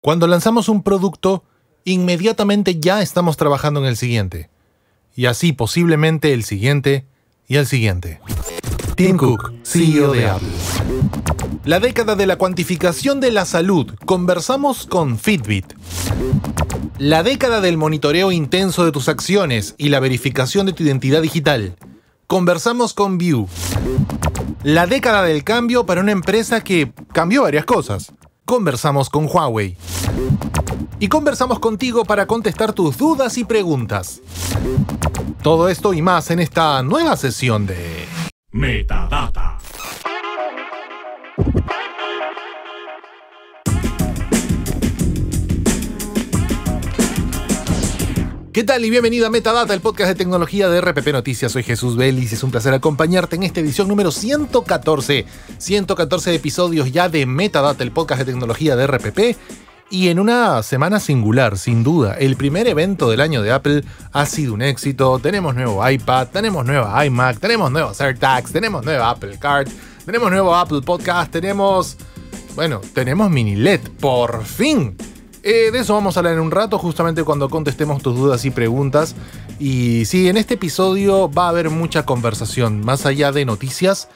Cuando lanzamos un producto, inmediatamente ya estamos trabajando en el siguiente. Y así posiblemente el siguiente y el siguiente. Tim Cook, CEO de Apple. La década de la cuantificación de la salud. Conversamos con Fitbit. La década del monitoreo intenso de tus acciones y la verificación de tu identidad digital. Conversamos con View. La década del cambio para una empresa que cambió varias cosas conversamos con Huawei. Y conversamos contigo para contestar tus dudas y preguntas. Todo esto y más en esta nueva sesión de Metadata. ¿Qué tal y bienvenido a Metadata, el podcast de tecnología de RPP Noticias? Soy Jesús Vélez y es un placer acompañarte en esta edición número 114. 114 episodios ya de Metadata, el podcast de tecnología de RPP. Y en una semana singular, sin duda, el primer evento del año de Apple ha sido un éxito. Tenemos nuevo iPad, tenemos nueva iMac, tenemos nuevos AirTags, tenemos nueva Apple Card, tenemos nuevo Apple Podcast, tenemos... Bueno, tenemos mini LED, por fin. Eh, de eso vamos a hablar en un rato, justamente cuando contestemos tus dudas y preguntas. Y sí, en este episodio va a haber mucha conversación, más allá de noticias.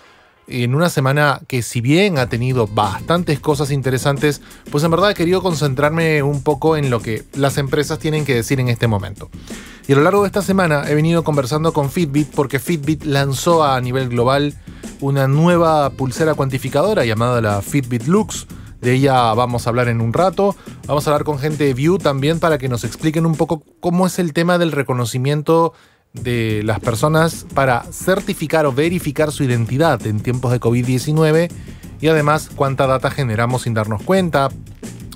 En una semana que si bien ha tenido bastantes cosas interesantes, pues en verdad he querido concentrarme un poco en lo que las empresas tienen que decir en este momento. Y a lo largo de esta semana he venido conversando con Fitbit porque Fitbit lanzó a nivel global una nueva pulsera cuantificadora llamada la Fitbit Lux, de ella vamos a hablar en un rato. Vamos a hablar con gente de View también para que nos expliquen un poco cómo es el tema del reconocimiento de las personas para certificar o verificar su identidad en tiempos de COVID-19 y además cuánta data generamos sin darnos cuenta,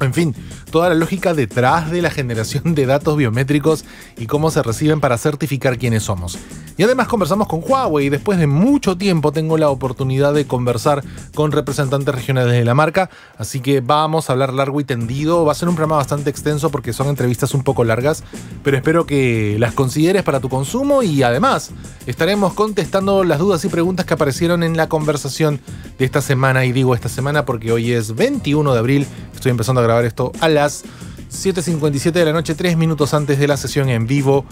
en fin, toda la lógica detrás de la generación de datos biométricos y cómo se reciben para certificar quiénes somos. Y además conversamos con Huawei y después de mucho tiempo tengo la oportunidad de conversar con representantes regionales de la marca, así que vamos a hablar largo y tendido, va a ser un programa bastante extenso porque son entrevistas un poco largas, pero espero que las consideres para tu consumo y además estaremos contestando las dudas y preguntas que aparecieron en la conversación de esta semana y digo esta semana porque hoy es 21 de abril, estoy empezando a grabar esto a las 7.57 de la noche, 3 minutos antes de la sesión en vivo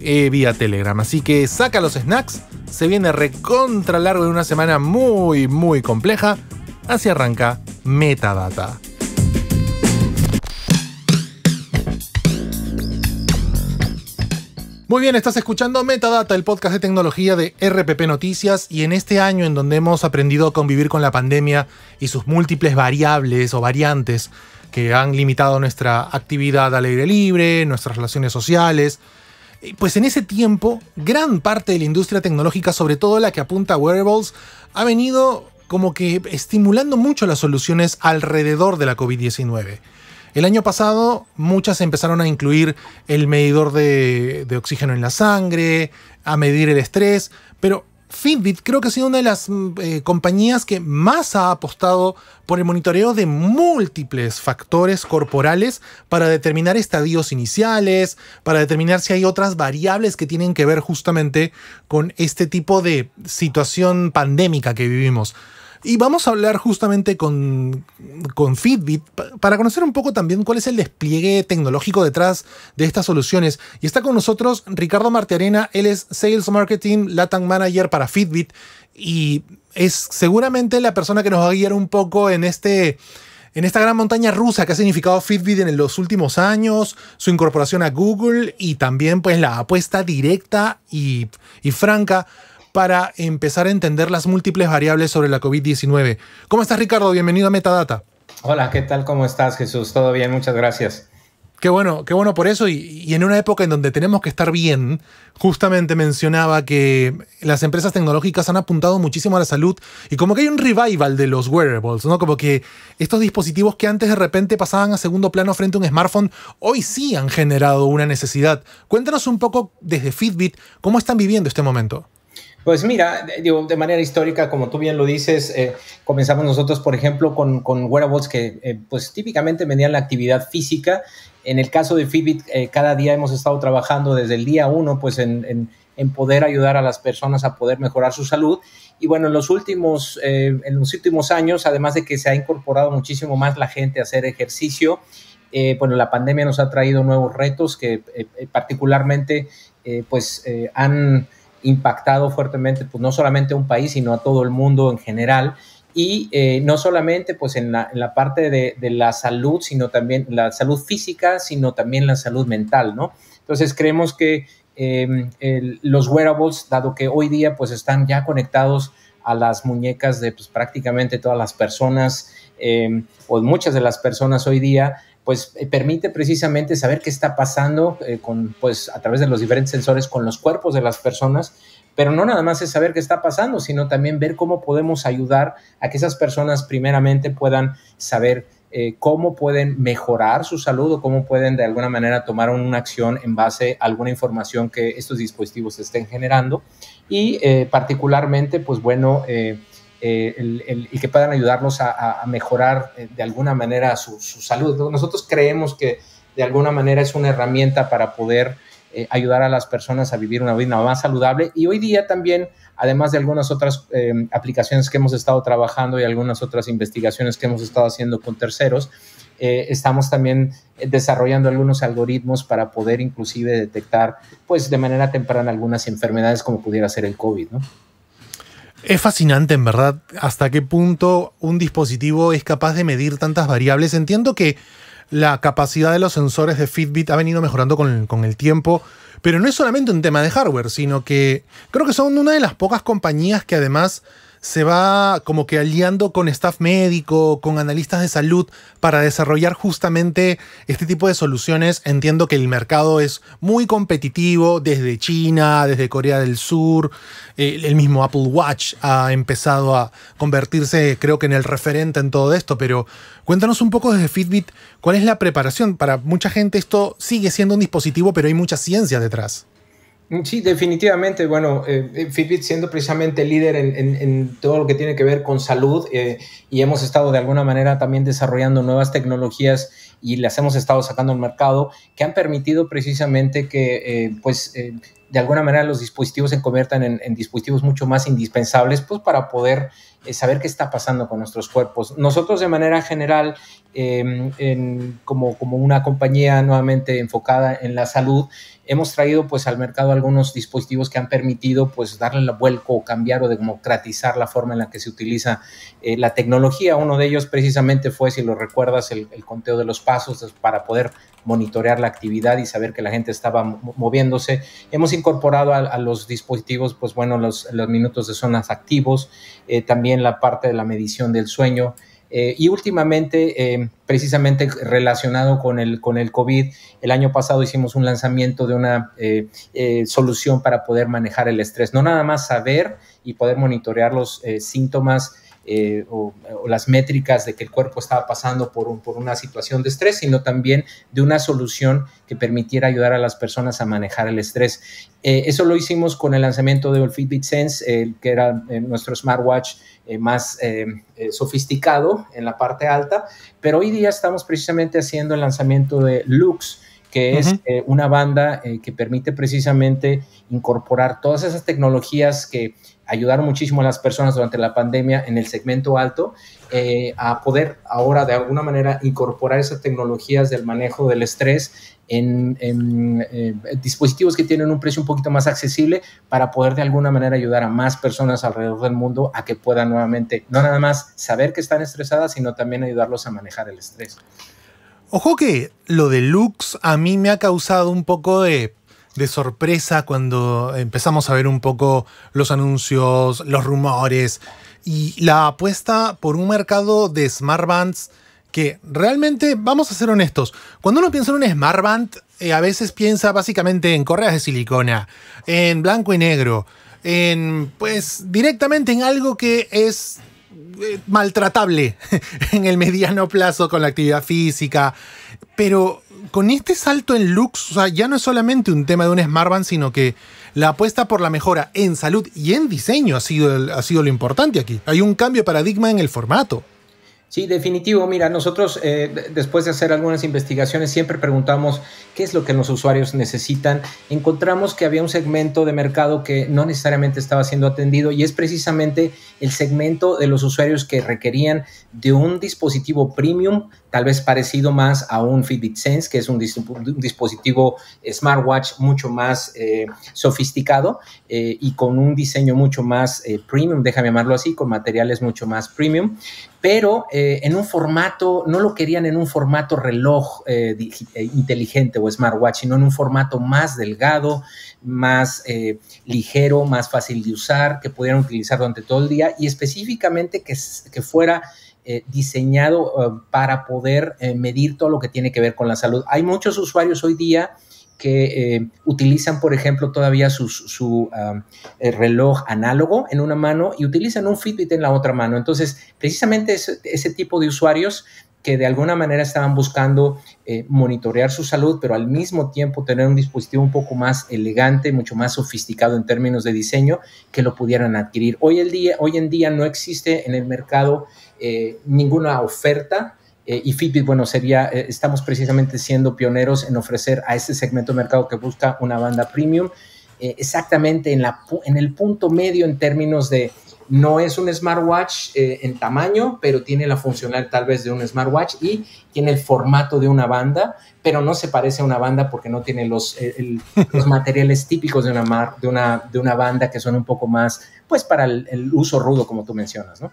eh, vía Telegram. Así que saca los snacks, se viene recontra largo de una semana muy, muy compleja. Así arranca Metadata. Muy bien, estás escuchando Metadata, el podcast de tecnología de RPP Noticias, y en este año en donde hemos aprendido a convivir con la pandemia y sus múltiples variables o variantes, que han limitado nuestra actividad al aire libre, nuestras relaciones sociales. Pues en ese tiempo, gran parte de la industria tecnológica, sobre todo la que apunta a wearables, ha venido como que estimulando mucho las soluciones alrededor de la COVID-19. El año pasado muchas empezaron a incluir el medidor de, de, oxígeno en la sangre, a medir el estrés, pero Fitbit creo que ha sido una de las mm, eh, compañías que más ha apostado por el monitoreo de múltiples factores corporales para determinar estadios iniciales, para determinar si hay otras variables que tienen que ver justamente con este tipo de situación pandémica que vivimos. Y vamos a hablar justamente con, con Fitbit para conocer un poco también cuál es el despliegue tecnológico detrás de estas soluciones. Y está con nosotros Ricardo Martiarena, él es Sales Marketing Latam Manager para Fitbit y es seguramente la persona que nos va a guiar un poco en este en esta gran montaña rusa que ha significado Fitbit en los últimos años, su incorporación a Google y también pues la apuesta directa y, y franca para empezar a entender las múltiples variables sobre la COVID-19. ¿Cómo estás, Ricardo? Bienvenido a Metadata. Hola, ¿qué tal? ¿Cómo estás, Jesús? Todo bien, muchas gracias. Qué bueno, qué bueno por eso. Y, y, en una época en donde tenemos que estar bien, justamente mencionaba que las empresas tecnológicas han apuntado muchísimo a la salud y como que hay un revival de los wearables, ¿no? Como que estos dispositivos que antes de repente pasaban a segundo plano frente a un smartphone, hoy sí han generado una necesidad. Cuéntanos un poco desde Fitbit cómo están viviendo este momento. Pues mira, de manera histórica, como tú bien lo dices, eh, comenzamos nosotros, por ejemplo, con, con wearables que eh, pues típicamente venían la actividad física. En el caso de Fitbit, eh, cada día hemos estado trabajando desde el día uno, pues en, poder ayudar a las personas a poder mejorar su salud. Y bueno, en los, últimos, en los últimos años, además de que se ha incorporado muchísimo más la gente a hacer ejercicio, bueno, la pandemia nos ha traído nuevos retos que particularmente pues han impactado fuertemente, pues no solamente a un país, sino a todo el mundo en general. Y eh, no solamente pues en la, parte de, la salud, sino también la salud física, sino también la salud mental, ¿no? Entonces creemos que em, los wearables, dado que hoy día pues están ya conectados a las muñecas de pues, prácticamente todas las personas em, o muchas de las personas hoy día, pues eh, permite precisamente saber qué está pasando eh, con, pues, a través de los diferentes sensores con los cuerpos de las personas, pero no nada más es saber qué está pasando, sino también ver cómo podemos ayudar a que esas personas primeramente puedan saber eh, cómo pueden mejorar su salud o cómo pueden de alguna manera tomar una acción en base a alguna información que estos dispositivos estén generando y particularmente, pues bueno, eh, y que puedan ayudarlos a, mejorar eh, de alguna manera su, salud. Nosotros creemos que de alguna manera es una herramienta para poder eh, ayudar a las personas a vivir una vida más saludable y hoy día también, además de algunas otras em, aplicaciones que hemos estado trabajando y algunas otras investigaciones que hemos estado haciendo con terceros, estamos también desarrollando algunos algoritmos para poder inclusive detectar pues de manera temprana algunas enfermedades como pudiera ser el COVID, es fascinante, en verdad, hasta qué punto un dispositivo es capaz de medir tantas variables. Entiendo que la capacidad de los sensores de Fitbit ha venido mejorando con, el tiempo, pero no es solamente un tema de hardware, sino que creo que son una de las pocas compañías que además se va como que aliando con staff médico, con analistas de salud, para desarrollar justamente este tipo de soluciones. Entiendo que el mercado es muy competitivo desde China, desde Corea del Sur. el mismo Apple Watch ha empezado a convertirse, creo que, en el referente en todo esto. Pero cuéntanos un poco desde Fitbit, ¿cuál es la preparación? Para mucha gente esto sigue siendo un dispositivo, pero hay mucha ciencia detrás. Mm, sí, definitivamente. Bueno, eh, eh, Fitbit siendo precisamente líder en, todo lo que tiene que ver con salud eh, y hemos estado de alguna manera también desarrollando nuevas tecnologías y las hemos estado sacando al mercado que han permitido precisamente que eh, pues de alguna manera los dispositivos se conviertan en, dispositivos mucho más indispensables pues para poder saber qué está pasando con nuestros cuerpos. Nosotros de manera general, en, como, como una compañía nuevamente enfocada en la salud, hemos traído pues al mercado algunos dispositivos que han permitido pues darle la vuelco o cambiar o democratizar la forma en la que se utiliza eh, la tecnología. Uno de ellos precisamente fue, si lo recuerdas, el, conteo de los pasos pues, para poder monitorear la actividad y saber que la gente estaba moviéndose. Hemos incorporado a, los dispositivos, pues bueno, los, los, minutos de zonas activos, eh, también la parte de la medición del sueño. Eh, y últimamente, eh, precisamente relacionado con el, el COVID, el año pasado hicimos un lanzamiento de una eh, solución para poder manejar el estrés. No nada más saber y poder monitorear los síntomas eh, o, las métricas de que el cuerpo estaba pasando por, por una situación de estrés, sino también de una solución que permitiera ayudar a las personas a manejar el estrés. Eh, eso lo hicimos con el lanzamiento de Fitbit Sense, que era eh, nuestro smartwatch más sofisticado en la parte alta, pero hoy día estamos precisamente haciendo el lanzamiento de Lux, que es una banda que permite precisamente incorporar todas esas tecnologías que ayudar muchísimo a las personas durante la pandemia en el segmento alto eh, a poder ahora de alguna manera incorporar esas tecnologías del manejo del estrés en, eh, dispositivos que tienen un precio un poquito más accesible para poder de alguna manera ayudar a más personas alrededor del mundo a que puedan nuevamente no nada más saber que están estresadas, sino también ayudarlos a manejar el estrés. Ojo que lo de Lux a mí me ha causado un poco de de sorpresa cuando empezamos a ver un poco los anuncios, los rumores y la apuesta por un mercado de smart bands que realmente, vamos a ser honestos, cuando uno piensa en un smartband, eh, a veces piensa básicamente en correas de silicona, en blanco y negro, en pues directamente en algo que es eh, maltratable en el mediano plazo con la actividad física, pero con este salto en looks, ya no es solamente un tema de un Smart sino que la apuesta por la mejora en salud y en diseño ha sido, ha sido lo importante aquí. Hay un cambio de paradigma en el formato. Sí, definitivo. Mira, nosotros eh, después de hacer algunas investigaciones siempre preguntamos qué es lo que los usuarios necesitan. Encontramos que había un segmento de mercado que no necesariamente estaba siendo atendido y es precisamente el segmento de los usuarios que requerían de un dispositivo premium tal vez parecido más a un Fitbit Sense, que es un, dispositivo smartwatch mucho más eh, sofisticado eh, y con un diseño mucho más eh, premium, déjame llamarlo así, con materiales mucho más premium, pero en un formato, no lo querían en un formato reloj inteligente o smartwatch, sino en un formato más delgado, más ligero, más fácil de usar, que pudieran utilizar durante todo el día y específicamente que fuera eh, diseñado eh, para poder eh, medir todo lo que tiene que ver con la salud. Hay muchos usuarios hoy día que utilizan, por ejemplo, todavía su, um, reloj análogo en una mano y utilizan un Fitbit en la otra mano. Entonces, precisamente ese, ese tipo de usuarios que de alguna manera estaban buscando monitorear su salud, pero al mismo tiempo tener un dispositivo un poco más elegante, mucho más sofisticado en términos de diseño, que lo pudieran adquirir. Hoy, día, hoy en día no existe en el mercado eh, ninguna oferta. Eh, y Fitbit, bueno, sería, eh, estamos precisamente siendo pioneros en ofrecer a este segmento de mercado que busca una banda premium, exactamente en, la, en el punto medio en términos de, no es un smartwatch en tamaño, pero tiene la funcionalidad tal vez de un smartwatch y tiene el formato de una banda, pero no se parece a una banda porque no tiene los, los materiales típicos de una, de, una, de una banda que son un poco más, pues para el, el uso rudo, como tú mencionas, ¿no?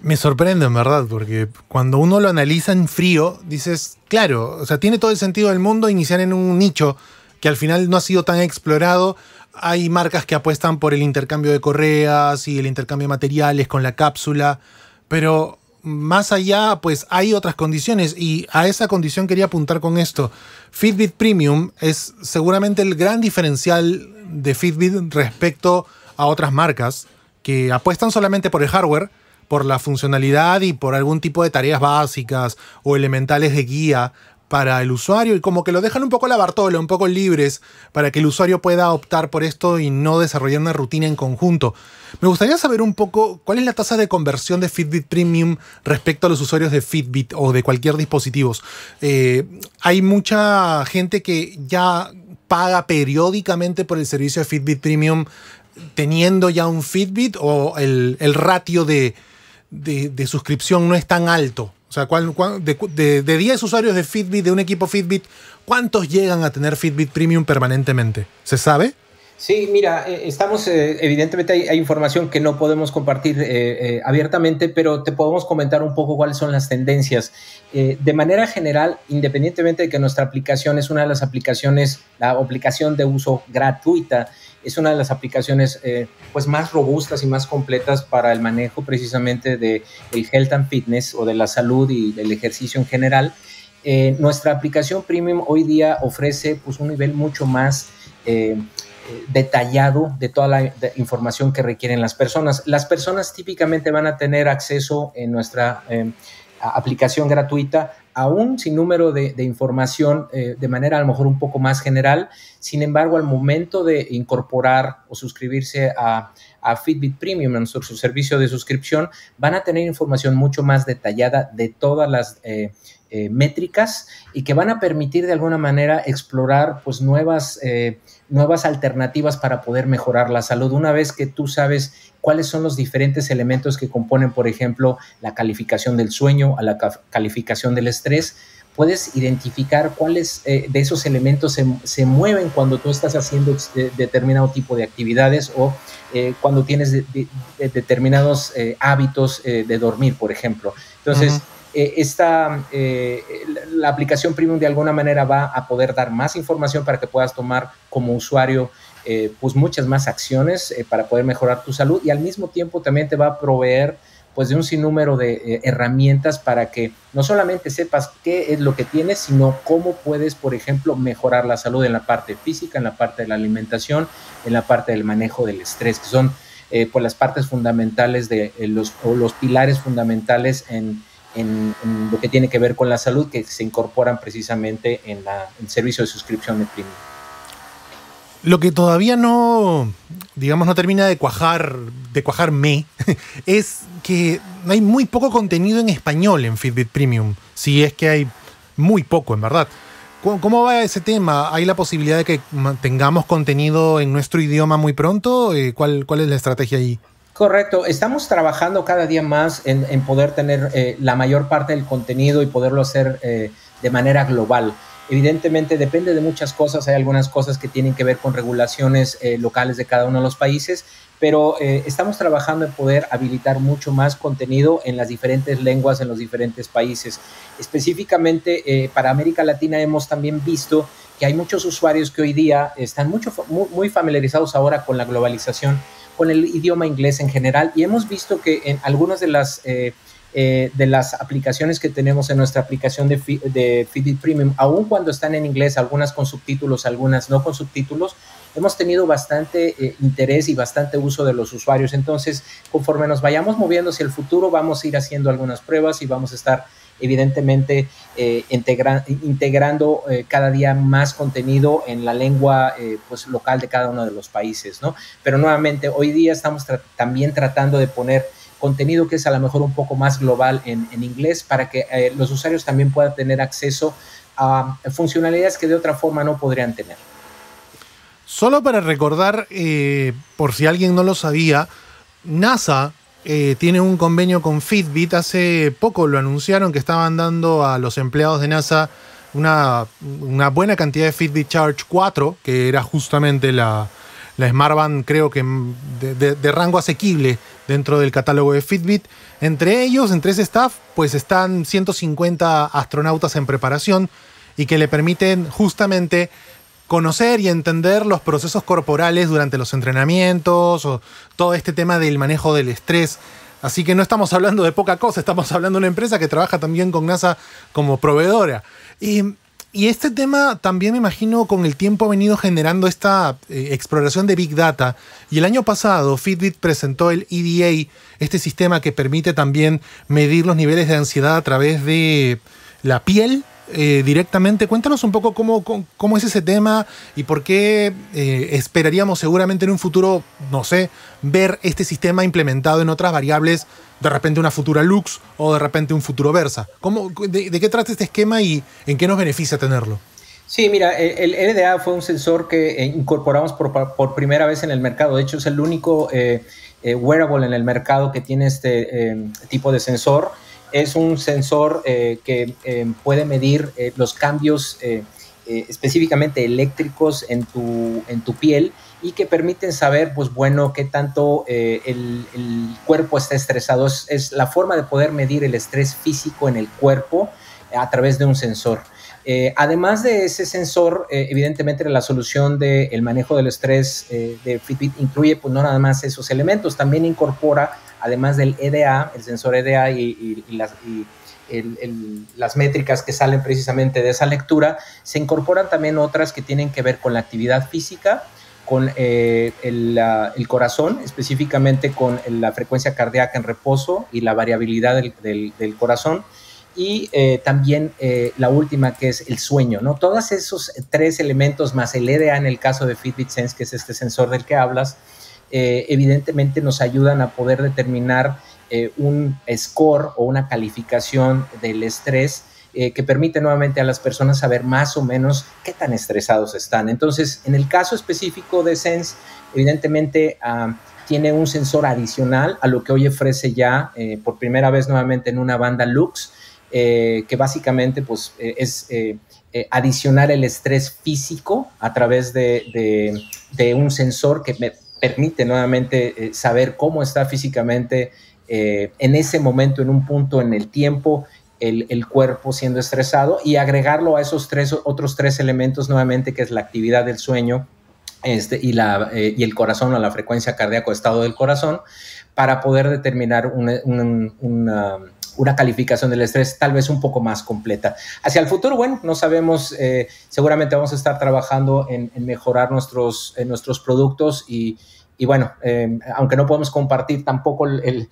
Me sorprende en verdad, porque cuando uno lo analiza en frío, dices, claro, o sea, tiene todo el sentido del mundo iniciar en un nicho que al final no ha sido tan explorado. Hay marcas que apuestan por el intercambio de correas y el intercambio de materiales con la cápsula, pero más allá, pues hay otras condiciones y a esa condición quería apuntar con esto. Fitbit Premium es seguramente el gran diferencial de Fitbit respecto a otras marcas que apuestan solamente por el hardware por la funcionalidad y por algún tipo de tareas básicas o elementales de guía para el usuario y como que lo dejan un poco a la Bartola, un poco libres, para que el usuario pueda optar por esto y no desarrollar una rutina en conjunto. Me gustaría saber un poco cuál es la tasa de conversión de Fitbit Premium respecto a los usuarios de Fitbit o de cualquier dispositivo. Eh, hay mucha gente que ya paga periódicamente por el servicio de Fitbit Premium teniendo ya un Fitbit o el ratio de de, suscripción no es tan alto? O sea, de, de, de, 10 usuarios de Fitbit, de un equipo Fitbit, ¿cuántos llegan a tener Fitbit Premium permanentemente? ¿Se sabe? Sí, mira, eh, estamos, eh, evidentemente hay, información que no podemos compartir eh, abiertamente, pero te podemos comentar un poco cuáles son las tendencias. de manera general, independientemente de que nuestra aplicación es una de las aplicaciones, la aplicación de uso gratuita, es una de las aplicaciones pues más robustas y más completas para el manejo precisamente del de health and fitness o de la salud y del ejercicio en general. nuestra aplicación premium hoy día ofrece pues un nivel mucho más... Eh, detallado de toda la información que requieren las personas. Las personas típicamente van a tener acceso en nuestra eh, aplicación gratuita a un sinnúmero de, información eh, de manera a lo mejor un poco más general. Sin embargo, al momento de incorporar o suscribirse a a Fitbit Premium en su, servicio de suscripción, van a tener información mucho más detallada de todas las... Eh, eh, métricas y que van a permitir de alguna manera explorar pues nuevas, eh, nuevas alternativas para poder mejorar la salud. Una vez que tú sabes cuáles son los diferentes elementos que componen, por ejemplo, la calificación del sueño, a la calificación del estrés, puedes identificar cuáles eh, de esos elementos se, mueven cuando tú estás haciendo determinado tipo de actividades o eh, cuando tienes determinados eh, hábitos de dormir, por ejemplo. Entonces, Esta, la aplicación Premium de alguna manera va a poder dar más información para que puedas tomar como usuario pues muchas más acciones para poder mejorar tu salud y al mismo tiempo también te va a proveer pues de un sinnúmero de eh, herramientas para que no solamente sepas qué es lo que tienes, sino cómo puedes, por ejemplo, mejorar la salud en la parte física, en la parte de la alimentación, en la parte del manejo del estrés, que son eh, pues, las partes fundamentales de eh, los, o los pilares fundamentales en, lo que tiene que ver con la salud que se incorporan precisamente en la, el servicio de suscripción de Premium. Lo que todavía no, digamos, no termina de cuajar, de cuajarme, es que hay muy poco contenido en español en Fitbit Premium. Si es que hay muy poco, en verdad. ¿Cómo va ese tema? ¿Hay la posibilidad de que tengamos contenido en nuestro idioma muy pronto? Eh, ¿Cuál, es la estrategia ahí? Correcto, estamos trabajando cada día más en, poder tener eh, la mayor parte del contenido y poderlo hacer eh, de manera global. Evidentemente depende de muchas cosas, hay algunas cosas que tienen que ver con regulaciones eh, locales de cada uno de los países, pero eh, estamos trabajando en poder habilitar mucho más contenido en las diferentes lenguas en los diferentes países. Específicamente eh, para América Latina hemos también visto que hay muchos usuarios que hoy día están mucho, muy familiarizados ahora con la globalización, con el idioma inglés en general, y hemos visto que en algunas de las... Eh, de las aplicaciones que tenemos en nuestra aplicación de, de Fitbit Premium, aun cuando están en inglés, algunas con subtítulos, algunas no con subtítulos, hemos tenido bastante eh, interés y bastante uso de los usuarios. Entonces, conforme nos vayamos moviendo hacia el futuro, vamos a ir haciendo algunas pruebas y vamos a estar evidentemente eh, integrando cada día más contenido en la lengua pues, local de cada uno de los países, Pero nuevamente, hoy día estamos también tratando de poner contenido que es a lo mejor un poco más global en, inglés para que eh, los usuarios también puedan tener acceso a funcionalidades que de otra forma no podrían tener. Solo para recordar, eh, por si alguien no lo sabía, NASA eh, tiene un convenio con Fitbit. Hace poco lo anunciaron que estaban dando a los empleados de NASA una, buena cantidad de Fitbit Charge 4, que era justamente la, la Smartband, creo que de rango asequible dentro del catálogo de Fitbit. Entre ellos, entre ese staff, pues están 150 astronautas en preparación y que le permiten justamente conocer y entender los procesos corporales durante los entrenamientos o todo este tema del manejo del estrés. Así que no estamos hablando de poca cosa, estamos hablando de una empresa que trabaja también con NASA como proveedora. Y y este tema también me imagino con el tiempo ha venido generando esta eh, exploración de Big Data. Y el año pasado Fitbit presentó el EDA, este sistema que permite también medir los niveles de ansiedad a través de la piel eh, directamente. Cuéntanos un poco cómo, es ese tema y por qué eh, esperaríamos seguramente en un futuro, no sé, ver este sistema implementado en otras variables, de repente una futura Lux o de repente un futuro Versa. de, qué trata este esquema y en qué nos beneficia tenerlo? Sí, mira, el LDA fue un sensor que eh, incorporamos por, primera vez en el mercado. De hecho, es el único wearable en el mercado que tiene este tipo de sensor es un sensor eh, que eh, puede medir eh, los cambios específicamente eléctricos en tu, piel y que permiten saber, pues bueno, qué tanto el, cuerpo está estresado. Es, la forma de poder medir el estrés físico en el cuerpo a través de un sensor. además de ese sensor, evidentemente la solución del manejo del estrés de Fitbit incluye pues no nada más esos elementos, también incorpora además del EDA, el sensor EDA y, las... las métricas que salen precisamente de esa lectura, se incorporan también otras que tienen que ver con la actividad física, con eh, el, corazón, específicamente con la frecuencia cardíaca en reposo y la variabilidad del, corazón. Y eh, también eh, la última que es el sueño, ¿no? Todos esos tres elementos más el EDA en el caso de Fitbit Sense, que es este sensor del que hablas, eh, evidentemente nos ayudan a poder determinar eh, un score o una calificación del estrés eh, que permite nuevamente a las personas saber más o menos qué tan estresados están. Entonces, en el caso específico de Sense, evidentemente ah, tiene un sensor adicional a lo que hoy ofrece ya por primera vez nuevamente en una banda Lux, que básicamente pues, es adicionar el estrés físico a través de, de un sensor que me permite nuevamente eh, saber cómo está físicamente eh, en ese momento, en un punto en el tiempo, el, cuerpo siendo estresado y agregarlo a esos tres, otros tres elementos nuevamente, que es la actividad del sueño este, y, la, eh, y el corazón o la frecuencia cardíaco, estado del corazón, para poder determinar un, una una calificación del estrés tal vez un poco más completa. Hacia el futuro, bueno, no sabemos, eh, seguramente vamos a estar trabajando en, mejorar nuestros, nuestros productos y, y bueno, em, aunque no podemos compartir tampoco el,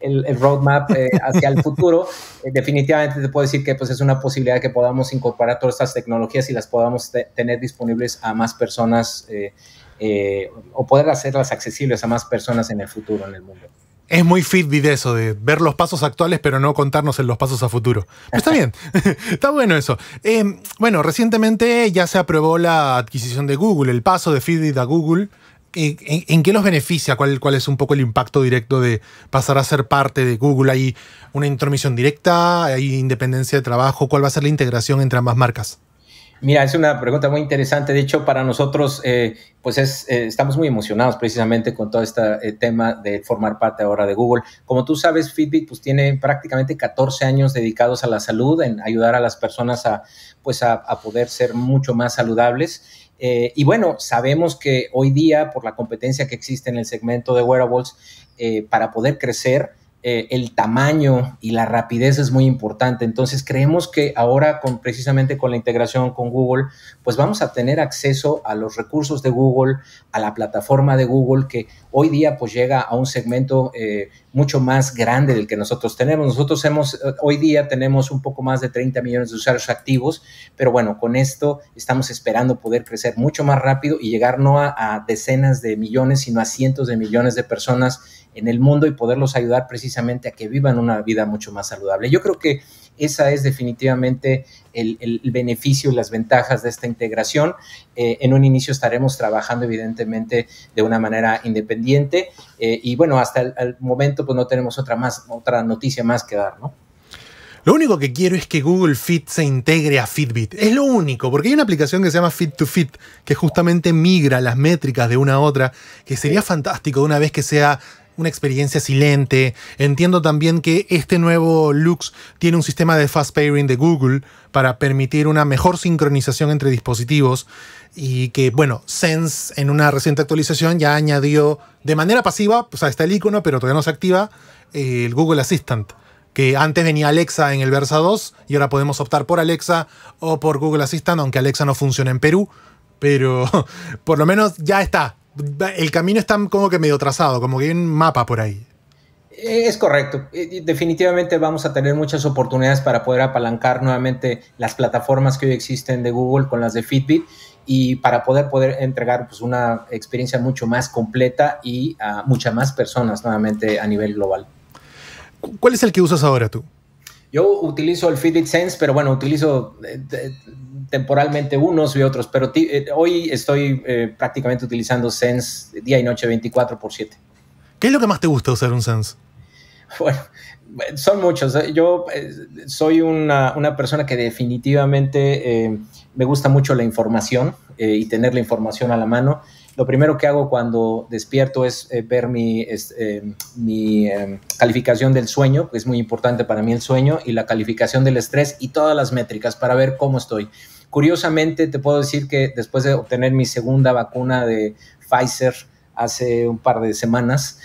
el, roadmap eh, hacia el futuro, eh, definitivamente te puedo decir que pues, es una posibilidad que podamos incorporar todas estas tecnologías y las podamos tener disponibles a más personas o poder hacerlas accesibles a más personas en el futuro en el mundo. Es muy Fitbit eso, de ver los pasos actuales pero no contarnos en los pasos a futuro. está bien, está bueno eso. Eh, bueno, recientemente ya se aprobó la adquisición de Google, el paso de Fitbit a Google. ¿En, qué los beneficia? ¿Cuál, ¿Cuál, es un poco el impacto directo de pasar a ser parte de Google? ¿Hay una intromisión directa? ¿Hay independencia de trabajo? ¿Cuál va a ser la integración entre ambas marcas? Mira, es una pregunta muy interesante. De hecho, para nosotros, eh, pues es, eh, estamos muy emocionados precisamente con todo este eh, tema de formar parte ahora de Google. Como tú sabes, Fitbit pues tiene prácticamente 14 años dedicados a la salud, en ayudar a las personas a, pues a, poder ser mucho más saludables. y bueno, sabemos que hoy día, por la competencia que existe en el segmento de wearables, para poder crecer, eh, el tamaño y la rapidez es muy importante. Entonces creemos que ahora con precisamente con la integración con Google, pues vamos a tener acceso a los recursos de Google, a la plataforma de Google que hoy día pues llega a un segmento eh, mucho más grande del que nosotros tenemos. Nosotros hemos eh, hoy día tenemos un poco más de 30 millones de usuarios activos, pero bueno, con esto estamos esperando poder crecer mucho más rápido y llegar no a decenas de millones, sino a cientos de millones de personas en el mundo y poderlos ayudar precisamente a que vivan una vida mucho más saludable. Yo creo que esa es definitivamente el, beneficio y las ventajas de esta integración. Eh, en un inicio estaremos trabajando evidentemente de una manera independiente eh, y bueno, hasta el, momento pues no tenemos otra, más, otra noticia más que dar, ¿no? Lo único que quiero es que Google Fit se integre a Fitbit. Es lo único, porque hay una aplicación que se llama Fit to Fit, que justamente migra las métricas de una a otra, que sería fantástico una vez que sea una experiencia silente. Entiendo también que este nuevo Lux tiene un sistema de fast pairing de Google para permitir una mejor sincronización entre dispositivos y que, bueno, Sense en una reciente actualización ya añadió de manera pasiva, o pues, sea, está el icono, pero todavía no se activa, el Google Assistant que antes venía Alexa en el Versa 2 y ahora podemos optar por Alexa o por Google Assistant, aunque Alexa no funciona en Perú, pero por lo menos ya está, el camino está como que medio trazado, como que hay un mapa por ahí. Eh, es correcto. Eh, definitivamente vamos a tener muchas oportunidades para poder apalancar nuevamente las plataformas que hoy existen de Google con las de Fitbit y para poder poder entregar pues, una experiencia mucho más completa y a muchas más personas nuevamente a nivel global. ¿Cuál es el que usas ahora tú? Yo utilizo el Fitbit Sense, pero bueno, utilizo eh, temporalmente unos y otros, pero eh, hoy estoy eh, prácticamente utilizando Sense día y noche 24 por 7. ¿Qué es lo que más te gusta usar un Sense? Bueno, son muchos. Yo soy una, una persona que definitivamente me gusta mucho la información y tener la información a la mano lo primero que hago cuando despierto es eh, ver mi, eh, eh, calificación del sueño, que es muy importante para mí el sueño, y la calificación del estrés y todas las métricas para ver cómo estoy. Curiosamente, te puedo decir que después de obtener mi segunda vacuna de Pfizer, hace un par de semanas.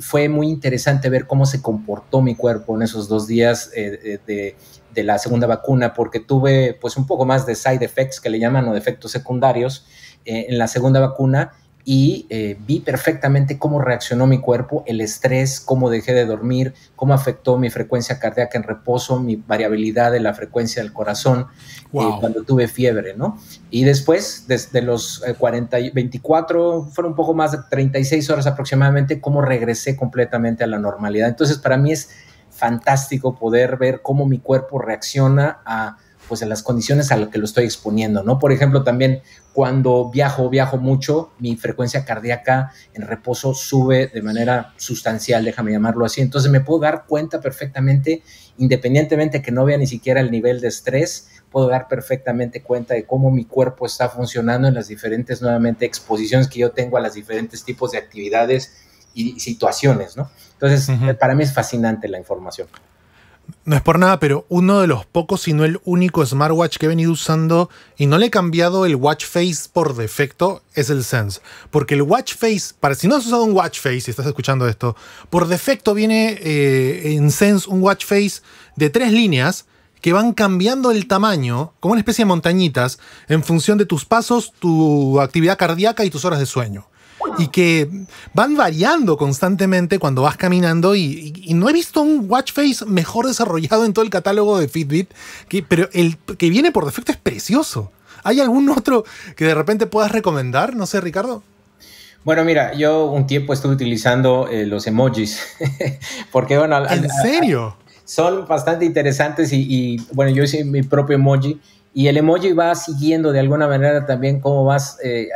fue muy interesante ver cómo se comportó mi cuerpo en esos dos días de, la segunda vacuna, porque tuve pues un poco más de side effects que le llaman o efectos secundarios, eh, en la segunda vacuna y eh, vi perfectamente cómo reaccionó mi cuerpo, el estrés, cómo dejé de dormir, cómo afectó mi frecuencia cardíaca en reposo, mi variabilidad de la frecuencia del corazón eh, cuando tuve fiebre, ¿no? Y después, desde los 40, 24, fueron un poco más de 36 horas aproximadamente, cómo regresé completamente a la normalidad. Entonces, para mí es fantástico poder ver cómo mi cuerpo reacciona a pues en las condiciones a las que lo estoy exponiendo, ¿no? Por ejemplo, también cuando viajo, viajo mucho, mi frecuencia cardíaca en reposo sube de manera sustancial, déjame llamarlo así. Entonces me puedo dar cuenta perfectamente, independientemente que no vea ni siquiera el nivel de estrés, puedo dar perfectamente cuenta de cómo mi cuerpo está funcionando en las diferentes, nuevamente, exposiciones que yo tengo a los diferentes tipos de actividades y situaciones, ¿no? Entonces, para mí es fascinante la información no es por nada, pero uno de los pocos, si no el único smartwatch que he venido usando y no le he cambiado el watch face por defecto es el Sense. Porque el watch face, para si no has usado un watch face y estás escuchando esto, por defecto viene eh, en Sense un watch face de tres líneas que van cambiando el tamaño, como una especie de montañitas, en función de tus pasos, tu actividad cardíaca y tus horas de sueño y que van variando constantemente cuando vas caminando y, no he visto un watch face mejor desarrollado en todo el catálogo de Fitbit, pero el que viene por defecto es precioso. ¿Hay algún otro que de repente puedas recomendar? No sé, Ricardo. Bueno, mira, yo un tiempo estuve utilizando eh, los emojis, porque bueno... ¿En al, serio? son bastante interesantes y bueno, yo hice mi propio emoji y el emoji va siguiendo de alguna manera también cómo vas eh,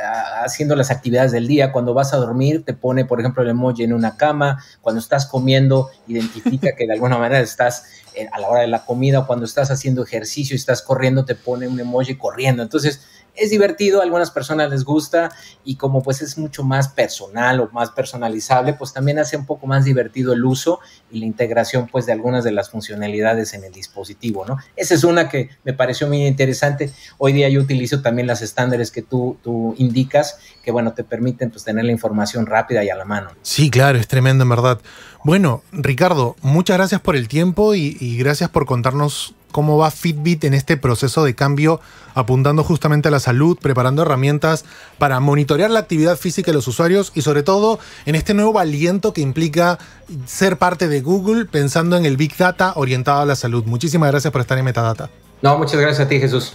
haciendo las actividades del día. Cuando vas a dormir, te pone, por ejemplo, el emoji en una cama. Cuando estás comiendo, identifica que de alguna manera estás eh, a la hora de la comida. Cuando estás haciendo ejercicio, y estás corriendo, te pone un emoji corriendo. Entonces, es divertido, a algunas personas les gusta y como pues es mucho más personal o más personalizable, pues también hace un poco más divertido el uso y la integración pues de algunas de las funcionalidades en el dispositivo, ¿no? Esa es una que me pareció muy interesante. Hoy día yo utilizo también las estándares que tú, tú indicas, que bueno, te permiten pues tener la información rápida y a la mano. Sí, claro, es tremendo en verdad. Bueno, Ricardo, muchas gracias por el tiempo y, y gracias por contarnos cómo va Fitbit en este proceso de cambio, apuntando justamente a la salud, preparando herramientas para monitorear la actividad física de los usuarios y sobre todo en este nuevo aliento que implica ser parte de Google pensando en el Big Data orientado a la salud. Muchísimas gracias por estar en Metadata. No, muchas gracias a ti Jesús.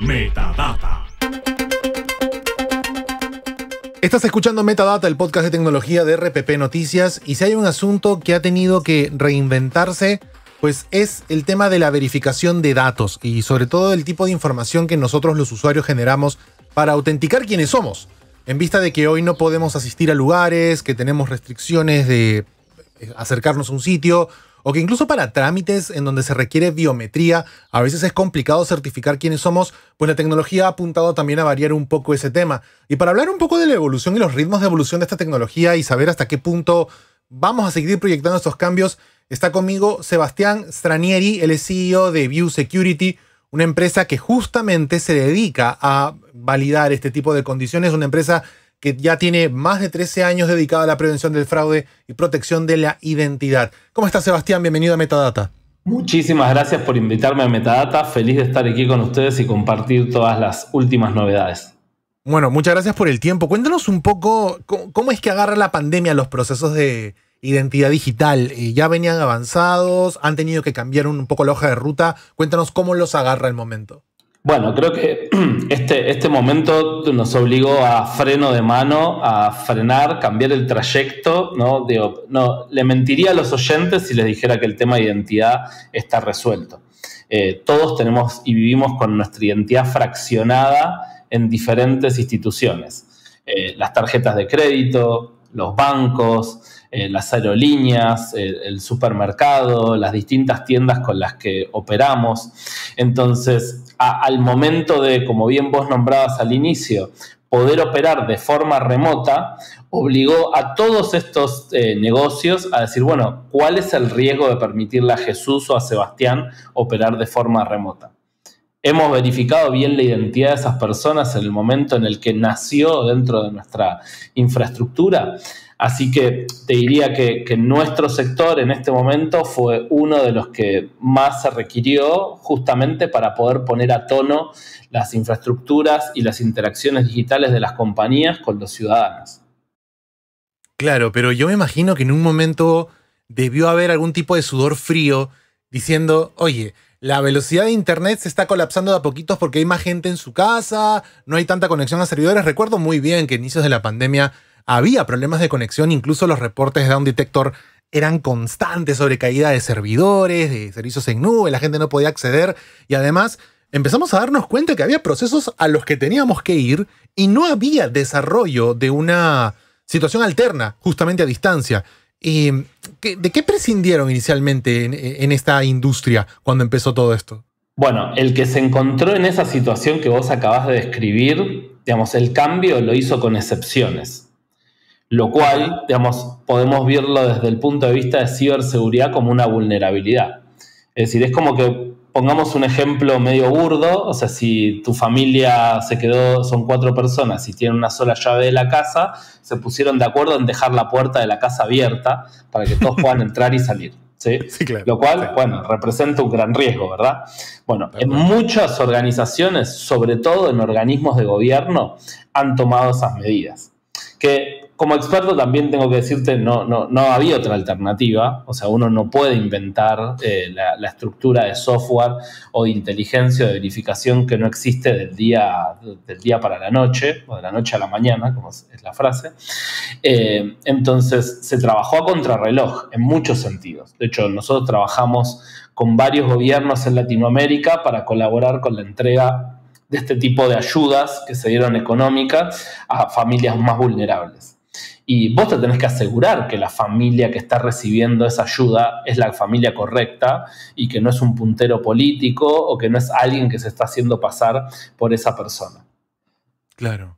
Metadata. Estás escuchando Metadata, el podcast de tecnología de RPP Noticias, y si hay un asunto que ha tenido que reinventarse, pues es el tema de la verificación de datos y sobre todo el tipo de información que nosotros los usuarios generamos para autenticar quiénes somos. En vista de que hoy no podemos asistir a lugares, que tenemos restricciones de eh, acercarnos a un sitio o que incluso para trámites en donde se requiere biometría, a veces es complicado certificar quiénes somos, pues la tecnología ha apuntado también a variar un poco ese tema. Y para hablar un poco de la evolución y los ritmos de evolución de esta tecnología y saber hasta qué punto vamos a seguir proyectando estos cambios, está conmigo Sebastián Stranieri, el CEO de View Security, una empresa que justamente se dedica a validar este tipo de condiciones, una empresa que ya tiene más de 13 años dedicado a la prevención del fraude y protección de la identidad. ¿Cómo estás Sebastián? Bienvenido a Metadata. Muchísimas gracias por invitarme a Metadata. Feliz de estar aquí con ustedes y compartir todas las últimas novedades. Bueno, muchas gracias por el tiempo. Cuéntanos un poco cómo es que agarra la pandemia los procesos de identidad digital. Eh, ¿Ya venían avanzados? ¿Han tenido que cambiar un poco la hoja de ruta? Cuéntanos cómo los agarra el momento. Bueno, creo que este, este momento nos obligó a freno de mano, a frenar, cambiar el trayecto, ¿no? no, le mentiría a los oyentes si les dijera que el tema de identidad está resuelto. Eh, todos tenemos y vivimos con nuestra identidad fraccionada en diferentes instituciones. Eh, las tarjetas de crédito, los bancos, eh, las aerolíneas, el, el supermercado, las distintas tiendas con las que operamos. Entonces, al momento de, como bien vos nombrabas al inicio, poder operar de forma remota, obligó a todos estos eh, negocios a decir, bueno, ¿cuál es el riesgo de permitirle a Jesús o a Sebastián operar de forma remota? Hemos verificado bien la identidad de esas personas en el momento en el que nació dentro de nuestra infraestructura. Así que te diría que, nuestro sector en este momento fue uno de los que más se requirió justamente para poder poner a tono las infraestructuras y las interacciones digitales de las compañías con los ciudadanos. Claro, pero yo me imagino que en un momento debió haber algún tipo de sudor frío diciendo, oye, la velocidad de Internet se está colapsando de a poquitos porque hay más gente en su casa, no hay tanta conexión a servidores. Recuerdo muy bien que a inicios de la pandemia había problemas de conexión, incluso los reportes de Down Detector eran constantes sobre caída de servidores, de servicios en nube, la gente no podía acceder y además empezamos a darnos cuenta que había procesos a los que teníamos que ir y no había desarrollo de una situación alterna, justamente a distancia. ¿De qué prescindieron inicialmente en, esta industria cuando empezó todo esto? Bueno, el que se encontró en esa situación que vos acabas de describir, digamos, el cambio lo hizo con excepciones lo cual, digamos, podemos verlo desde el punto de vista de ciberseguridad como una vulnerabilidad. Es decir, es como que pongamos un ejemplo medio burdo, o sea, si tu familia se quedó, son cuatro personas y tienen una sola llave de la casa, se pusieron de acuerdo en dejar la puerta de la casa abierta para que todos puedan entrar y salir. ¿sí? Lo cual, bueno, representa un gran riesgo, ¿verdad? Bueno, en muchas organizaciones, sobre todo en organismos de gobierno, han tomado esas medidas. Que como experto también tengo que decirte, no, no, no había otra alternativa, o sea, uno no puede inventar eh, la, estructura de software o de inteligencia o de verificación que no existe del día, del día para la noche, o de la noche a la mañana, como es la frase. Eh, entonces, se trabajó a contrarreloj en muchos sentidos. De hecho, nosotros trabajamos con varios gobiernos en Latinoamérica para colaborar con la entrega de este tipo de ayudas que se dieron económicas a familias más vulnerables. Y vos te tenés que asegurar que la familia que está recibiendo esa ayuda es la familia correcta y que no es un puntero político o que no es alguien que se está haciendo pasar por esa persona. Claro.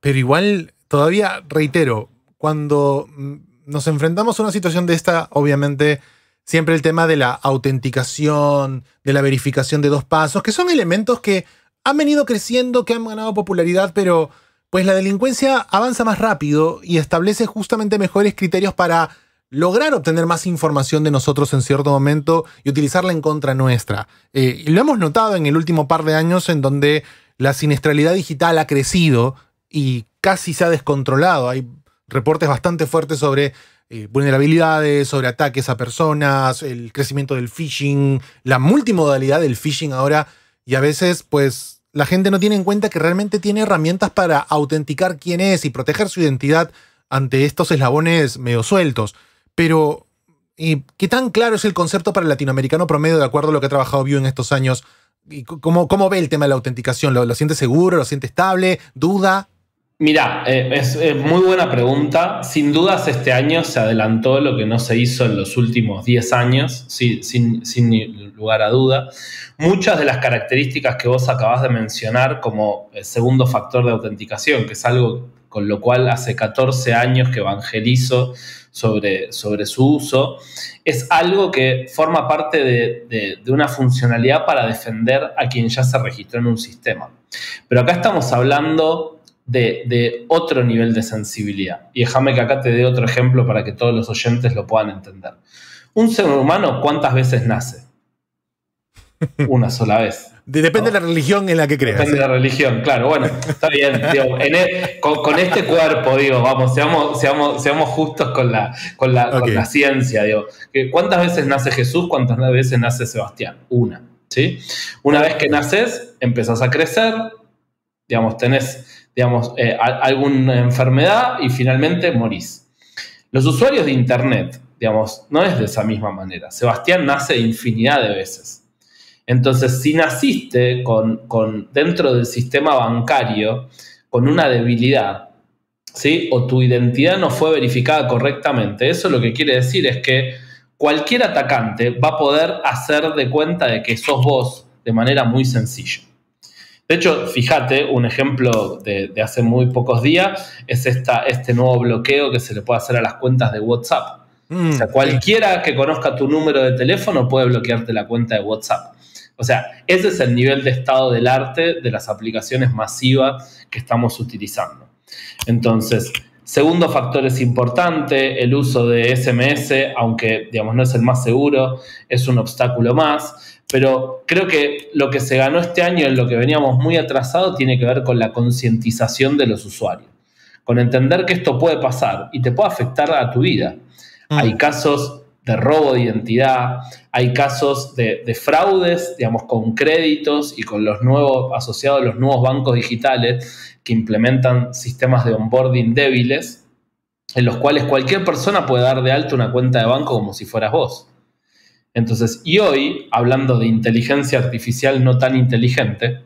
pero igual, todavía reitero, cuando mm, nos enfrentamos a una situación de esta, obviamente siempre el tema de la autenticación, de la verificación de dos pasos, que son elementos que han venido creciendo, que han ganado popularidad, pero pues la delincuencia avanza más rápido y establece justamente mejores criterios para lograr obtener más información de nosotros en cierto momento y utilizarla en contra nuestra. Eh, lo hemos notado en el último par de años en donde la siniestralidad digital ha crecido y casi se ha descontrolado. Hay reportes bastante fuertes sobre eh, vulnerabilidades, sobre ataques a personas, el crecimiento del phishing, la multimodalidad del phishing ahora y a veces pues la gente no tiene en cuenta que realmente tiene herramientas para autenticar quién es y proteger su identidad ante estos eslabones medio sueltos. Pero, eh, ¿qué tan claro es el concepto para el latinoamericano promedio de acuerdo a lo que ha trabajado View en estos años? ¿Y cómo, cómo ve el tema de la autenticación? ¿Lo, ¿Lo siente seguro? ¿Lo siente estable? ¿Duda? Mira, eh, es, muy buena pregunta. Sin dudas este año se adelantó lo que no se hizo en los últimos 10 años, sin, lugar a duda. Muchas de las características que vos acabás de mencionar como segundo factor de autenticación, que es algo con lo cual hace 14 años que evangelizo sobre, su uso, es algo que forma parte de, de una funcionalidad para defender a quien ya se registró en un sistema. Pero acá estamos hablando de, otro nivel de sensibilidad. Y déjame que acá te dé otro ejemplo para que todos los oyentes lo puedan entender. Un ser humano, ¿cuántas veces nace? Una sola vez. Depende de la religión en la que creas. Depende de la religión, claro. Bueno, está bien. E, con, este cuerpo, digo, vamos, seamos, seamos, seamos justos con la, la, con la ciencia. Digo. ¿Cuántas veces nace Jesús? ¿Cuántas veces nace Sebastián? Una. ¿sí? Una vez que naces, empezás a crecer, digamos, tenés digamos, eh, alguna enfermedad y finalmente morís. Los usuarios de Internet, digamos, no es de esa misma manera. Sebastián nace infinidad de veces. Entonces, si naciste con, dentro del sistema bancario con una debilidad, ¿sí? o tu identidad no fue verificada correctamente, eso lo que quiere decir es que cualquier atacante va a poder hacer de cuenta de que sos vos de manera muy sencilla. De hecho, fíjate, un ejemplo de, hace muy pocos días es esta, este nuevo bloqueo que se le puede hacer a las cuentas de WhatsApp. o sea, mm, cualquiera que conozca tu número de teléfono puede bloquearte la cuenta de WhatsApp. O sea, ese es el nivel de estado del arte de las aplicaciones masivas que estamos utilizando. Entonces, segundo factor es importante, el uso de SMS, aunque digamos no es el más seguro, es un obstáculo más. Pero creo que lo que se ganó este año en lo que veníamos muy atrasado tiene que ver con la concientización de los usuarios, con entender que esto puede pasar y te puede afectar a tu vida. Mm. Hay casos de robo de identidad, hay casos de, fraudes, digamos, con créditos y con los nuevos, asociados a los nuevos bancos digitales que implementan sistemas de onboarding débiles, en los cuales cualquier persona puede dar de alto una cuenta de banco como si fueras vos. Entonces, y hoy, hablando de inteligencia artificial no tan inteligente,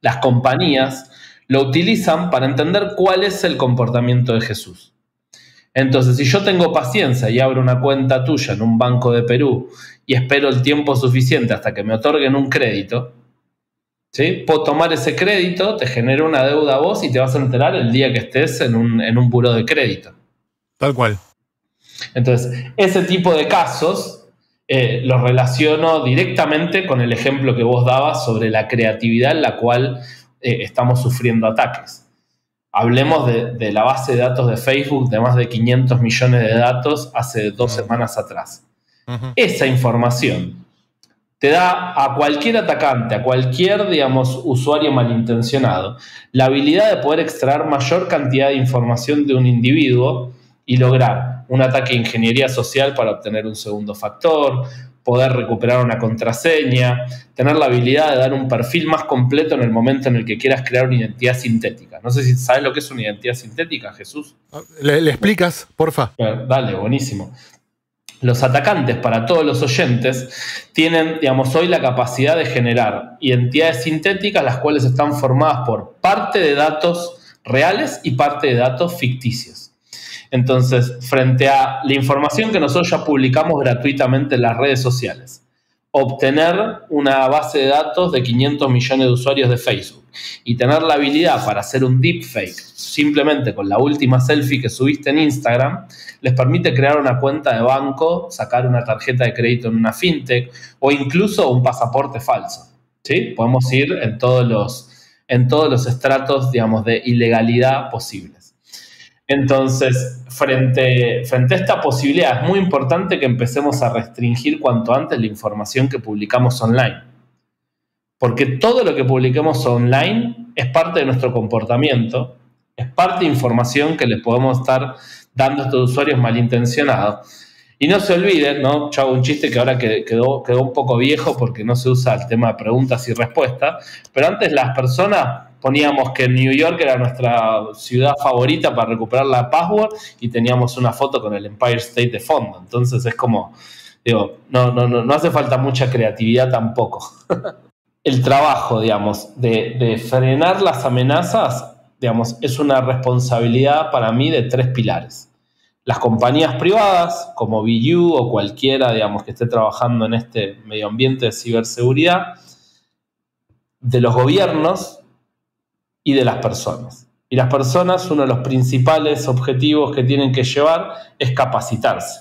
las compañías lo utilizan para entender cuál es el comportamiento de Jesús. Entonces, si yo tengo paciencia y abro una cuenta tuya en un banco de Perú y espero el tiempo suficiente hasta que me otorguen un crédito, ¿sí? puedo tomar ese crédito, te genero una deuda a vos y te vas a enterar el día que estés en un, en un buro de crédito. Tal cual. Entonces, ese tipo de casos eh, lo relaciono directamente con el ejemplo que vos dabas sobre la creatividad en la cual eh, estamos sufriendo ataques. Hablemos de, la base de datos de Facebook de más de 500 millones de datos hace dos mm. semanas atrás. Esa información te da a cualquier atacante, a cualquier, digamos, usuario malintencionado, la habilidad de poder extraer mayor cantidad de información de un individuo y lograr un ataque de ingeniería social para obtener un segundo factor, poder recuperar una contraseña, tener la habilidad de dar un perfil más completo en el momento en el que quieras crear una identidad sintética. No sé si sabes lo que es una identidad sintética, Jesús. ¿Le, explicas, porfa? Dale, buenísimo. Los atacantes, para todos los oyentes, tienen, digamos, hoy la capacidad de generar identidades sintéticas, las cuales están formadas por parte de datos reales y parte de datos ficticios. Entonces, frente a la información que nosotros ya publicamos gratuitamente en las redes sociales, obtener una base de datos de 500 millones de usuarios de Facebook y tener la habilidad para hacer un deepfake simplemente con la última selfie que subiste en Instagram, les permite crear una cuenta de banco, sacar una tarjeta de crédito en una fintech o incluso un pasaporte falso. ¿sí? Podemos ir en todos los, en todos los estratos digamos, de ilegalidad posibles. Entonces, frente, a esta posibilidad, es muy importante que empecemos a restringir cuanto antes la información que publicamos online. Porque todo lo que publiquemos online es parte de nuestro comportamiento, es parte de información que les podemos estar dando a estos usuarios malintencionados. Y no se olviden, ¿no? Yo hago un chiste que ahora quedó, quedó un poco viejo porque no se usa el tema de preguntas y respuestas, pero antes las personas poníamos que New York era nuestra ciudad favorita para recuperar la password y teníamos una foto con el Empire State de fondo. Entonces es como, digo, no, no, hace falta mucha creatividad tampoco. el trabajo, digamos, de, frenar las amenazas, digamos, es una responsabilidad para mí de tres pilares. Las compañías privadas, como VU o cualquiera, digamos, que esté trabajando en este medio ambiente de ciberseguridad, de los gobiernos, y de las personas. Y las personas, uno de los principales objetivos que tienen que llevar es capacitarse.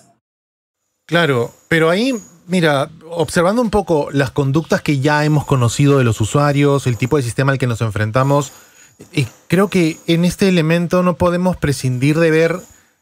Claro, pero ahí, mira, observando un poco las conductas que ya hemos conocido de los usuarios, el tipo de sistema al que nos enfrentamos, creo que en este elemento no podemos prescindir de ver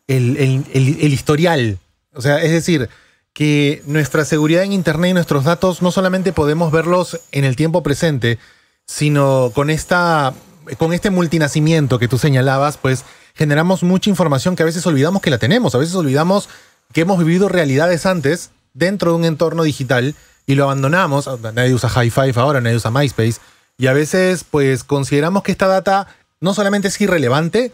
el historial. O sea, es decir, que nuestra seguridad en Internet y nuestros datos no solamente podemos verlos en el tiempo presente, sino con esta con este multinacimiento que tú señalabas, pues generamos mucha información que a veces olvidamos que la tenemos, a veces olvidamos que hemos vivido realidades antes dentro de un entorno digital y lo abandonamos. Ah, nadie usa hi Five ahora, nadie usa MySpace. Y a veces, pues, consideramos que esta data no solamente es irrelevante,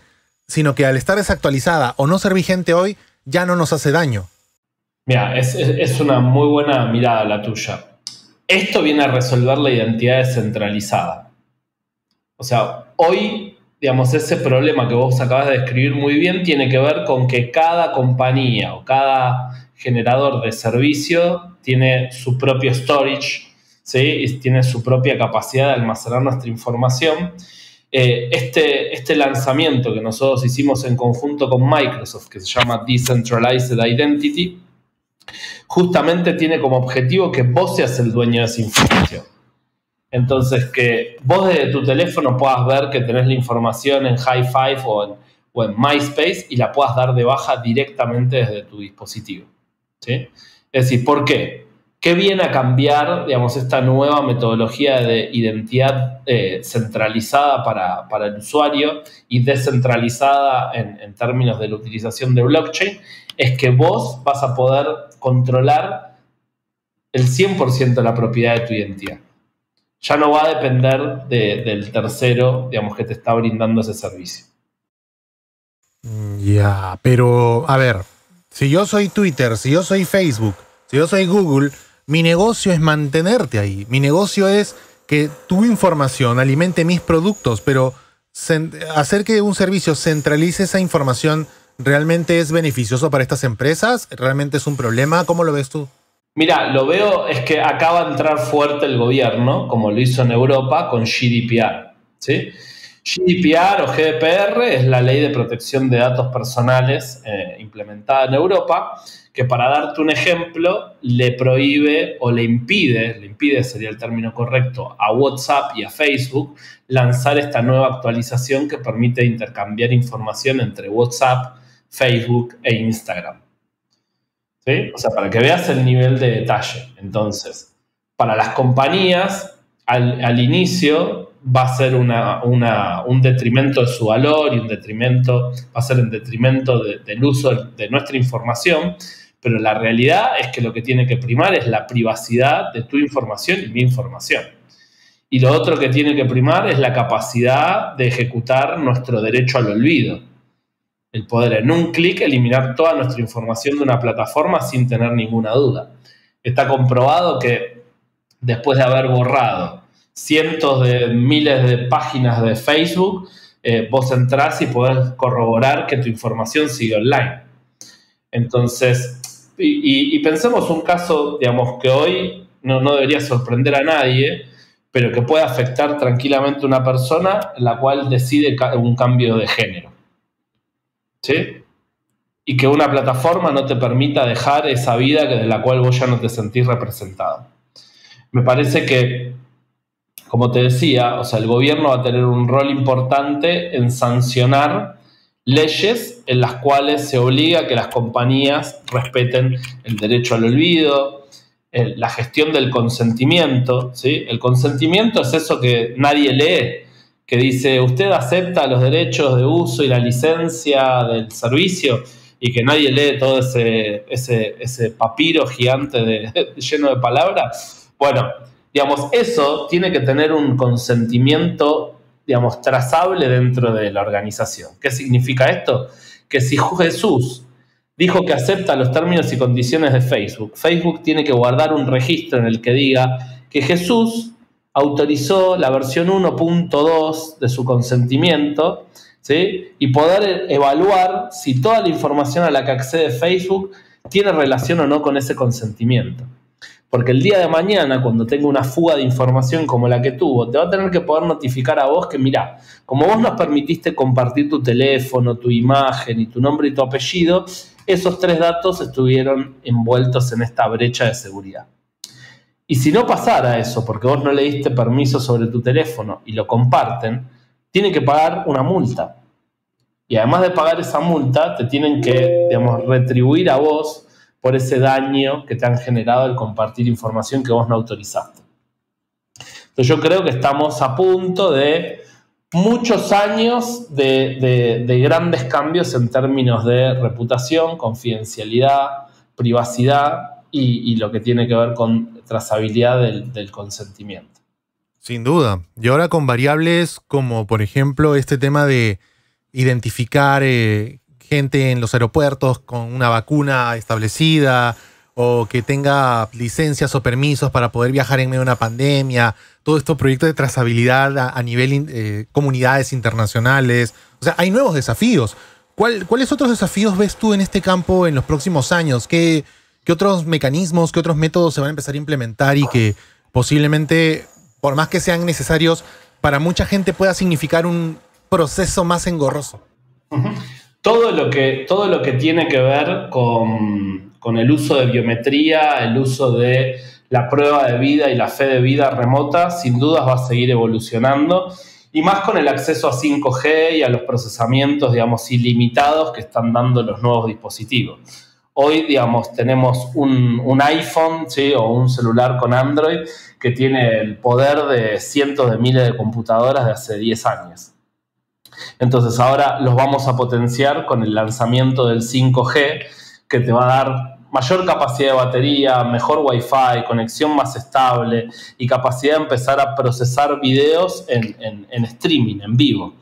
sino que al estar desactualizada o no ser vigente hoy, ya no nos hace daño. Mira, es una muy buena mirada la tuya. Esto viene a resolver la identidad descentralizada. O sea, hoy, digamos, ese problema que vos acabas de describir muy bien tiene que ver con que cada compañía o cada generador de servicio tiene su propio storage, ¿sí? tiene su propia capacidad de almacenar nuestra información. Eh, este, este lanzamiento que nosotros hicimos en conjunto con Microsoft, que se llama Decentralized Identity, justamente tiene como objetivo que vos seas el dueño de esa información. Entonces, que vos desde tu teléfono puedas ver que tenés la información en High Five o en, MySpace y la puedas dar de baja directamente desde tu dispositivo. ¿sí? Es decir, ¿por qué? ¿Qué viene a cambiar, digamos, esta nueva metodología de identidad eh, centralizada para, el usuario y descentralizada en, términos de la utilización de blockchain? Es que vos vas a poder controlar el 100% de la propiedad de tu identidad ya no va a depender del tercero, digamos, que te está brindando ese servicio. Ya, pero a ver, si yo soy Twitter, si yo soy Facebook, si yo soy Google, mi negocio es mantenerte ahí. Mi negocio es que tu información alimente mis productos, pero hacer que un servicio centralice esa información realmente es beneficioso para estas empresas, realmente es un problema. ¿Cómo lo ves tú? Mira, lo veo es que acaba de entrar fuerte el gobierno, como lo hizo en Europa, con GDPR. GDPR o GDPR es la ley de protección de datos personales eh, implementada en Europa, que para darte un ejemplo, le prohíbe o le impide, le impide sería el término correcto, a WhatsApp y a Facebook lanzar esta nueva actualización que permite intercambiar información entre WhatsApp, Facebook e Instagram. O sea, para que veas el nivel de detalle. Entonces, para las compañías, al, inicio va a ser un detrimento de su valor y un detrimento, va a ser en detrimento del uso de nuestra información, pero la realidad es que lo que tiene que primar es la privacidad de tu información y mi información. Y lo otro que tiene que primar es la capacidad de ejecutar nuestro derecho al olvido el poder en un clic eliminar toda nuestra información de una plataforma sin tener ninguna duda. Está comprobado que después de haber borrado cientos de miles de páginas de Facebook, eh, vos entrás y podés corroborar que tu información sigue online. Entonces, y, pensemos un caso, digamos, que hoy no, no debería sorprender a nadie, pero que puede afectar tranquilamente a una persona la cual decide un cambio de género. ¿sí? Y que una plataforma no te permita dejar esa vida de la cual vos ya no te sentís representado. Me parece que, como te decía, o sea, el gobierno va a tener un rol importante en sancionar leyes en las cuales se obliga a que las compañías respeten el derecho al olvido, la gestión del consentimiento. ¿sí? El consentimiento es eso que nadie lee, que dice, ¿usted acepta los derechos de uso y la licencia del servicio? Y que nadie lee todo ese, ese, papiro gigante de, lleno de palabras. Bueno, digamos, eso tiene que tener un consentimiento, digamos, trazable dentro de la organización. ¿Qué significa esto? Que si Jesús dijo que acepta los términos y condiciones de Facebook, Facebook tiene que guardar un registro en el que diga que Jesús autorizó la versión 1.2 de su consentimiento ¿sí? y poder evaluar si toda la información a la que accede Facebook tiene relación o no con ese consentimiento. Porque el día de mañana, cuando tenga una fuga de información como la que tuvo, te va a tener que poder notificar a vos que, mira, como vos nos permitiste compartir tu teléfono, tu imagen y tu nombre y tu apellido, esos tres datos estuvieron envueltos en esta brecha de seguridad. Y si no pasara eso, porque vos no le diste permiso sobre tu teléfono y lo comparten, tienen que pagar una multa. Y además de pagar esa multa, te tienen que, digamos, retribuir a vos por ese daño que te han generado al compartir información que vos no autorizaste. Entonces yo creo que estamos a punto de muchos años de, grandes cambios en términos de reputación, confidencialidad, privacidad y lo que tiene que ver con trazabilidad del, consentimiento. Sin duda. Y ahora con variables como, por ejemplo, este tema de identificar eh, gente en los aeropuertos con una vacuna establecida o que tenga licencias o permisos para poder viajar en medio de una pandemia, todo esto proyecto de trazabilidad a, nivel eh, comunidades internacionales. O sea, hay nuevos desafíos. ¿Cuáles otros desafíos ves tú en este campo en los próximos años? ¿Qué, ¿Qué otros mecanismos, qué otros métodos se van a empezar a implementar y que posiblemente, por más que sean necesarios, para mucha gente pueda significar un proceso más engorroso? todo, lo que, todo lo que tiene que ver con, con el uso de biometría, el uso de la prueba de vida y la fe de vida remota, sin dudas va a seguir evolucionando y más con el acceso a 5G y a los procesamientos, digamos, ilimitados que están dando los nuevos dispositivos. Hoy, digamos, tenemos un, iPhone ¿sí? o un celular con Android que tiene el poder de cientos de miles de computadoras de hace 10 años. Entonces ahora los vamos a potenciar con el lanzamiento del 5G, que te va a dar mayor capacidad de batería, mejor Wi-Fi, conexión más estable y capacidad de empezar a procesar videos en, en streaming, en vivo.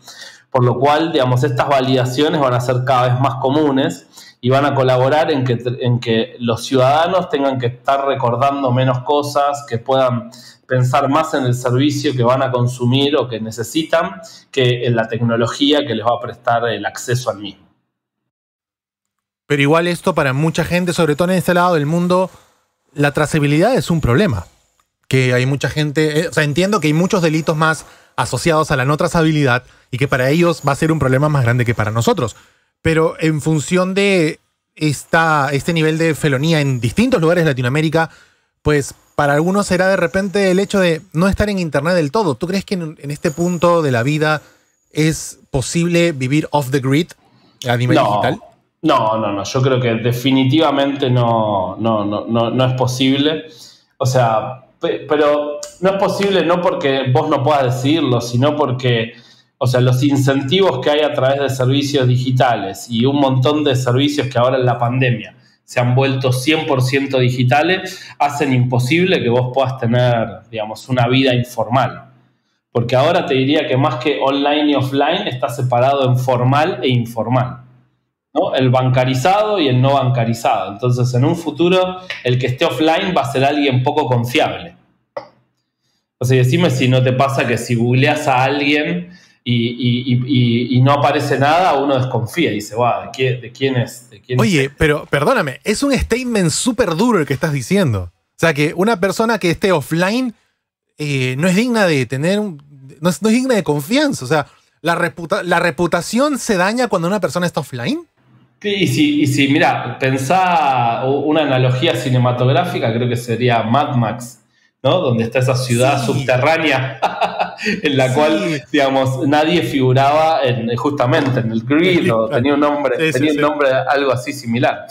Por lo cual, digamos, estas validaciones van a ser cada vez más comunes y van a colaborar en que, en que los ciudadanos tengan que estar recordando menos cosas, que puedan pensar más en el servicio que van a consumir o que necesitan que en la tecnología que les va a prestar el acceso al mismo. Pero igual esto para mucha gente, sobre todo en este lado del mundo, la trazabilidad es un problema. Que hay mucha gente, eh, entiendo que hay muchos delitos más asociados a la no trazabilidad y que para ellos va a ser un problema más grande que para nosotros pero en función de esta, este nivel de felonía en distintos lugares de Latinoamérica, pues para algunos será de repente el hecho de no estar en Internet del todo. ¿Tú crees que en, este punto de la vida es posible vivir off the grid a nivel digital? No, no, no. Yo creo que definitivamente no, no, no, no, es posible. O sea, pero no es posible no porque vos no puedas decirlo, sino porque o sea, los incentivos que hay a través de servicios digitales y un montón de servicios que ahora en la pandemia se han vuelto 100% digitales, hacen imposible que vos puedas tener, digamos, una vida informal. Porque ahora te diría que más que online y offline está separado en formal e informal. El bancarizado y el no bancarizado. Entonces, en un futuro, el que esté offline va a ser alguien poco confiable. O sea, decime si no te pasa que si googleas a alguien y, no aparece nada, uno desconfía y dice, va, ¿de, quién es? Oye, este?". pero perdóname, es un statement súper duro el que estás diciendo. O sea, que una persona que esté offline eh, no es digna de tener, no es, digna de confianza. O sea, la, reputación se daña cuando una persona está offline. Sí, y si, mira, pensá una analogía cinematográfica, creo que sería Mad Max. ¿no? Donde está esa ciudad subterránea en la cual, digamos, nadie figuraba en, justamente en el grill o tenía un nombre, tenía un nombre algo así similar.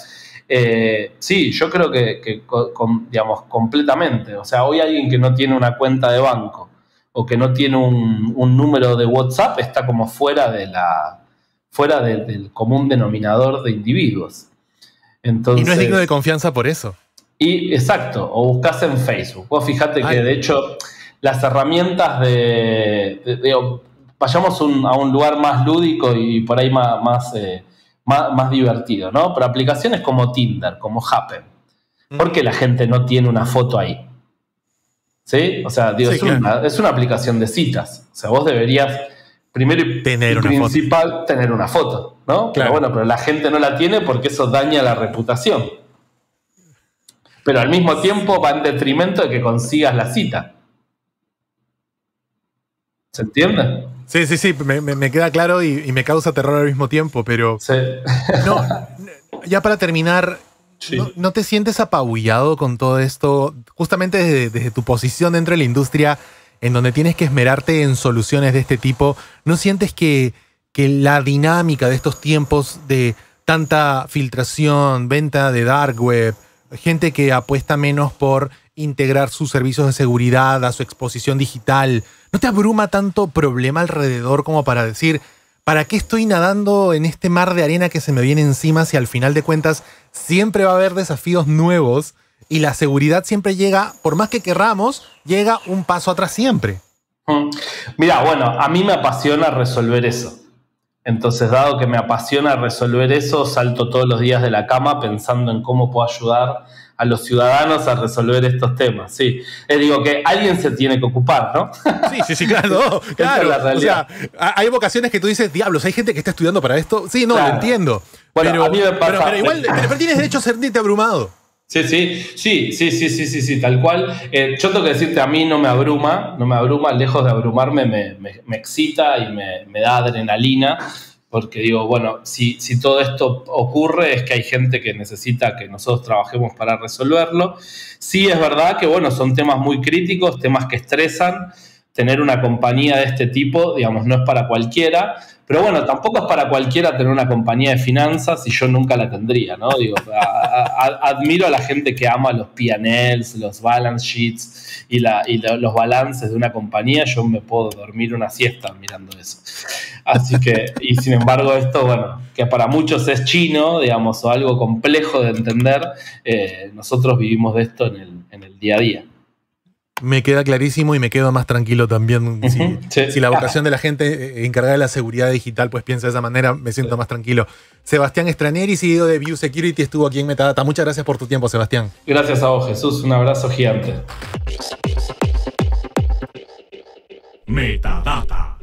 Eh, sí, yo creo que, digamos, completamente. O sea, hoy alguien que no tiene una cuenta de banco o que no tiene un, número de WhatsApp está como fuera de la fuera del común denominador de individuos. Entonces, y no es digno de confianza por eso. Y exacto, o buscas en Facebook. Vos fíjate que de hecho las herramientas de, vayamos a un lugar más lúdico y por ahí más, más, eh, más, divertido, ¿no? Pero aplicaciones como Tinder, como Happen. Mm. Porque la gente no tiene una foto ahí? ¿Sí? O sea, es, una, es, una, aplicación de citas. O sea, vos deberías primero y principal tener una foto, ¿no? bueno, pero la gente no la tiene porque eso daña la reputación pero al mismo tiempo va en detrimento de que consigas la cita. ¿Se entiende? Sí, sí, sí, me, queda claro y, me causa terror al mismo tiempo, pero... Sí. no, ya para terminar, no, te sientes apabullado con todo esto? Justamente desde, tu posición dentro de la industria, en donde tienes que esmerarte en soluciones de este tipo, ¿no sientes que, que la dinámica de estos tiempos de tanta filtración, venta de dark web, gente que apuesta menos por integrar sus servicios de seguridad a su exposición digital. ¿No te abruma tanto problema alrededor como para decir, ¿para qué estoy nadando en este mar de arena que se me viene encima si al final de cuentas siempre va a haber desafíos nuevos y la seguridad siempre llega, por más que querramos, llega un paso atrás siempre? Mira, bueno, a mí me apasiona resolver eso. Entonces, dado que me apasiona resolver eso, salto todos los días de la cama pensando en cómo puedo ayudar a los ciudadanos a resolver estos temas. Sí, les eh, digo que alguien se tiene que ocupar, ¿no? Sí, sí, sí, claro. claro. o sea, hay vocaciones que tú dices, diablos, hay gente que está estudiando para esto. Sí, no, lo entiendo. pero, igual, tienes derecho a sentirte abrumado. Sí, sí, sí, sí, sí, sí, sí, tal cual. Eh, yo tengo que decirte, a mí no me abruma, no me abruma, lejos de abrumarme, me, me, me excita y me, me, da adrenalina, porque digo, bueno, si, si todo esto ocurre es que hay gente que necesita que nosotros trabajemos para resolverlo. Sí, es verdad que, bueno, son temas muy críticos, temas que estresan. Tener una compañía de este tipo, digamos, no es para cualquiera, pero bueno, tampoco es para cualquiera tener una compañía de finanzas y yo nunca la tendría, ¿no? Digo, admiro a la gente que ama los PNLs, los balance sheets y, los balances de una compañía. Yo me puedo dormir una siesta mirando eso. Así que, y sin embargo, esto, bueno, que para muchos es chino, digamos, o algo complejo de entender, eh, nosotros vivimos de esto en el día a día me queda clarísimo y me quedo más tranquilo también. si, la vocación de la gente eh, encargada de la seguridad digital pues piensa de esa manera, me siento más tranquilo. Sebastián Estraneri, seguido de View Security, estuvo aquí en Metadata. Muchas gracias por tu tiempo, Sebastián. Gracias a vos, Jesús. Un abrazo gigante. Metadata.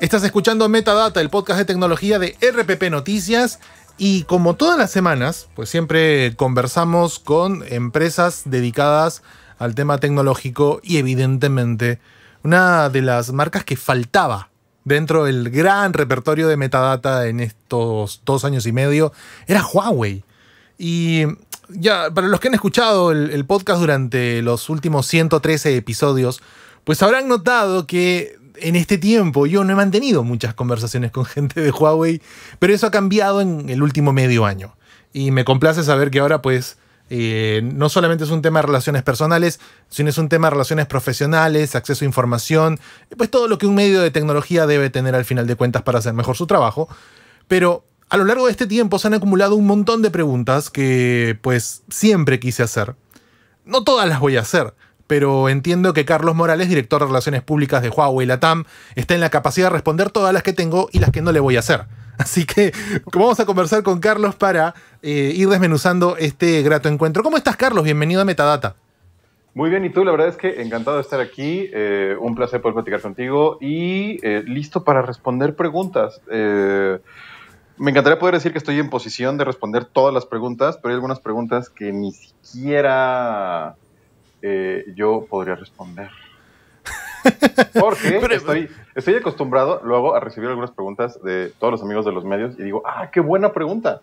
Estás escuchando Metadata, el podcast de tecnología de RPP Noticias. Y como todas las semanas, pues siempre conversamos con empresas dedicadas al tema tecnológico y evidentemente una de las marcas que faltaba dentro del gran repertorio de metadata en estos dos años y medio era Huawei. Y ya, para los que han escuchado el, el podcast durante los últimos 113 episodios, pues habrán notado que en este tiempo yo no he mantenido muchas conversaciones con gente de Huawei, pero eso ha cambiado en el último medio año. Y me complace saber que ahora pues eh, no solamente es un tema de relaciones personales, sino es un tema de relaciones profesionales, acceso a información, pues todo lo que un medio de tecnología debe tener al final de cuentas para hacer mejor su trabajo. Pero a lo largo de este tiempo se han acumulado un montón de preguntas que pues siempre quise hacer. No todas las voy a hacer, pero entiendo que Carlos Morales, director de Relaciones Públicas de Huawei Latam, está en la capacidad de responder todas las que tengo y las que no le voy a hacer. Así que vamos a conversar con Carlos para eh, ir desmenuzando este grato encuentro. ¿Cómo estás, Carlos? Bienvenido a Metadata. Muy bien, y tú, la verdad es que encantado de estar aquí, eh, un placer poder platicar contigo y eh, listo para responder preguntas. Me encantaría poder decir que estoy en posición de responder todas las preguntas, pero hay algunas preguntas que ni siquiera eh, yo podría responder. Porque pues, estoy, estoy acostumbrado luego a recibir algunas preguntas de todos los amigos de los medios y digo, ah, qué buena pregunta.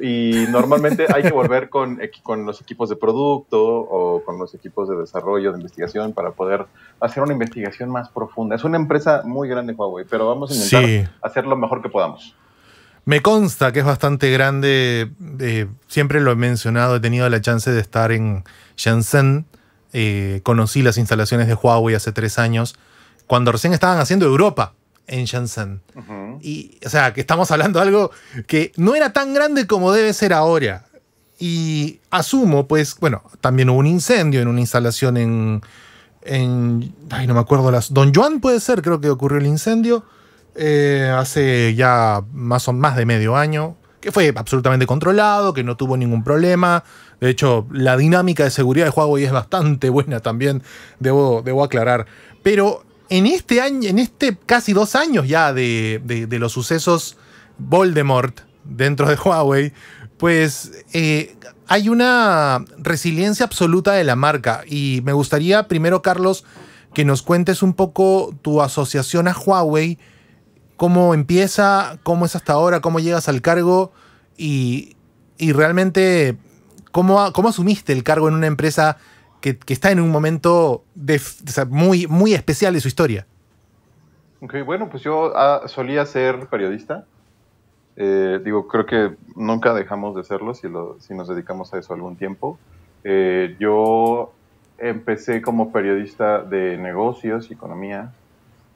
Y normalmente hay que volver con, con los equipos de producto o con los equipos de desarrollo, de investigación, para poder hacer una investigación más profunda. Es una empresa muy grande Huawei, pero vamos a intentar hacer lo mejor que podamos. Me consta que es bastante grande, eh, siempre lo he mencionado, he tenido la chance de estar en Shenzhen eh, conocí las instalaciones de Huawei hace tres años, cuando recién estaban haciendo Europa en Shenzhen. Y, o sea, que estamos hablando de algo que no era tan grande como debe ser ahora. Y asumo, pues, bueno, también hubo un incendio en una instalación en. ay, no me acuerdo las. Don Juan puede ser, creo que ocurrió el incendio. Eh, hace ya más o más de medio año. Que fue absolutamente controlado, que no tuvo ningún problema. De hecho, la dinámica de seguridad de Huawei es bastante buena también, debo, debo aclarar. Pero en este año, en este casi dos años ya de, los sucesos Voldemort dentro de Huawei, pues eh, hay una resiliencia absoluta de la marca. Y me gustaría primero, Carlos, que nos cuentes un poco tu asociación a Huawei, cómo empieza, cómo es hasta ahora, cómo llegas al cargo y, y realmente ¿Cómo, asumiste el cargo en una empresa que, está en un momento muy, muy especial de su historia? bueno, pues yo ah, solía ser periodista. Eh, digo, creo que nunca dejamos de serlo si, nos dedicamos a eso algún tiempo. Eh, yo empecé como periodista de negocios y economía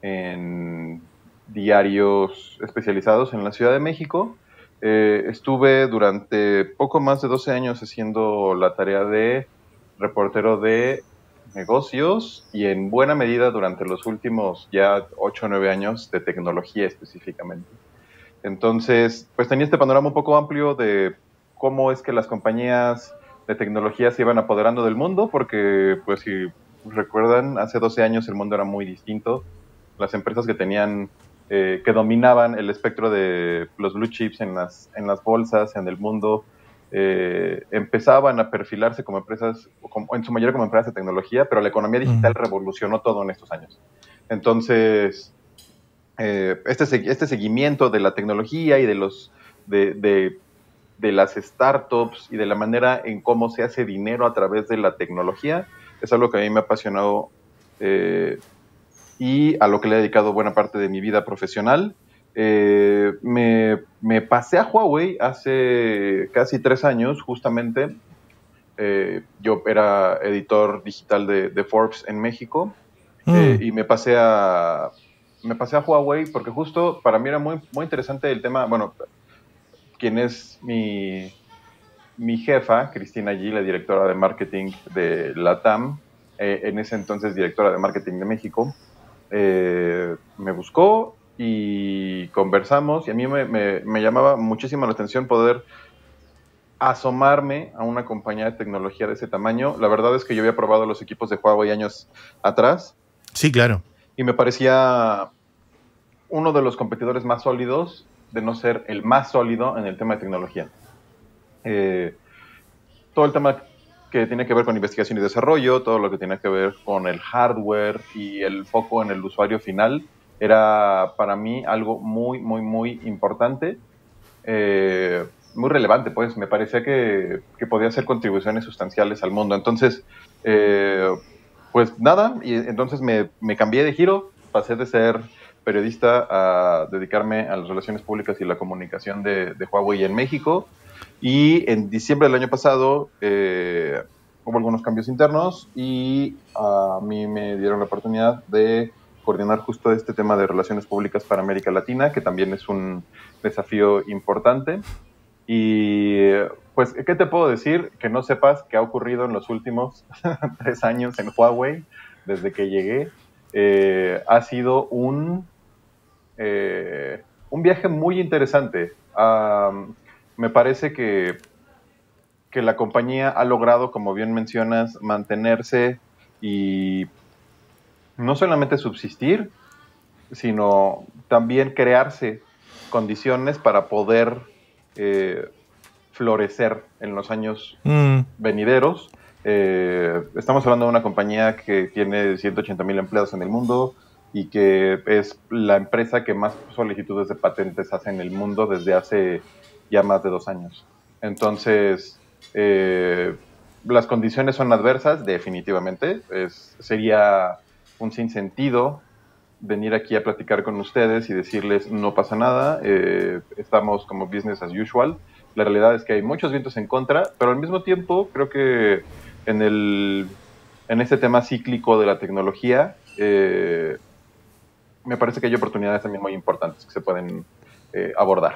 en diarios especializados en la Ciudad de México eh, estuve durante poco más de 12 años haciendo la tarea de reportero de negocios y en buena medida durante los últimos ya 8 o 9 años de tecnología específicamente. Entonces, pues tenía este panorama un poco amplio de cómo es que las compañías de tecnología se iban apoderando del mundo, porque pues si recuerdan, hace 12 años el mundo era muy distinto. Las empresas que tenían eh, que dominaban el espectro de los blue chips en las, en las bolsas, en el mundo, eh, empezaban a perfilarse como empresas, como, en su mayoría como empresas de tecnología, pero la economía digital revolucionó todo en estos años. Entonces, eh, este, este seguimiento de la tecnología y de los... de, las startups y de la manera en cómo se hace dinero a través de la tecnología es algo que a mí me ha apasionado eh, y a lo que le he dedicado buena parte de mi vida profesional. Eh, me, pasé a Huawei hace casi tres años, justamente. Eh, yo era editor digital de, Forbes en México mm. eh, y me pasé a me pasé a Huawei porque justo para mí era muy, muy interesante el tema. Bueno, quien es mi, mi jefa, Cristina G, la directora de marketing de LATAM, en ese entonces directora de marketing de México, eh, me buscó y conversamos y a mí me, llamaba muchísimo la atención poder asomarme a una compañía de tecnología de ese tamaño. La verdad es que yo había probado los equipos de Huawei años atrás. Sí, claro. Y me parecía uno de los competidores más sólidos, de no ser el más sólido en el tema de tecnología. Eh, todo el tema que tiene que ver con investigación y desarrollo, todo lo que tiene que ver con el hardware y el foco en el usuario final, era para mí algo muy, muy, muy importante, eh, muy relevante, pues me parecía que, que, podía hacer contribuciones sustanciales al mundo. Entonces, eh, pues nada, y entonces me, cambié de giro, pasé de ser periodista a dedicarme a las relaciones públicas y la comunicación de Huawei en México. Y en diciembre del año pasado eh, hubo algunos cambios internos y a mí me dieron la oportunidad de coordinar justo este tema de relaciones públicas para América Latina, que también es un desafío importante. Y pues, ¿qué te puedo decir que no sepas qué ha ocurrido en los últimos tres años en Huawei desde que llegué? Eh, ha sido un, eh, un viaje muy interesante. a me parece que, que la compañía ha logrado, como bien mencionas, mantenerse y no solamente subsistir, sino también crearse condiciones para poder eh, florecer en los años mm. venideros. Eh, estamos hablando de una compañía que tiene 180 mil empleados en el mundo y que es la empresa que más solicitudes de patentes hace en el mundo desde hace ya más de dos años. Entonces, eh, las condiciones son adversas, definitivamente. Es, sería un sinsentido venir aquí a platicar con ustedes y decirles no pasa nada, eh, estamos como business as usual. La realidad es que hay muchos vientos en contra, pero al mismo tiempo creo que en, el, en este tema cíclico de la tecnología, eh, me parece que hay oportunidades también muy importantes que se pueden abordar.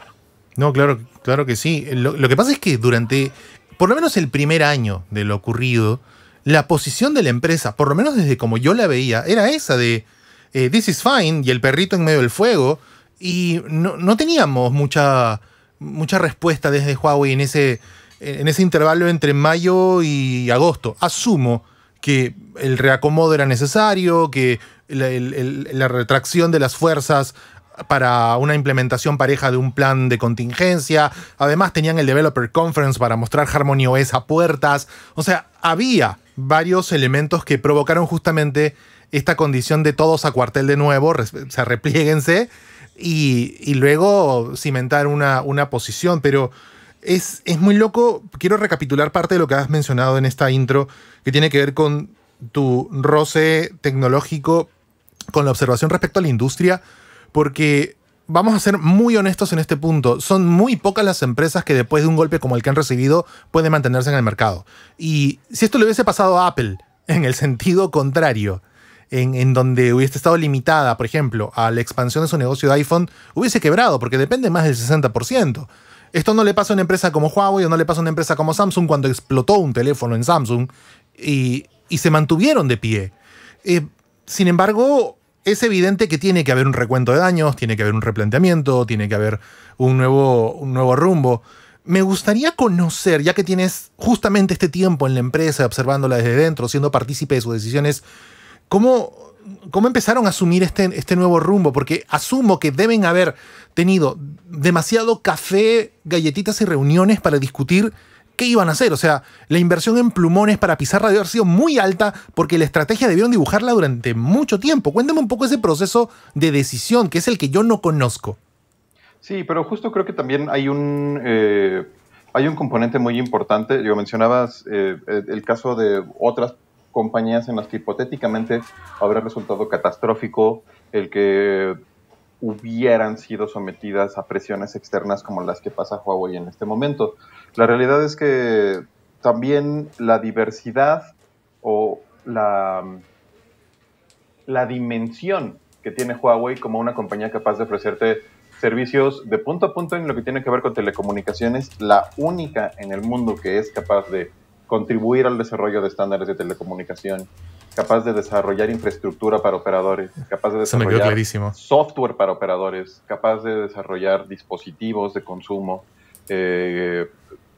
No, claro, claro que sí. Lo, que pasa es que durante, por lo menos el primer año de lo ocurrido, la posición de la empresa, por lo menos desde como yo la veía, era esa de eh, This is fine y el perrito en medio del fuego. Y no, teníamos mucha, mucha respuesta desde Huawei en ese, en ese intervalo entre mayo y agosto. Asumo que el reacomodo era necesario, que la retracción de las fuerzas para una implementación pareja de un plan de contingencia. Además, tenían el Developer Conference para mostrar Harmony OS a puertas. O sea, había varios elementos que provocaron justamente esta condición de todos a cuartel de nuevo, o sea, y, y luego cimentar una, una posición. Pero es, es muy loco. Quiero recapitular parte de lo que has mencionado en esta intro, que tiene que ver con tu roce tecnológico, con la observación respecto a la industria porque vamos a ser muy honestos en este punto. Son muy pocas las empresas que después de un golpe como el que han recibido pueden mantenerse en el mercado. Y si esto le hubiese pasado a Apple, en el sentido contrario, en, donde hubiese estado limitada, por ejemplo, a la expansión de su negocio de iPhone, hubiese quebrado, porque depende más del 60%. Esto no le pasa a una empresa como Huawei o no le pasa a una empresa como Samsung cuando explotó un teléfono en Samsung y, se mantuvieron de pie. Eh, sin embargo, es evidente que tiene que haber un recuento de daños, tiene que haber un replanteamiento, tiene que haber un nuevo, un nuevo rumbo. Me gustaría conocer, ya que tienes justamente este tiempo en la empresa, observándola desde dentro, siendo partícipe de sus decisiones, cómo, cómo empezaron a asumir este, este nuevo rumbo, porque asumo que deben haber tenido demasiado café, galletitas y reuniones para discutir ¿qué iban a hacer? O sea, la inversión en plumones para pizarra debe haber sido muy alta porque la estrategia debieron dibujarla durante mucho tiempo. Cuéntame un poco ese proceso de decisión, que es el que yo no conozco. Sí, pero justo creo que también hay un, eh, hay un componente muy importante. Yo mencionabas eh, el caso de otras compañías en las que hipotéticamente habrá resultado catastrófico el que hubieran sido sometidas a presiones externas como las que pasa Huawei en este momento. La realidad es que también la diversidad o la, la dimensión que tiene Huawei como una compañía capaz de ofrecerte servicios de punto a punto en lo que tiene que ver con telecomunicaciones, la única en el mundo que es capaz de contribuir al desarrollo de estándares de telecomunicación, capaz de desarrollar infraestructura para operadores, capaz de desarrollar software para operadores, capaz de desarrollar dispositivos de consumo, eh,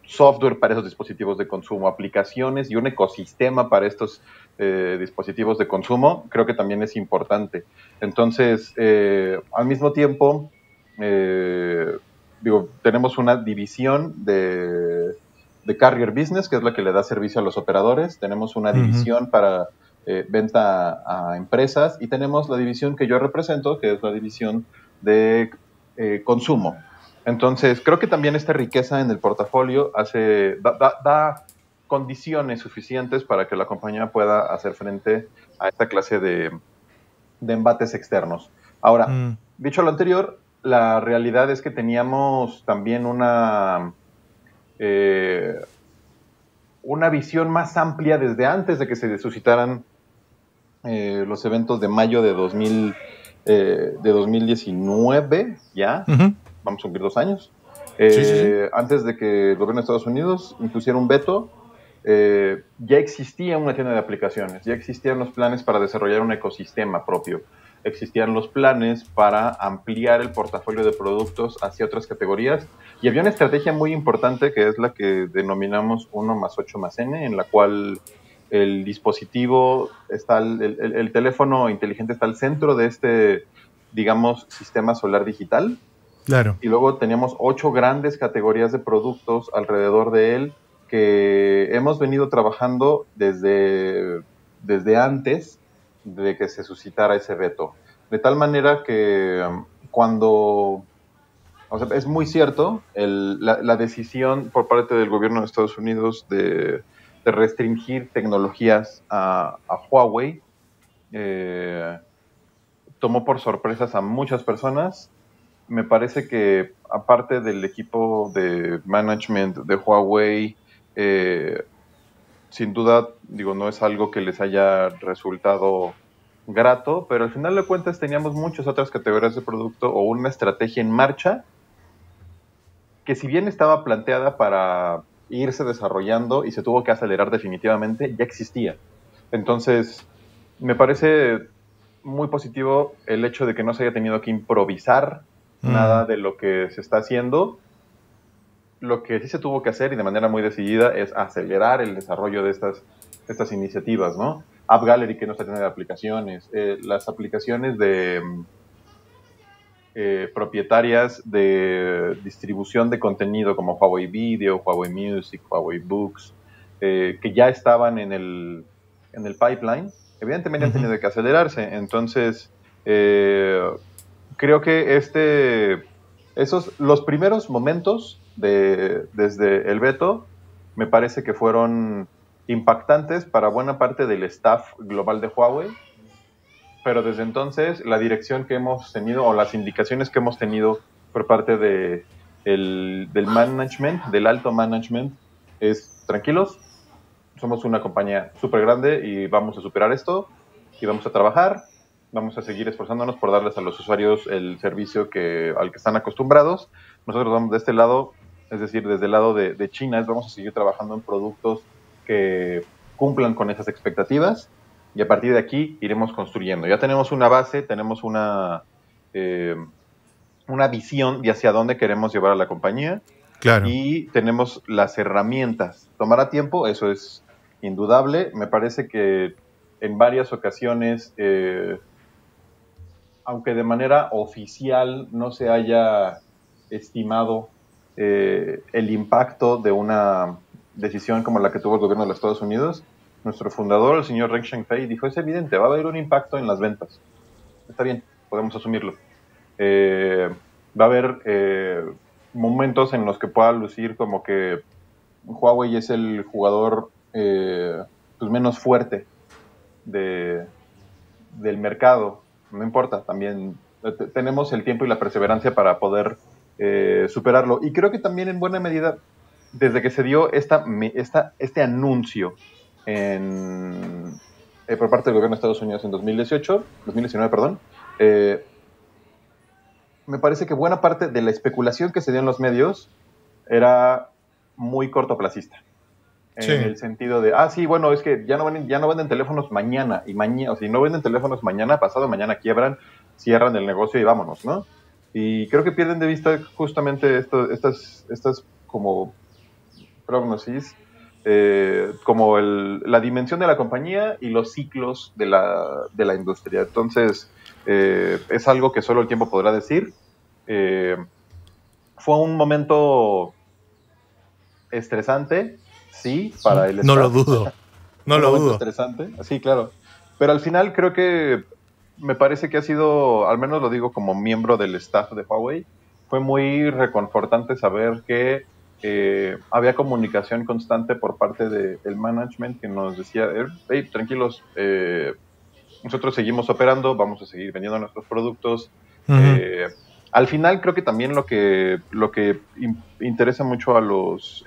software para esos dispositivos de consumo, aplicaciones y un ecosistema para estos eh, dispositivos de consumo, creo que también es importante. Entonces, eh, al mismo tiempo, eh, digo, tenemos una división de, Carrier Business, que es la que le da servicio a los operadores, tenemos una división para venta a, empresas y tenemos la división que yo represento, que es la división de consumo, entonces, creo que también esta riqueza en el portafolio hace, da, condiciones suficientes para que la compañía pueda hacer frente a esta clase de, embates externos. Ahora, mm. dicho lo anterior, la realidad es que teníamos también una, eh, una visión más amplia desde antes de que se suscitaran eh, los eventos de mayo de, eh, de 2019, ¿ya? vamos a cumplir dos años, eh, antes de que el gobierno de Estados Unidos impusiera un veto, eh, ya existía una tienda de aplicaciones, ya existían los planes para desarrollar un ecosistema propio, existían los planes para ampliar el portafolio de productos hacia otras categorías y había una estrategia muy importante que es la que denominamos 1 más 8 más N, en la cual el dispositivo está, el, el teléfono inteligente está al centro de este, digamos, sistema solar digital y luego teníamos ocho grandes categorías de productos alrededor de él que hemos venido trabajando desde, desde antes de que se suscitara ese veto. De tal manera que um, cuando... es muy cierto la, decisión por parte del gobierno de Estados Unidos de, restringir tecnologías a, a Huawei eh, tomó por sorpresas a muchas personas me parece que aparte del equipo de management de Huawei, eh, sin duda, digo, no es algo que les haya resultado grato, pero al final de cuentas teníamos muchas otras categorías de producto o una estrategia en marcha que si bien estaba planteada para irse desarrollando y se tuvo que acelerar definitivamente, ya existía. Entonces, me parece muy positivo el hecho de que no se haya tenido que improvisar Mm. nada de lo que se está haciendo. Lo que sí se tuvo que hacer y de manera muy decidida es acelerar el desarrollo de estas, estas iniciativas, ¿no? App Gallery que no está teniendo aplicaciones, eh, las aplicaciones de mm, eh, propietarias de distribución de contenido como Huawei Video, Huawei Music, Huawei Books, eh, que ya estaban en el, pipeline, evidentemente han tenido que acelerarse. Entonces, creo que este, esos, los primeros momentos de, desde el veto me parece que fueron impactantes para buena parte del staff global de Huawei, pero desde entonces la dirección que hemos tenido o las indicaciones que hemos tenido por parte de, el, del management, del alto management, es tranquilos, somos una compañía súper grande y vamos a superar esto y vamos a trabajar vamos a seguir esforzándonos por darles a los usuarios el servicio que, al que están acostumbrados. Nosotros vamos de este lado, es decir, desde el lado de, China, vamos a seguir trabajando en productos que cumplan con esas expectativas y a partir de aquí iremos construyendo. Ya tenemos una base, tenemos una, eh, una visión de hacia dónde queremos llevar a la compañía. Claro. Y tenemos las herramientas. Tomará tiempo, eso es indudable. Me parece que en varias ocasiones eh, aunque de manera oficial no se haya estimado eh, el impacto de una decisión como la que tuvo el gobierno de los Estados Unidos, nuestro fundador, el señor Ren Shengfei, dijo, es evidente, va a haber un impacto en las ventas. Está bien, podemos asumirlo. Eh, va a haber eh, momentos en los que pueda lucir como que Huawei es el jugador pues, menos fuerte del mercado no importa, también eh, tenemos el tiempo y la perseverancia para poder eh, superarlo. Y creo que también en buena medida, desde que se dio esta, este anuncio eh, por parte del gobierno de Estados Unidos en 2018, 2019, perdón, me parece que buena parte de la especulación que se dio en los medios era muy cortoplacista. En el sentido de, ah, sí, bueno, es que ya no venden, ya no venden teléfonos mañana y mañana, o si no venden teléfonos mañana, pasado mañana quiebran, cierran el negocio y vámonos, ¿no? Y creo que pierden de vista justamente estas, estas como prognosis, eh, como la dimensión de la compañía y los ciclos de la, de la industria. Entonces, eh, es algo que solo el tiempo podrá decir. Eh, fue un momento estresante, sí, para él. No lo dudo. No lo dudo. Interesante. Sí, claro. Pero al final creo que me parece que ha sido, al menos lo digo como miembro del staff de Huawei, fue muy reconfortante saber que eh, había comunicación constante por parte del management que nos decía, eh, hey, tranquilos, eh, nosotros seguimos operando, vamos a seguir vendiendo nuestros productos. al final creo que también lo que, lo que interesa mucho a los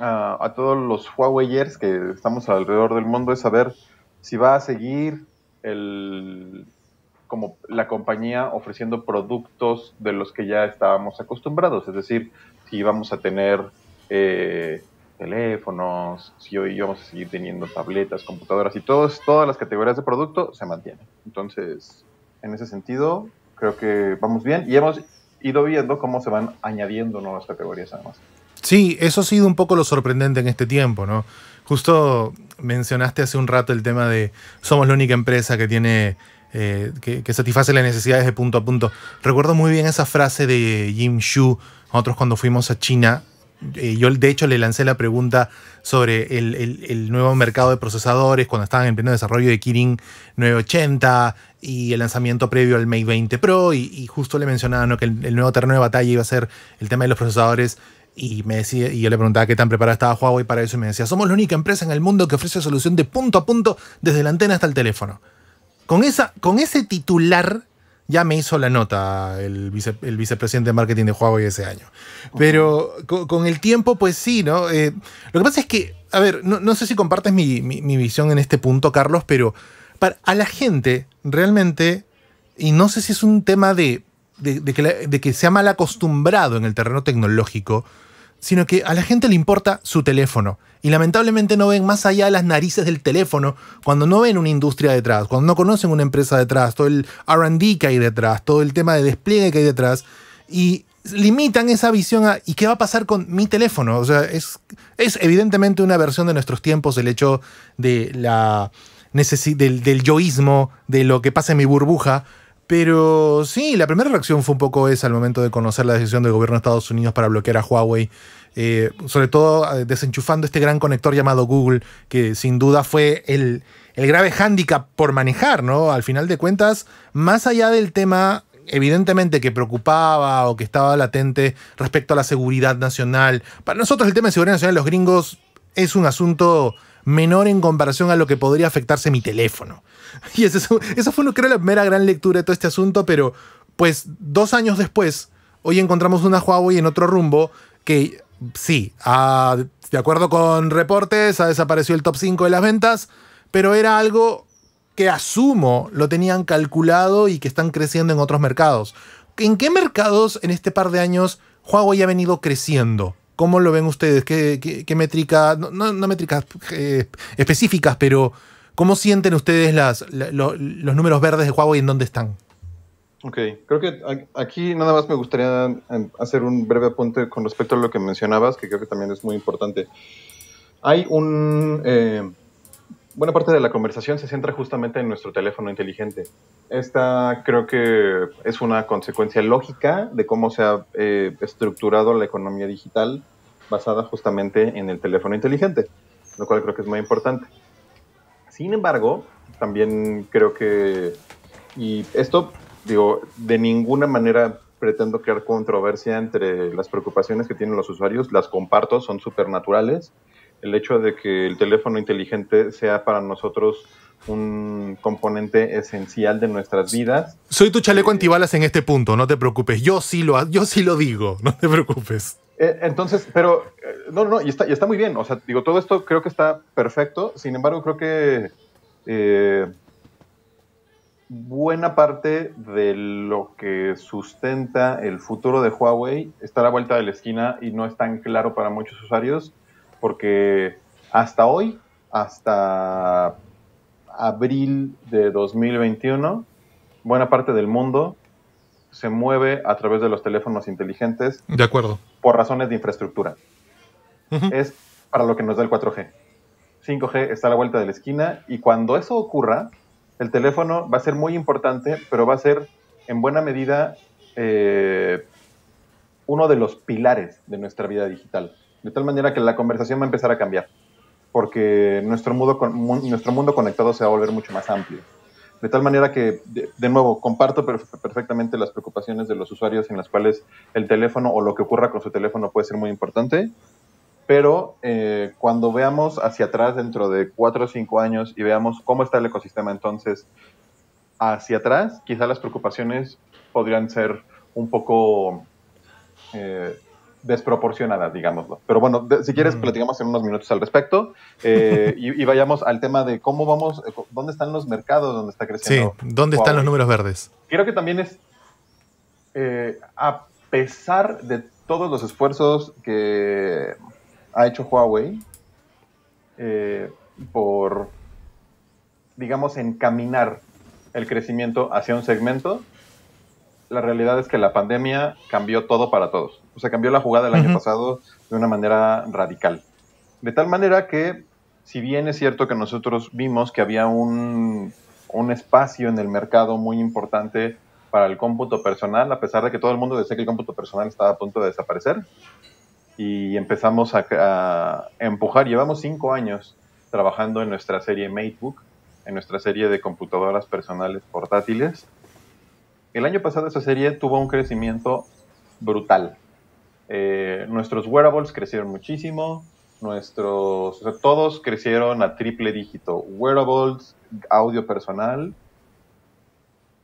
a, todos los Huaweiers que estamos alrededor del mundo es saber si va a seguir el, como la compañía ofreciendo productos de los que ya estábamos acostumbrados, es decir, si vamos a tener eh, teléfonos, si hoy vamos a seguir teniendo tabletas, computadoras y todas las categorías de producto se mantienen. Entonces, en ese sentido, creo que vamos bien y hemos ido viendo cómo se van añadiendo nuevas categorías además. Sí, eso ha sido un poco lo sorprendente en este tiempo, ¿no? Justo mencionaste hace un rato el tema de somos la única empresa que tiene eh, que, satisface las necesidades de punto a punto. Recuerdo muy bien esa frase de Jim Shu, nosotros cuando fuimos a China, eh, yo de hecho le lancé la pregunta sobre el, nuevo mercado de procesadores cuando estaban en pleno desarrollo de Kirin 980 y el lanzamiento previo al Mate 20 Pro y, justo le mencionaba que el, el nuevo terreno de batalla iba a ser el tema de los procesadores y, me decía, y yo le preguntaba qué tan preparada estaba Huawei para eso y me decía, somos la única empresa en el mundo que ofrece solución de punto a punto desde la antena hasta el teléfono. Con, esa, con ese titular ya me hizo la nota el, vicepresidente de marketing de Huawei ese año. Pero con, el tiempo, pues sí, ¿no? Eh, lo que pasa es que, a ver, no, sé si compartes mi, visión en este punto, Carlos, pero a la gente realmente, y no sé si es un tema de de, que sea de, que se mal acostumbrado en el terreno tecnológico, sino que a la gente le importa su teléfono. Y lamentablemente no ven más allá las narices del teléfono cuando no ven una industria detrás, cuando no conocen una empresa detrás, todo el RD que hay detrás, todo el tema de despliegue que hay detrás. Y limitan esa visión a ¿y qué va a pasar con mi teléfono? O sea, es, es evidentemente una versión de nuestros tiempos el hecho de la, del, del yoísmo, de lo que pasa en mi burbuja, pero sí, la primera reacción fue un poco esa al momento de conocer la decisión del gobierno de Estados Unidos para bloquear a Huawei. Eh, sobre todo eh, desenchufando este gran conector llamado Google, que sin duda fue el, el grave hándicap por manejar, ¿no? Al final de cuentas, más allá del tema evidentemente que preocupaba o que estaba latente respecto a la seguridad nacional, para nosotros el tema de seguridad nacional de los gringos es un asunto menor en comparación a lo que podría afectarse mi teléfono. Y eso, eso fue, creo, la primera gran lectura de todo este asunto, pero pues dos años después, hoy encontramos una Huawei en otro rumbo que sí, ah, de acuerdo con reportes, ha desaparecido el top 5 de las ventas, pero era algo que asumo lo tenían calculado y que están creciendo en otros mercados. ¿En qué mercados en este par de años Huawei ha venido creciendo? ¿Cómo lo ven ustedes? ¿Qué, qué, métrica, no, métricas eh, específicas, pero ¿Cómo sienten ustedes los, números verdes de Huawei en dónde están? Ok, creo que aquí nada más me gustaría em, hacer un breve apunte con respecto a lo que mencionabas, que creo que también es muy importante. Hay un... Eh, buena parte de la conversación se centra justamente en nuestro teléfono inteligente. Esta creo que es una consecuencia lógica de cómo se ha eh, estructurado la economía digital basada justamente en el teléfono inteligente, lo cual creo que es muy importante. Sin embargo, también creo que, y esto, digo, de ninguna manera pretendo crear controversia entre las preocupaciones que tienen los usuarios, las comparto, son súper naturales. El hecho de que el teléfono inteligente sea para nosotros un componente esencial de nuestras vidas. Soy tu chaleco eh, antibalas en este punto, no te preocupes. Yo sí lo, yo sí lo digo, no te preocupes. Eh, entonces, pero, eh, no, no, y está, y está muy bien. O sea, digo, todo esto creo que está perfecto. Sin embargo, creo que eh, buena parte de lo que sustenta el futuro de Huawei está a la vuelta de la esquina y no es tan claro para muchos usuarios, porque hasta hoy, hasta abril de 2021, buena parte del mundo se mueve a través de los teléfonos inteligentes. De acuerdo por razones de infraestructura. Es para lo que nos da el 4G. 5G está a la vuelta de la esquina y cuando eso ocurra, el teléfono va a ser muy importante, pero va a ser en buena medida eh, uno de los pilares de nuestra vida digital. De tal manera que la conversación va a empezar a cambiar, porque nuestro mundo, nuestro mundo conectado se va a volver mucho más amplio de tal manera que, de, nuevo, comparto perfectamente las preocupaciones de los usuarios en las cuales el teléfono o lo que ocurra con su teléfono puede ser muy importante, pero eh, cuando veamos hacia atrás dentro de cuatro o cinco años y veamos cómo está el ecosistema entonces hacia atrás, quizá las preocupaciones podrían ser un poco... Eh, desproporcionada, digámoslo. Pero bueno, si quieres, mm. platicamos en unos minutos al respecto eh, y, vayamos al tema de cómo vamos, eh, dónde están los mercados, dónde está creciendo. Sí, dónde están los números verdes. Creo que también es, eh, a pesar de todos los esfuerzos que ha hecho Huawei por, digamos, encaminar el crecimiento hacia un segmento, la realidad es que la pandemia cambió todo para todos. O sea, cambió la jugada del año pasado de una manera radical. De tal manera que, si bien es cierto que nosotros vimos que había un, espacio en el mercado muy importante para el cómputo personal, a pesar de que todo el mundo decía que el cómputo personal estaba a punto de desaparecer, y empezamos a empujar. Llevamos cinco años trabajando en nuestra serie Matebook, en nuestra serie de computadoras personales portátiles, el año pasado esa serie tuvo un crecimiento brutal. Eh, nuestros wearables crecieron muchísimo, nuestros, todos crecieron a triple dígito, wearables, audio personal,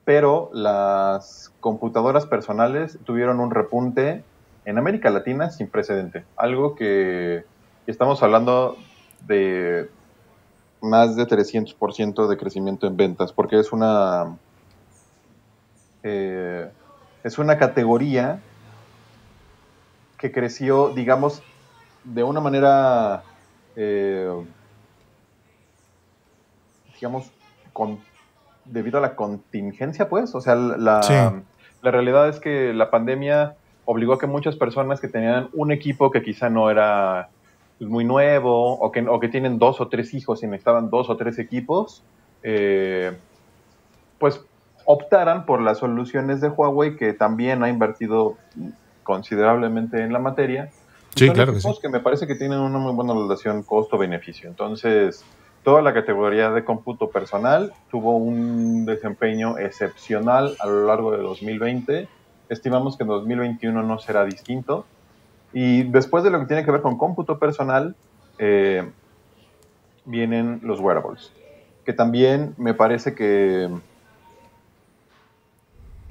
pero las computadoras personales tuvieron un repunte en América Latina sin precedente, algo que estamos hablando de más de 300% de crecimiento en ventas, porque es una eh, es una categoría que creció, digamos, de una manera, eh, digamos, con, debido a la contingencia, pues. O sea, la, realidad es que la pandemia obligó a que muchas personas que tenían un equipo que quizá no era pues, muy nuevo o que, o que tienen dos o tres hijos y necesitaban dos o tres equipos, eh, pues optaran por las soluciones de Huawei, que también ha invertido considerablemente en la materia. Sí, claro que sí. que me parece que tienen una muy buena relación costo-beneficio. Entonces, toda la categoría de cómputo personal tuvo un desempeño excepcional a lo largo de 2020. Estimamos que en 2021 no será distinto. Y después de lo que tiene que ver con cómputo personal, eh, vienen los wearables, que también me parece que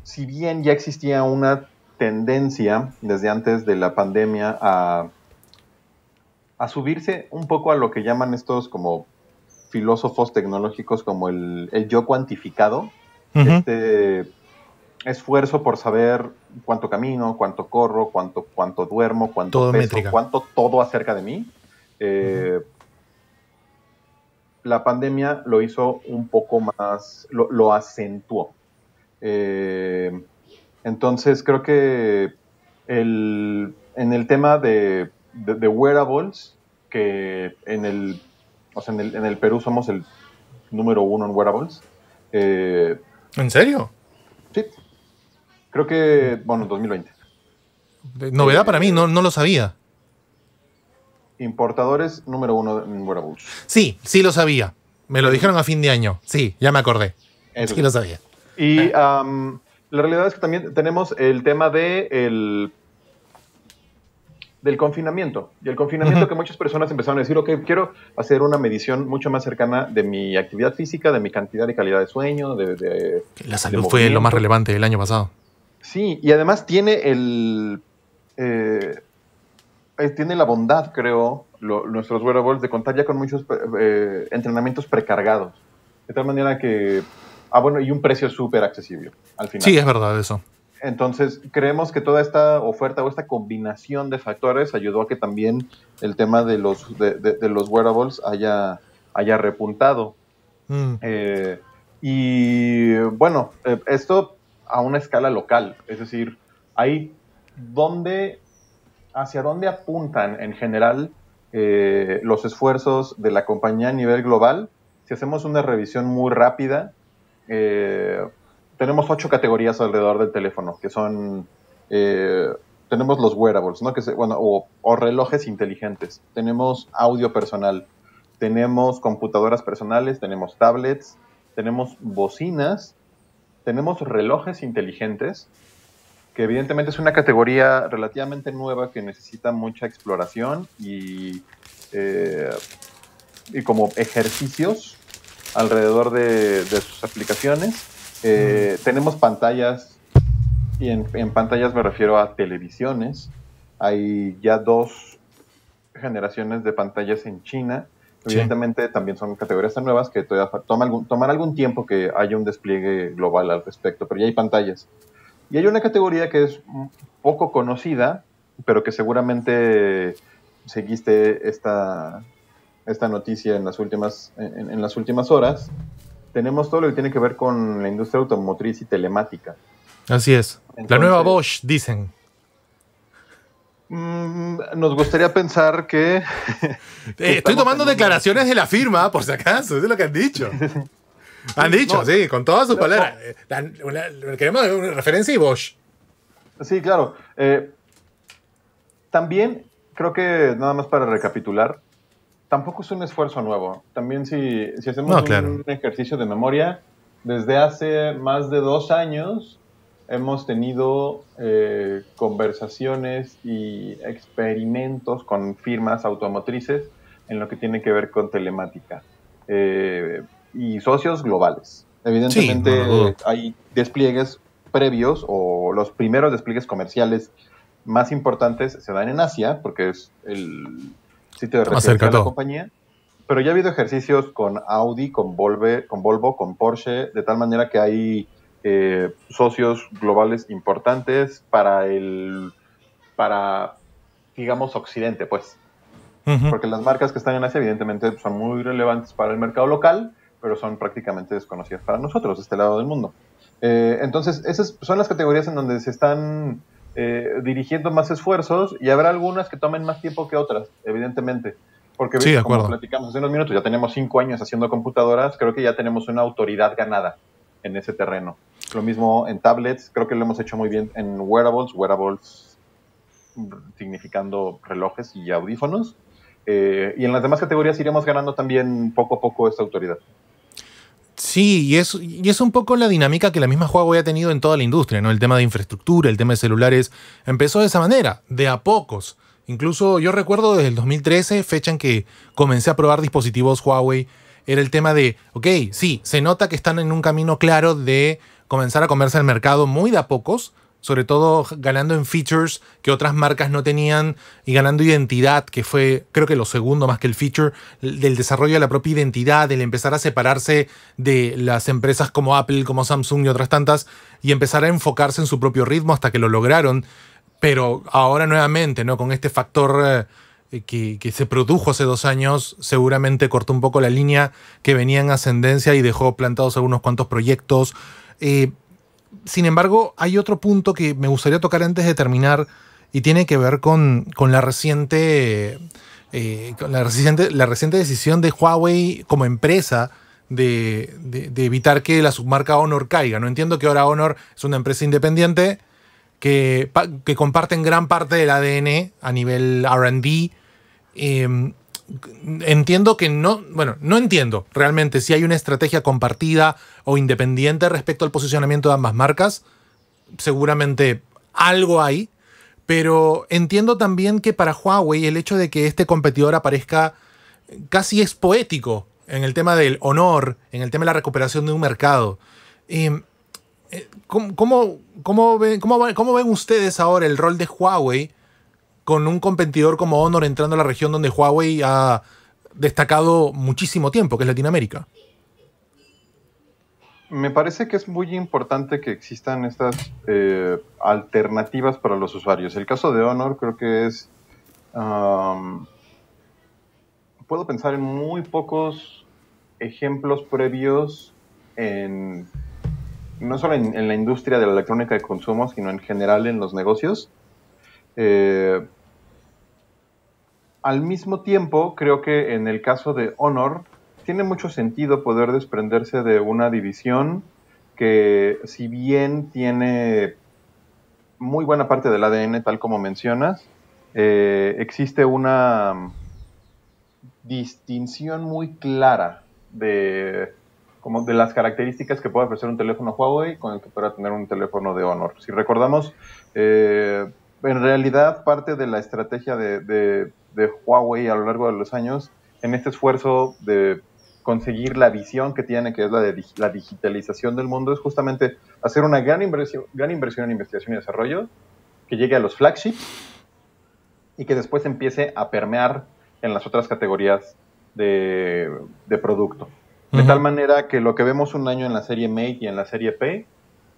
si bien ya existía una tendencia desde antes de la pandemia a, subirse un poco a lo que llaman estos como filósofos tecnológicos como el, yo cuantificado, este esfuerzo por saber cuánto camino, cuánto corro, cuánto, cuánto duermo, cuánto todo cuánto todo acerca de mí. Eh, la pandemia lo hizo un poco más, lo acentuó. Eh, entonces creo que el, en el tema de, wearables, que en el, o sea, en el, en el, Perú somos el número uno en wearables. Eh, ¿En serio? Sí. Creo que, bueno, 2020. Novedad para mí, no, no lo sabía. Importadores número uno en wearables. Sí, sí lo sabía. Me lo dijeron a fin de año. Sí, ya me acordé. sí. lo sabía. Y eh. la realidad es que también tenemos el tema de el, del confinamiento. Y el confinamiento que muchas personas empezaron a decir, ok, quiero hacer una medición mucho más cercana de mi actividad física, de mi cantidad y calidad de sueño, de... la salud fue lo más relevante el año pasado. Sí, y además tiene el... Eh, tiene la bondad, creo, nuestros wearables de contar ya con muchos eh, entrenamientos precargados. De tal manera que Ah, bueno, y un precio súper accesible al final. Sí, es verdad eso. Entonces, creemos que toda esta oferta o esta combinación de factores ayudó a que también el tema de los, de, los wearables haya, haya repuntado. Mm. Eh, y bueno, eh, esto a una escala local, es decir, ahí donde, hacia dónde apuntan en general eh, los esfuerzos de la compañía a nivel global. Si hacemos una revisión muy rápida, eh, tenemos ocho categorías alrededor del teléfono, que son, eh, tenemos los wearables, ¿no? Que bueno, o, relojes inteligentes, tenemos audio personal, tenemos computadoras personales, tenemos tablets, tenemos bocinas, tenemos relojes inteligentes, que evidentemente es una categoría relativamente nueva que necesita mucha exploración y, eh, y como ejercicios alrededor de, sus aplicaciones. Eh, tenemos pantallas, y en, en, pantallas me refiero a televisiones. Hay ya dos generaciones de pantallas en China. Evidentemente también son categorías tan nuevas que todavía toma algún, tomar algún tiempo que haya un despliegue global al respecto, pero ya hay pantallas. Y hay una categoría que es poco conocida, pero que seguramente seguiste esta, esta noticia en las últimas, en, las últimas horas, tenemos todo lo que tiene que ver con la industria automotriz y telemática. Así es. la nueva Bosch, dicen. Mm, nos gustaría pensar que... Eh, estoy tomando declaraciones de la firma, por si acaso, es lo que han dicho. han dicho, sí, con todas sus palabras. Eh, queremos una referencia y Bosch. Sí, claro. Eh, también creo que, nada más para recapitular, tampoco es un esfuerzo nuevo. También si, hacemos un, ejercicio de memoria, desde hace más de dos años hemos tenido eh, conversaciones y experimentos con firmas automotrices en lo que tiene que ver con telemática eh, y socios globales. Evidentemente hay despliegues previos o los primeros despliegues comerciales más importantes se dan en Asia porque es el, de te de la compañía. Pero ya ha habido ejercicios con Audi, con, Volvo, con Porsche, de tal manera que hay eh, socios globales importantes para el, para, digamos, Occidente, pues. Porque las marcas que están en Asia, evidentemente, son muy relevantes para el mercado local, pero son prácticamente desconocidas para nosotros, este lado del mundo. Eh, entonces, esas son las categorías en donde se están eh, dirigiendo más esfuerzos y habrá algunas que tomen más tiempo que otras, evidentemente. Porque como platicamos hace unos minutos, ya tenemos cinco años haciendo computadoras, creo que ya tenemos una autoridad ganada en ese terreno. Lo mismo en tablets, creo que lo hemos hecho muy bien en wearables, wearables significando relojes y audífonos. Eh, y en las demás categorías iremos ganando también poco a poco esta autoridad. Sí, y es, y es un poco la dinámica que la misma Huawei ha tenido en toda la industria, ¿no? El tema de infraestructura, el tema de celulares, empezó de esa manera, de a pocos. Incluso yo recuerdo desde el 2013, fecha en que comencé a probar dispositivos Huawei, era el tema de, ok, sí, se nota que están en un camino claro de comenzar a comerse el mercado muy de a pocos, sobre todo ganando en features que otras marcas no tenían y ganando identidad, que fue creo que lo segundo más que el feature, del desarrollo de la propia identidad, del empezar a separarse de las empresas como Apple, como Samsung y otras tantas, y empezar a enfocarse en su propio ritmo hasta que lo lograron. Pero ahora nuevamente, ¿no? Con este factor... Eh, que, se produjo hace dos años, seguramente cortó un poco la línea que venía en ascendencia y dejó plantados algunos cuantos proyectos. Eh, sin embargo, hay otro punto que me gustaría tocar antes de terminar y tiene que ver con, la reciente... Eh, la reciente, la reciente decisión de Huawei como empresa de, evitar que la submarca Honor caiga. No entiendo que ahora Honor es una empresa independiente que, que comparten gran parte del ADN a nivel RD entiendo que no, bueno, no entiendo realmente si hay una estrategia compartida o independiente respecto al posicionamiento de ambas marcas. Seguramente algo hay, pero entiendo también que para Huawei el hecho de que este competidor aparezca casi es poético en el tema del honor, en el tema de la recuperación de un mercado. Em, eh, ¿Cómo, ven, ¿Cómo, ven, ustedes ahora el rol de Huawei con un competidor como Honor entrando a la región donde Huawei ha destacado muchísimo tiempo, que es Latinoamérica. Me parece que es muy importante que existan estas eh, alternativas para los usuarios. El caso de Honor creo que es... puedo pensar en muy pocos ejemplos previos en no solo en, la industria de la electrónica de consumo, sino en general en los negocios, eh, al mismo tiempo, creo que en el caso de Honor, tiene mucho sentido poder desprenderse de una división que si bien tiene muy buena parte del ADN, tal como mencionas, eh, existe una distinción muy clara de, como de las características que puede ofrecer un teléfono Huawei con el que pueda tener un teléfono de Honor. Si recordamos, eh, en realidad parte de la estrategia de, Huawei a lo largo de los años en este esfuerzo de conseguir la visión que tiene, que es la de la digitalización del mundo, es justamente hacer una gran inversión, gran inversión en investigación y desarrollo que llegue a los flagships y que después empiece a permear en las otras categorías de, producto. De tal manera que lo que vemos un año en la serie Mate y en la serie P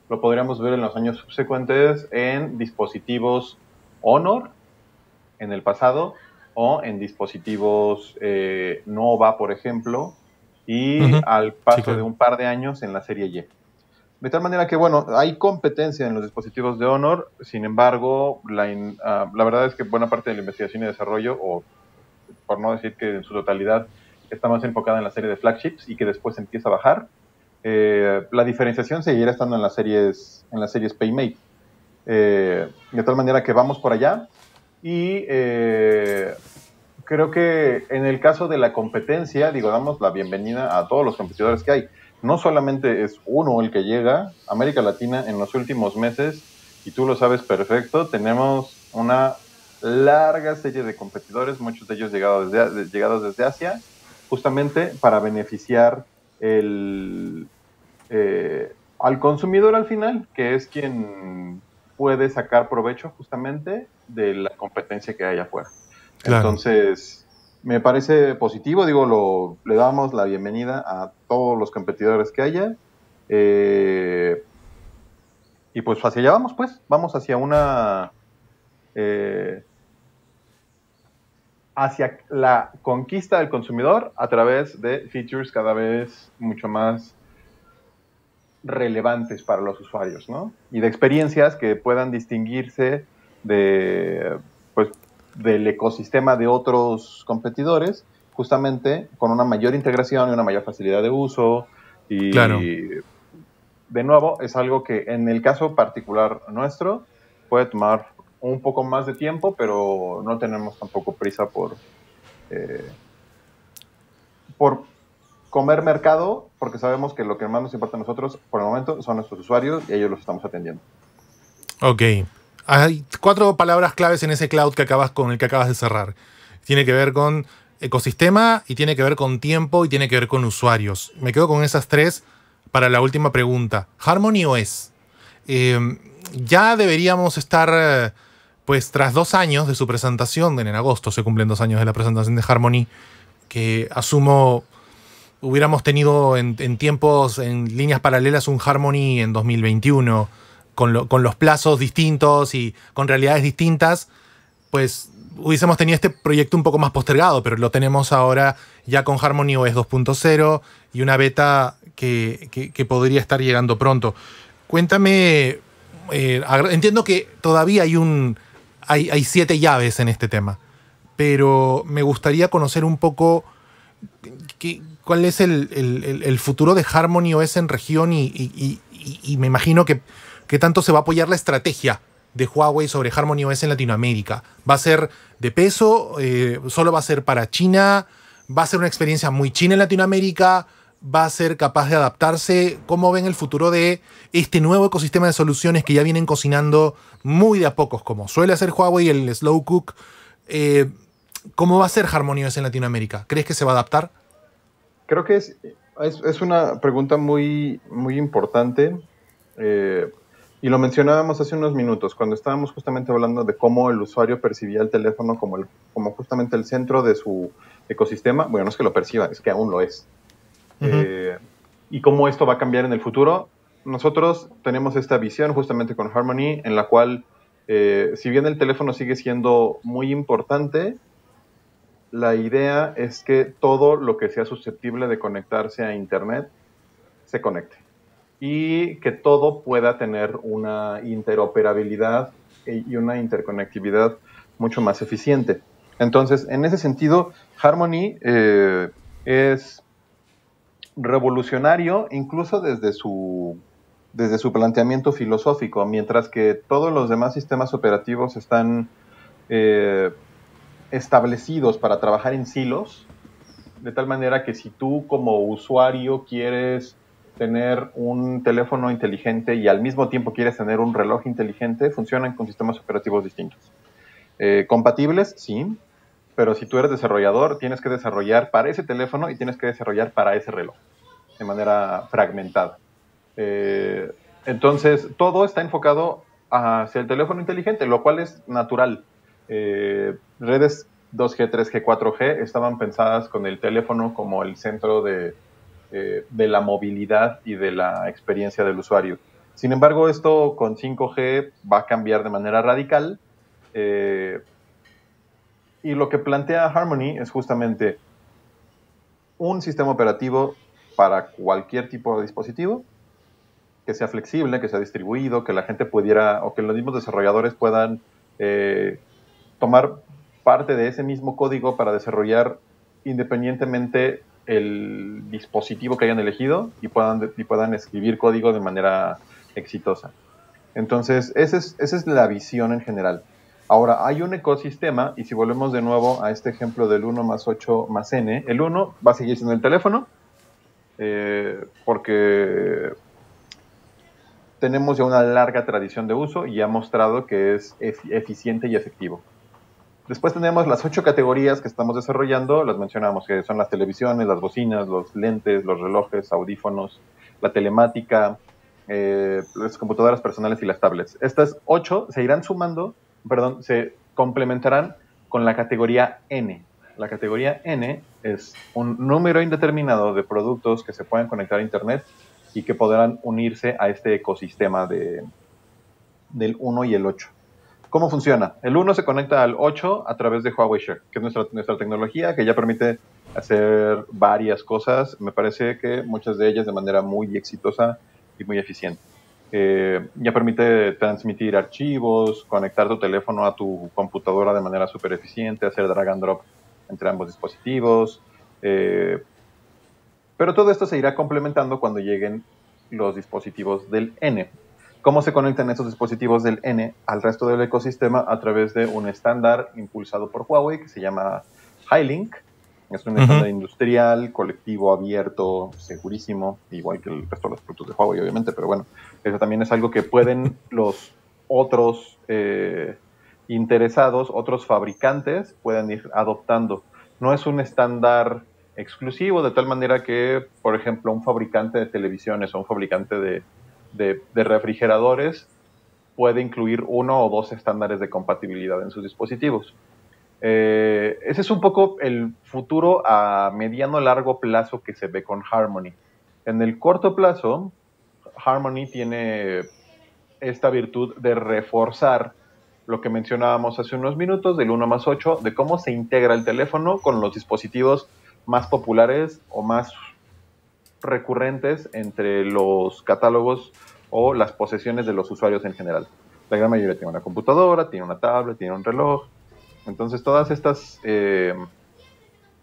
lo podríamos ver en los años subsecuentes en dispositivos Honor en el pasado o en dispositivos eh, Nova, por ejemplo, y al paso de un par de años en la serie Y. De tal manera que, bueno, hay competencia en los dispositivos de Honor, sin embargo, la, ah, la verdad es que buena parte de la investigación y desarrollo, o por no decir que en su totalidad, está más enfocada en la serie de flagships y que después empieza a bajar. Eh, la diferenciación seguirá estando en las series, en las series Paymate. Eh, de tal manera que vamos por allá. Y eh, creo que en el caso de la competencia, digo, damos la bienvenida a todos los competidores que hay. No solamente es uno el que llega, América Latina en los últimos meses, y tú lo sabes perfecto, tenemos una larga serie de competidores, muchos de ellos llegados desde, llegados desde Asia, justamente para beneficiar eh, al consumidor al final, que es quien puede sacar provecho justamente de la competencia que hay afuera. Entonces, me parece positivo, digo, lo, le damos la bienvenida a todos los competidores que haya. Eh, y pues hacia allá vamos, pues, vamos hacia una eh, hacia la conquista del consumidor a través de features cada vez mucho más relevantes para los usuarios, ¿no? Y de experiencias que puedan distinguirse de, pues, del ecosistema de otros competidores, justamente con una mayor integración y una mayor facilidad de uso. Y, de nuevo, es algo que en el caso particular nuestro puede tomar un poco más de tiempo, pero no tenemos tampoco prisa por, eh, por comer mercado, porque sabemos que lo que más nos importa a nosotros por el momento son nuestros usuarios y ellos los estamos atendiendo. Ok. Hay cuatro palabras claves en ese cloud que acabas, con el que acabas de cerrar. Tiene que ver con ecosistema y tiene que ver con tiempo y tiene que ver con usuarios. Me quedo con esas tres para la última pregunta. Harmony OS. Eh, ya deberíamos estar... Eh, pues tras dos años de su presentación, en agosto se cumplen dos años de la presentación de Harmony, que asumo hubiéramos tenido en, tiempos, en líneas paralelas, un Harmony en 2021, con, los plazos distintos y con realidades distintas, pues hubiésemos tenido este proyecto un poco más postergado, pero lo tenemos ahora ya con Harmony e OS 2.0 y una beta que, podría estar llegando pronto. Cuéntame, eh, entiendo que todavía hay un hay, hay siete llaves en este tema, pero me gustaría conocer un poco cuál es el, futuro de Harmony OS en región y, me imagino que, tanto se va a apoyar la estrategia de Huawei sobre Harmony OS en Latinoamérica. ¿Va a ser de peso? Eh, ¿Solo va a ser para China? ¿Va a ser una experiencia muy china en Latinoamérica? va a ser capaz de adaptarse? ¿Cómo ven el futuro de este nuevo ecosistema de soluciones que ya vienen cocinando muy de a pocos, como suele hacer Huawei, el slow cook? Eh, ¿Cómo va a ser Harmonios en Latinoamérica? ¿Crees que se va a adaptar? Creo que es, una pregunta muy, muy importante. Eh, y lo mencionábamos hace unos minutos, cuando estábamos justamente hablando de cómo el usuario percibía el teléfono como, el, como justamente el centro de su ecosistema. Bueno, no es que lo perciba, es que aún lo es. Eh, y cómo esto va a cambiar en el futuro. Nosotros tenemos esta visión justamente con Harmony, en la cual, eh, si bien el teléfono sigue siendo muy importante, la idea es que todo lo que sea susceptible de conectarse a Internet se conecte y que todo pueda tener una interoperabilidad e, y una interconectividad mucho más eficiente. Entonces, en ese sentido, Harmony eh, es revolucionario incluso desde su, desde su planteamiento filosófico, mientras que todos los demás sistemas operativos están eh, establecidos para trabajar en silos, de tal manera que si tú como usuario quieres tener un teléfono inteligente y al mismo tiempo quieres tener un reloj inteligente, funcionan con sistemas operativos distintos. Eh, ¿Compatibles? Sí pero si tú eres desarrollador, tienes que desarrollar para ese teléfono y tienes que desarrollar para ese reloj, de manera fragmentada. Eh, entonces, todo está enfocado hacia el teléfono inteligente, lo cual es natural. Eh, redes 2G, 3G, 4G estaban pensadas con el teléfono como el centro eh, de, la movilidad y de la experiencia del usuario. Sin embargo, esto con 5G va a cambiar de manera radical. Y lo que plantea Harmony es justamente un sistema operativo para cualquier tipo de dispositivo, que sea flexible, que sea distribuido, que la gente pudiera, o que los mismos desarrolladores puedan eh, tomar parte de ese mismo código para desarrollar independientemente el dispositivo que hayan elegido y puedan, y puedan escribir código de manera exitosa. Entonces, esa es la visión en general. Ahora, hay un ecosistema, y si volvemos de nuevo a este ejemplo del 1 más 8 más n, el 1 va a seguir siendo el teléfono, eh, porque tenemos ya una larga tradición de uso y ha mostrado que es eficiente y efectivo. Después tenemos las ocho categorías que estamos desarrollando, las mencionamos, que son las televisiones, las bocinas, los lentes, los relojes, audífonos, la telemática, eh, las computadoras personales y las tablets. Estas ocho se irán sumando perdón, se complementarán con la categoría N. La categoría N es un número indeterminado de productos que se pueden conectar a Internet y que podrán unirse a este ecosistema de, del 1 y el 8. ¿Cómo funciona? El 1 se conecta al 8 a través de Huawei Share, que es nuestra, nuestra tecnología que ya permite hacer varias cosas, me parece que muchas de ellas de manera muy exitosa y muy eficiente. Eh, ya permite transmitir archivos, conectar tu teléfono a tu computadora de manera súper eficiente, hacer drag and drop entre ambos dispositivos. Eh, pero todo esto se irá complementando cuando lleguen los dispositivos del N. ¿Cómo se conectan esos dispositivos del N al resto del ecosistema? A través de un estándar impulsado por Huawei que se llama HiLink. Es un estándar industrial, colectivo, abierto, segurísimo, igual que el resto de los productos de Huawei, obviamente, pero bueno, eso también es algo que pueden los otros eh, interesados, otros fabricantes, puedan ir adoptando. No es un estándar exclusivo, de tal manera que, por ejemplo, un fabricante de televisiones o un fabricante de refrigeradores puede incluir uno o dos estándares de compatibilidad en sus dispositivos. Eh, ese es un poco el futuro a mediano largo plazo que se ve con Harmony. En el corto plazo, Harmony tiene esta virtud de reforzar lo que mencionábamos hace unos minutos del 1 más 8, de cómo se integra el teléfono con los dispositivos más populares o más recurrentes entre los catálogos o las posesiones de los usuarios en general. La gran mayoría tiene una computadora, tiene una tablet, tiene un reloj, entonces, todas estas, eh,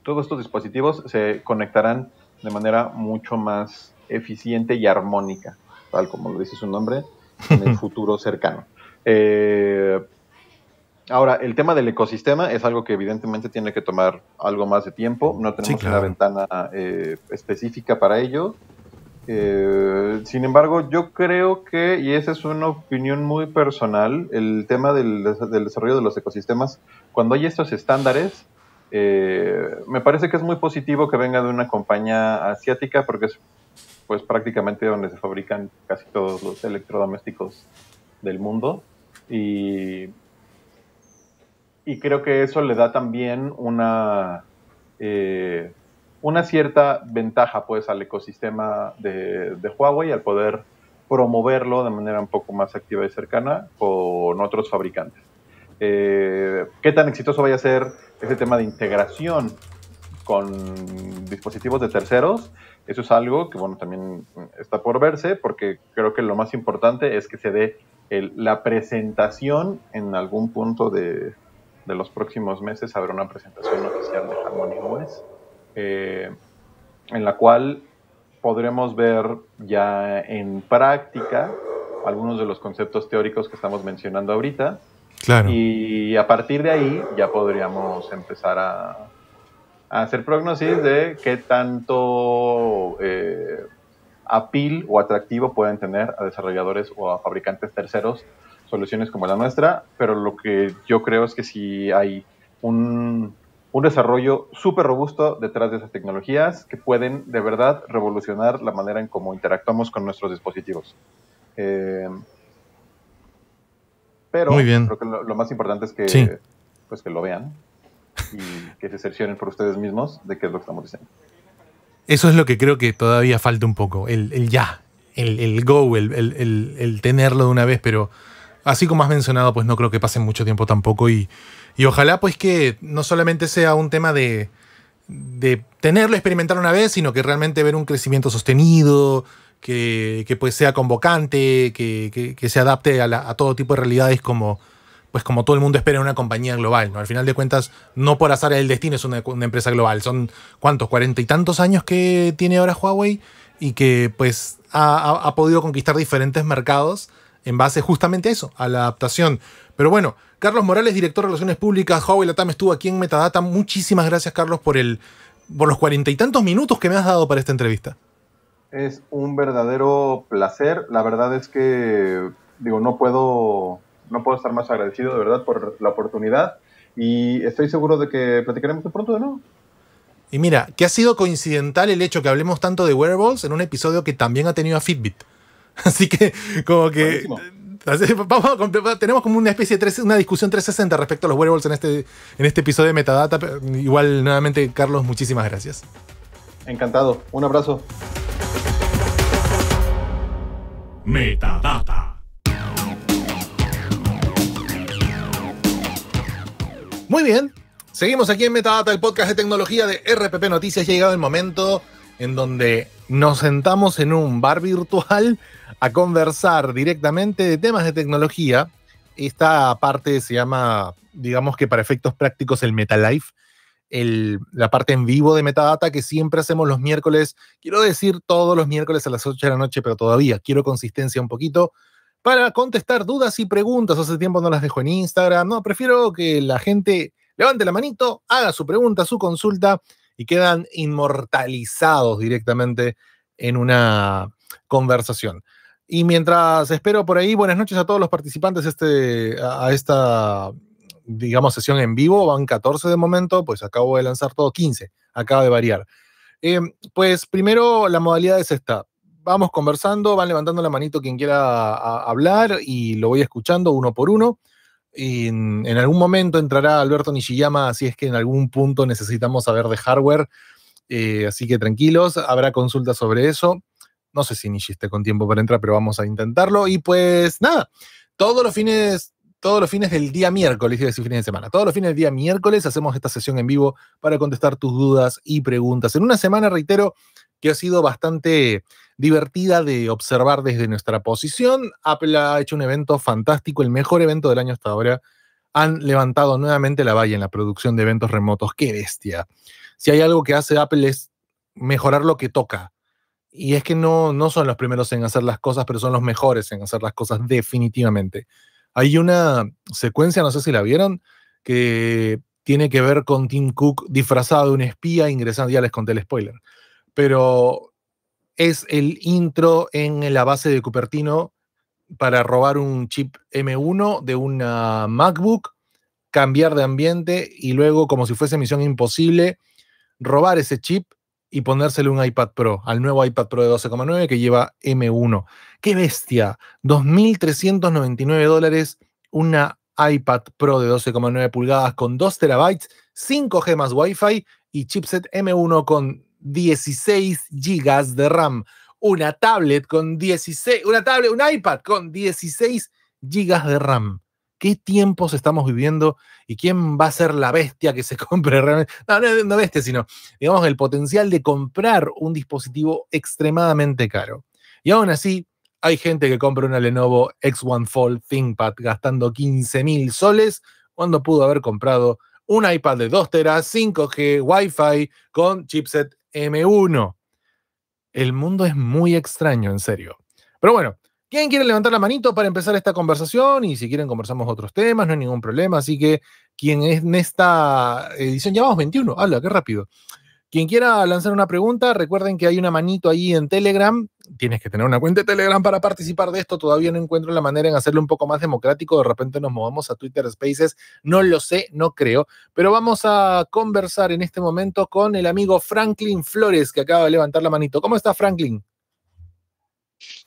todos estos dispositivos se conectarán de manera mucho más eficiente y armónica, tal como lo dice su nombre, en el futuro cercano. Eh, ahora, el tema del ecosistema es algo que evidentemente tiene que tomar algo más de tiempo. No tenemos una ventana eh, específica para ello. Eh, sin embargo, yo creo que, y esa es una opinión muy personal, el tema del, desarrollo de los ecosistemas, cuando hay estos estándares, eh, me parece que es muy positivo que venga de una compañía asiática porque es pues prácticamente donde se fabrican casi todos los electrodomésticos del mundo y, y creo que eso le da también una eh, una cierta ventaja pues al ecosistema de, Huawei al poder promoverlo de manera un poco más activa y cercana con otros fabricantes. Eh, ¿Qué tan exitoso vaya a ser ese tema de integración con dispositivos de terceros? Eso es algo que, bueno, también está por verse porque creo que lo más importante es que se dé la presentación en algún punto de, los próximos meses, habrá una presentación oficial de Harmony OS eh, en la cual podremos ver ya en práctica algunos de los conceptos teóricos que estamos mencionando ahorita. Claro. Y a partir de ahí ya podríamos empezar a, hacer prognosis de qué tanto eh, apil o atractivo pueden tener a desarrolladores o a fabricantes terceros soluciones como la nuestra, pero lo que yo creo es que si hay un un desarrollo súper robusto detrás de esas tecnologías que pueden de verdad revolucionar la manera en cómo interactuamos con nuestros dispositivos. Eh, pero Muy bien. lo, más importante es que, pues que lo vean y que se cercioren por ustedes mismos de qué es lo que estamos diciendo. Eso es lo que creo que todavía falta un poco, el, ya, el, go, el, el, tenerlo de una vez, pero así como has mencionado, pues no creo que pase mucho tiempo tampoco y y ojalá pues que no solamente sea un tema de, de tenerlo, experimentar una vez, sino que realmente ver un crecimiento sostenido, que, pues sea convocante, que, se adapte a, todo tipo de realidades como, pues como todo el mundo espera en una compañía global. Al final de cuentas, no por azar el destino es una, empresa global. Son cuántos, cuarenta y tantos años que tiene ahora Huawei y que pues ha, ha podido conquistar diferentes mercados en base justamente a eso, a la adaptación. Pero bueno, Carlos Morales, director de Relaciones Públicas, Huawei Latam estuvo aquí en Metadata. Muchísimas gracias, Carlos, por, el, por los cuarenta y tantos minutos que me has dado para esta entrevista. Es un verdadero placer. La verdad es que, digo, no puedo, no puedo estar más agradecido, de verdad, por la oportunidad. Y estoy seguro de que platicaremos de pronto de nuevo. Y mira, que ha sido coincidental el hecho que hablemos tanto de wearables en un episodio que también ha tenido a Fitbit. Así que, como que tenemos como una especie de una discusión 360 respecto a los wearables en este, en este episodio de Metadata. Igual, nuevamente, Carlos, muchísimas gracias. Encantado. Un abrazo. Metadata. Muy bien, seguimos aquí en Metadata, el podcast de tecnología de RPP Noticias. Ha llegado el momento en donde nos sentamos en un bar virtual a conversar directamente de temas de tecnología. Esta parte se llama, digamos que para efectos prácticos, el MetaLife. la parte en vivo de Metadata que siempre hacemos los miércoles, quiero decir todos los miércoles a las 8 de la noche, pero todavía quiero consistencia un poquito para contestar dudas y preguntas. Hace tiempo no las dejo en Instagram, no, prefiero que la gente levante la manito, haga su pregunta, su consulta y quedan inmortalizados directamente en una conversación. Y mientras espero por ahí, buenas noches a todos los participantes este, a esta, digamos, sesión en vivo. Van 14 de momento, pues acabo de lanzar todo 15, acaba de variar. Eh, pues primero la modalidad es esta. Vamos conversando, van levantando la manito quien quiera hablar y lo voy escuchando uno por uno. en, algún momento entrará Alberto Nishiyama, si es que en algún punto necesitamos saber de hardware. Eh, así que tranquilos, habrá consultas sobre eso. No sé si Nishi con tiempo para entrar, pero vamos a intentarlo. Y pues nada, todos los fines todos los fines del día miércoles, iba decir fines de semana, todos los fines del día miércoles hacemos esta sesión en vivo para contestar tus dudas y preguntas. En una semana, reitero, que ha sido bastante divertida de observar desde nuestra posición. Apple ha hecho un evento fantástico, el mejor evento del año hasta ahora. Han levantado nuevamente la valla en la producción de eventos remotos. ¡Qué bestia! Si hay algo que hace Apple es mejorar lo que toca y es que no, no son los primeros en hacer las cosas, pero son los mejores en hacer las cosas definitivamente. Hay una secuencia, no sé si la vieron, que tiene que ver con Tim Cook disfrazado de un espía ingresando, ya les conté el spoiler, pero es el intro en la base de Cupertino para robar un chip M1 de una MacBook, cambiar de ambiente y luego, como si fuese misión imposible, robar ese chip y ponérsele un iPad Pro, al nuevo iPad Pro de 12,9 que lleva M1. ¡Qué bestia! 2.399 dólares, una iPad Pro de 12,9 pulgadas con 2 terabytes, 5 gemas Wi-Fi y chipset M1 con 16 GB de RAM. Una tablet con 16, una tablet, un iPad con 16 GB de RAM qué tiempos estamos viviendo y quién va a ser la bestia que se compre realmente. No, no, bestia, sino, digamos, el potencial de comprar un dispositivo extremadamente caro. Y aún así, hay gente que compra una Lenovo X1 Fold ThinkPad gastando 15 mil soles cuando pudo haber comprado un iPad de 2 teras, 5G, Wi-Fi con chipset M1. El mundo es muy extraño, en serio. Pero bueno, ¿Quién quiere levantar la manito para empezar esta conversación? Y si quieren, conversamos otros temas, no hay ningún problema. Así que quien es en esta edición, ya vamos 21, habla, qué rápido. Quien quiera lanzar una pregunta, recuerden que hay una manito ahí en Telegram. Tienes que tener una cuenta de Telegram para participar de esto. Todavía no encuentro la manera en hacerlo un poco más democrático. De repente nos movamos a Twitter Spaces. No lo sé, no creo. Pero vamos a conversar en este momento con el amigo Franklin Flores, que acaba de levantar la manito. ¿Cómo está Franklin?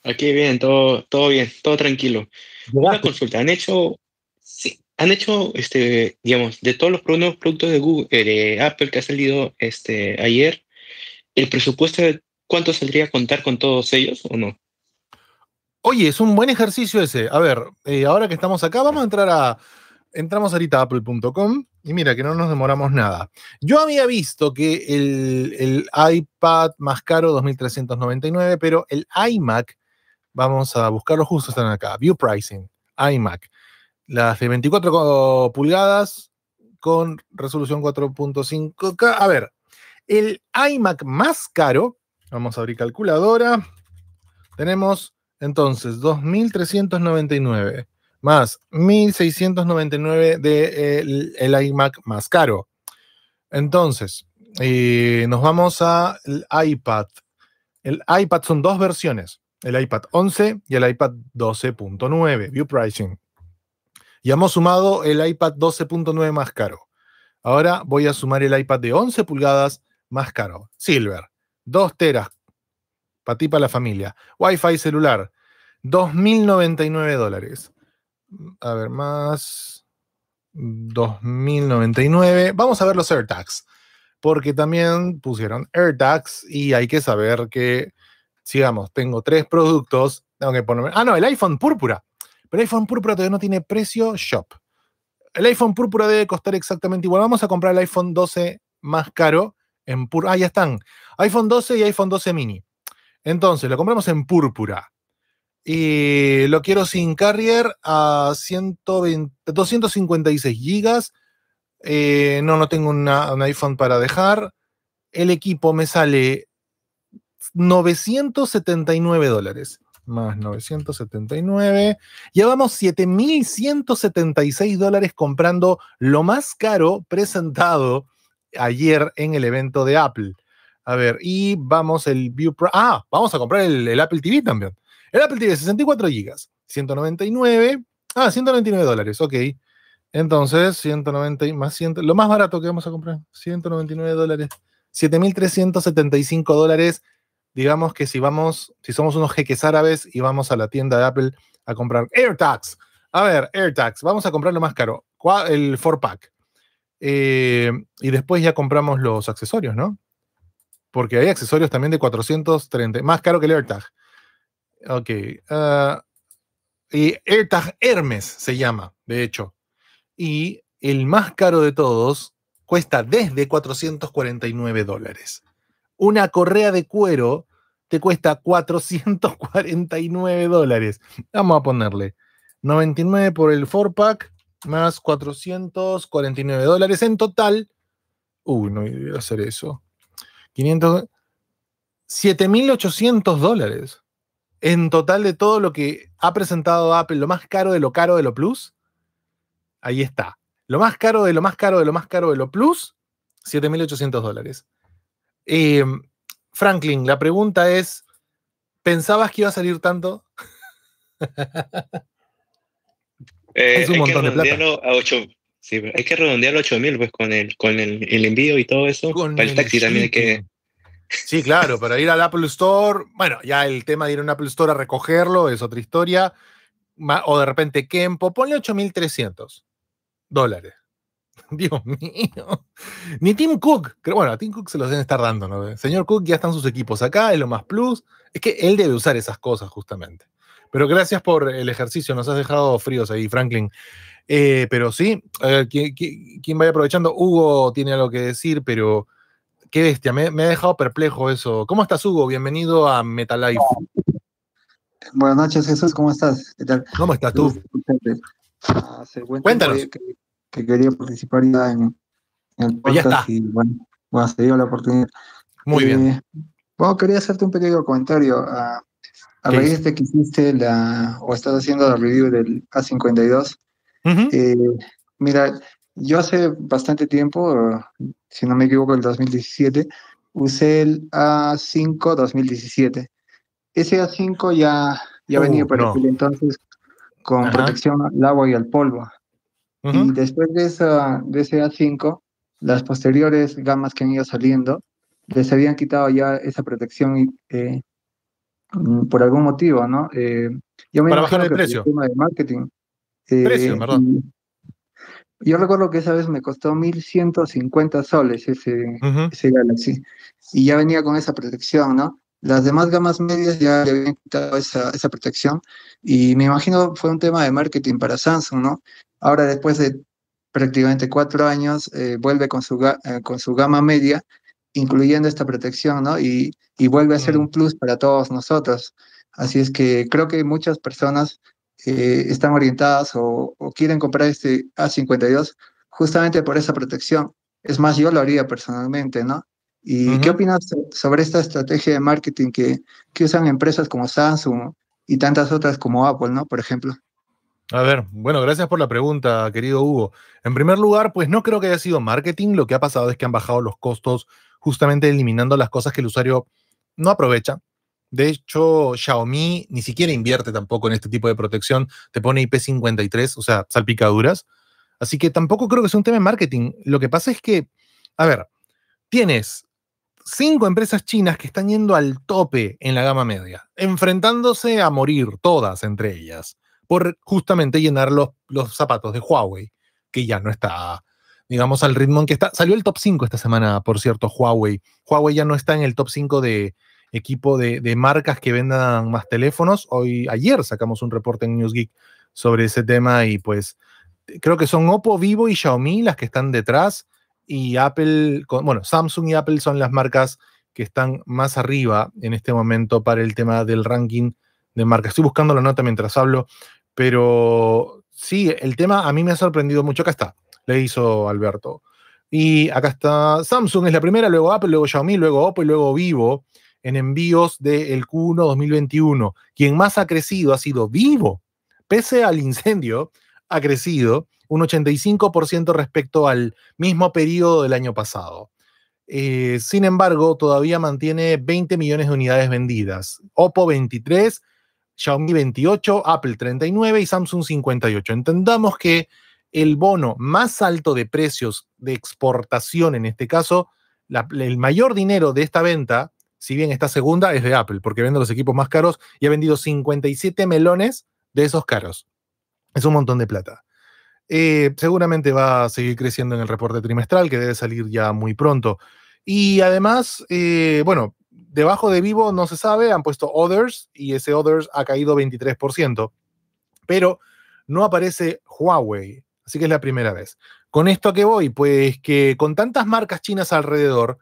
Aquí bien, todo, todo bien, todo tranquilo. Una consulta, han hecho, sí, han hecho, este, digamos, de todos los nuevos productos de Google, eh, de Apple que ha salido este, ayer, el presupuesto, de ¿cuánto saldría a contar con todos ellos o no? Oye, es un buen ejercicio ese. A ver, eh, ahora que estamos acá, vamos a entrar a, entramos ahorita a apple.com y mira que no nos demoramos nada. Yo había visto que el, iPad más caro, 2399, pero el iMac, vamos a buscarlo justo, están acá, View Pricing, iMac. Las de 24 pulgadas con resolución 4.5K. A ver, el iMac más caro, vamos a abrir calculadora, tenemos entonces 2399 más 1699 de el, iMac más caro. Entonces, eh, nos vamos al iPad. El iPad son dos versiones, el iPad 11 y el iPad 12.9, view pricing. Y hemos sumado el iPad 12.9 más caro. Ahora voy a sumar el iPad de 11 pulgadas más caro, silver, 2 teras, para ti, para la familia, Wi-Fi celular, 2.099 dólares a ver, más 2099. Vamos a ver los AirTags, porque también pusieron AirTags y hay que saber que, sigamos, tengo tres productos. Tengo que ponerme, ah, no, el iPhone púrpura. Pero el iPhone púrpura todavía no tiene precio shop. El iPhone púrpura debe costar exactamente igual. Vamos a comprar el iPhone 12 más caro en Ah, ya están. iPhone 12 y iPhone 12 mini. Entonces, lo compramos en púrpura. Y lo quiero sin carrier a 120, 256 gigas. Eh, no, no tengo un iPhone para dejar. El equipo me sale 979 dólares. Más 979. Llevamos 7176 dólares comprando lo más caro presentado ayer en el evento de Apple. A ver, y vamos el View Ah, vamos a comprar el Apple TV también. El Apple tiene 64 GB, 199, ah, 199 dólares, ok. Entonces, 190 más 100, lo más barato que vamos a comprar, 199 dólares, 7375 dólares. Digamos que si vamos, si somos unos jeques árabes y vamos a la tienda de Apple a comprar AirTags. A ver, AirTags, vamos a comprar lo más caro, el 4-pack. Eh, y después ya compramos los accesorios, ¿no? Porque hay accesorios también de 430, más caro que el AirTag. Ok. Ah, Hermes se llama, de hecho. Y el más caro de todos cuesta desde 449 dólares. Una correa de cuero te cuesta 449 dólares. Vamos a ponerle 99 por el 4-pack más 449 dólares. En total, uy, no iba a hacer eso. 500, 7.800 dólares en total de todo lo que ha presentado Apple, lo más caro de lo caro de lo plus, ahí está. Lo más caro de lo más caro de lo más caro de lo plus, 7.800 dólares. Eh, Franklin, la pregunta es, ¿pensabas que iba a salir tanto? Eh, es un hay montón que de plata. 8, hay que redondearlo a 8.000 pues con, el, con el, envío y todo eso. Para el taxi también hay que... Sí, claro, pero ir al Apple Store, bueno, ya el tema de ir a un Apple Store a recogerlo es otra historia. O de repente Kempo, ponle 8.300 dólares. Dios mío. Ni Tim Cook, creo, bueno, a Tim Cook se los deben estar dando, ¿no? Señor Cook, ya están sus equipos acá, lo más Plus. Es que él debe usar esas cosas justamente. Pero gracias por el ejercicio, nos has dejado fríos ahí, Franklin. Eh, pero sí, quien vaya aprovechando, Hugo tiene algo que decir, pero qué bestia, me, ha dejado perplejo eso. ¿Cómo estás, Hugo? Bienvenido a Metalife. Buenas noches, Jesús, ¿cómo estás? ¿Cómo estás tú? Ah, Cuéntanos. Que, quería participar ya en, el pues podcast ya está. y bueno, bueno, se dio la oportunidad. Muy bien. Eh, bueno, quería hacerte un pequeño comentario. Ah, a, raíz de que hiciste la, o estás haciendo la review del A52, eh, mira, yo hace bastante tiempo, si no me equivoco, el 2017, usé el A5 2017. Ese A5 ya, ya venido uh, venía para el entonces con protección al agua y al polvo. Y después de, de ese A5, las posteriores gamas que han ido saliendo, les habían quitado ya esa protección eh, mm, por algún motivo, ¿no? Eh, yo me para bajar el precio. tema de marketing. Eh, precio, perdón. Yo recuerdo que esa vez me costó 1150 soles ese, ese Galaxy. Y ya venía con esa protección, ¿no? Las demás gamas medias ya le habían quitado esa, protección. Y me imagino fue un tema de marketing para Samsung, ¿no? Ahora, después de prácticamente cuatro años, eh, vuelve con su, eh, con su gama media, incluyendo esta protección, ¿no? Y, y vuelve a ser mm. un plus para todos nosotros. Así es que creo que muchas personas están orientadas o, quieren comprar este A52 justamente por esa protección. Es más, yo lo haría personalmente, ¿no? ¿Y qué opinas sobre esta estrategia de marketing que, que usan empresas como Samsung y tantas otras como Apple, ¿no? Por ejemplo. A ver, bueno, gracias por la pregunta, querido Hugo. En primer lugar, pues no creo que haya sido marketing. Lo que ha pasado es que han bajado los costos justamente eliminando las cosas que el usuario no aprovecha. De hecho, Xiaomi ni siquiera invierte tampoco en este tipo de protección, te pone IP53, o sea, salpicaduras. Así que tampoco creo que sea un tema de marketing. Lo que pasa es que, a ver, tienes cinco empresas chinas que están yendo al tope en la gama media, enfrentándose a morir todas entre ellas, por justamente llenar los, zapatos de Huawei, que ya no está, digamos, al ritmo en que está. Salió el top 5 esta semana, por cierto, Huawei. Huawei ya no está en el top 5 de, equipo de, marcas que vendan más teléfonos. Hoy, ayer sacamos un reporte en NewsGeek sobre ese tema y pues creo que son Oppo, Vivo y Xiaomi las que están detrás y Apple, bueno, Samsung y Apple son las marcas que están más arriba en este momento para el tema del ranking de marcas. Estoy buscando la nota mientras hablo, pero sí, el tema a mí me ha sorprendido mucho. Acá está, le hizo Alberto. Y acá está Samsung, es la primera, luego Apple, luego Xiaomi, luego Oppo y luego Vivo en envíos del Q1 2021. Quien más ha crecido ha sido Vivo. Pese al incendio, ha crecido un 85% respecto al mismo periodo del año pasado. Eh, sin embargo, todavía mantiene 20 millones de unidades vendidas. Oppo 23, Xiaomi 28, Apple 39 y Samsung 58. Entendamos que el bono más alto de precios de exportación, en este caso, el mayor dinero de esta venta, si bien esta segunda, es de Apple, porque vende los equipos más caros y ha vendido 57 melones de esos caros. Es un montón de plata. Eh, seguramente va a seguir creciendo en el reporte trimestral, que debe salir ya muy pronto. Y además, eh, bueno, debajo de vivo no se sabe, han puesto others y ese others ha caído 23%, pero no aparece Huawei, así que es la primera vez. Con esto a qué voy, pues que con tantas marcas chinas alrededor,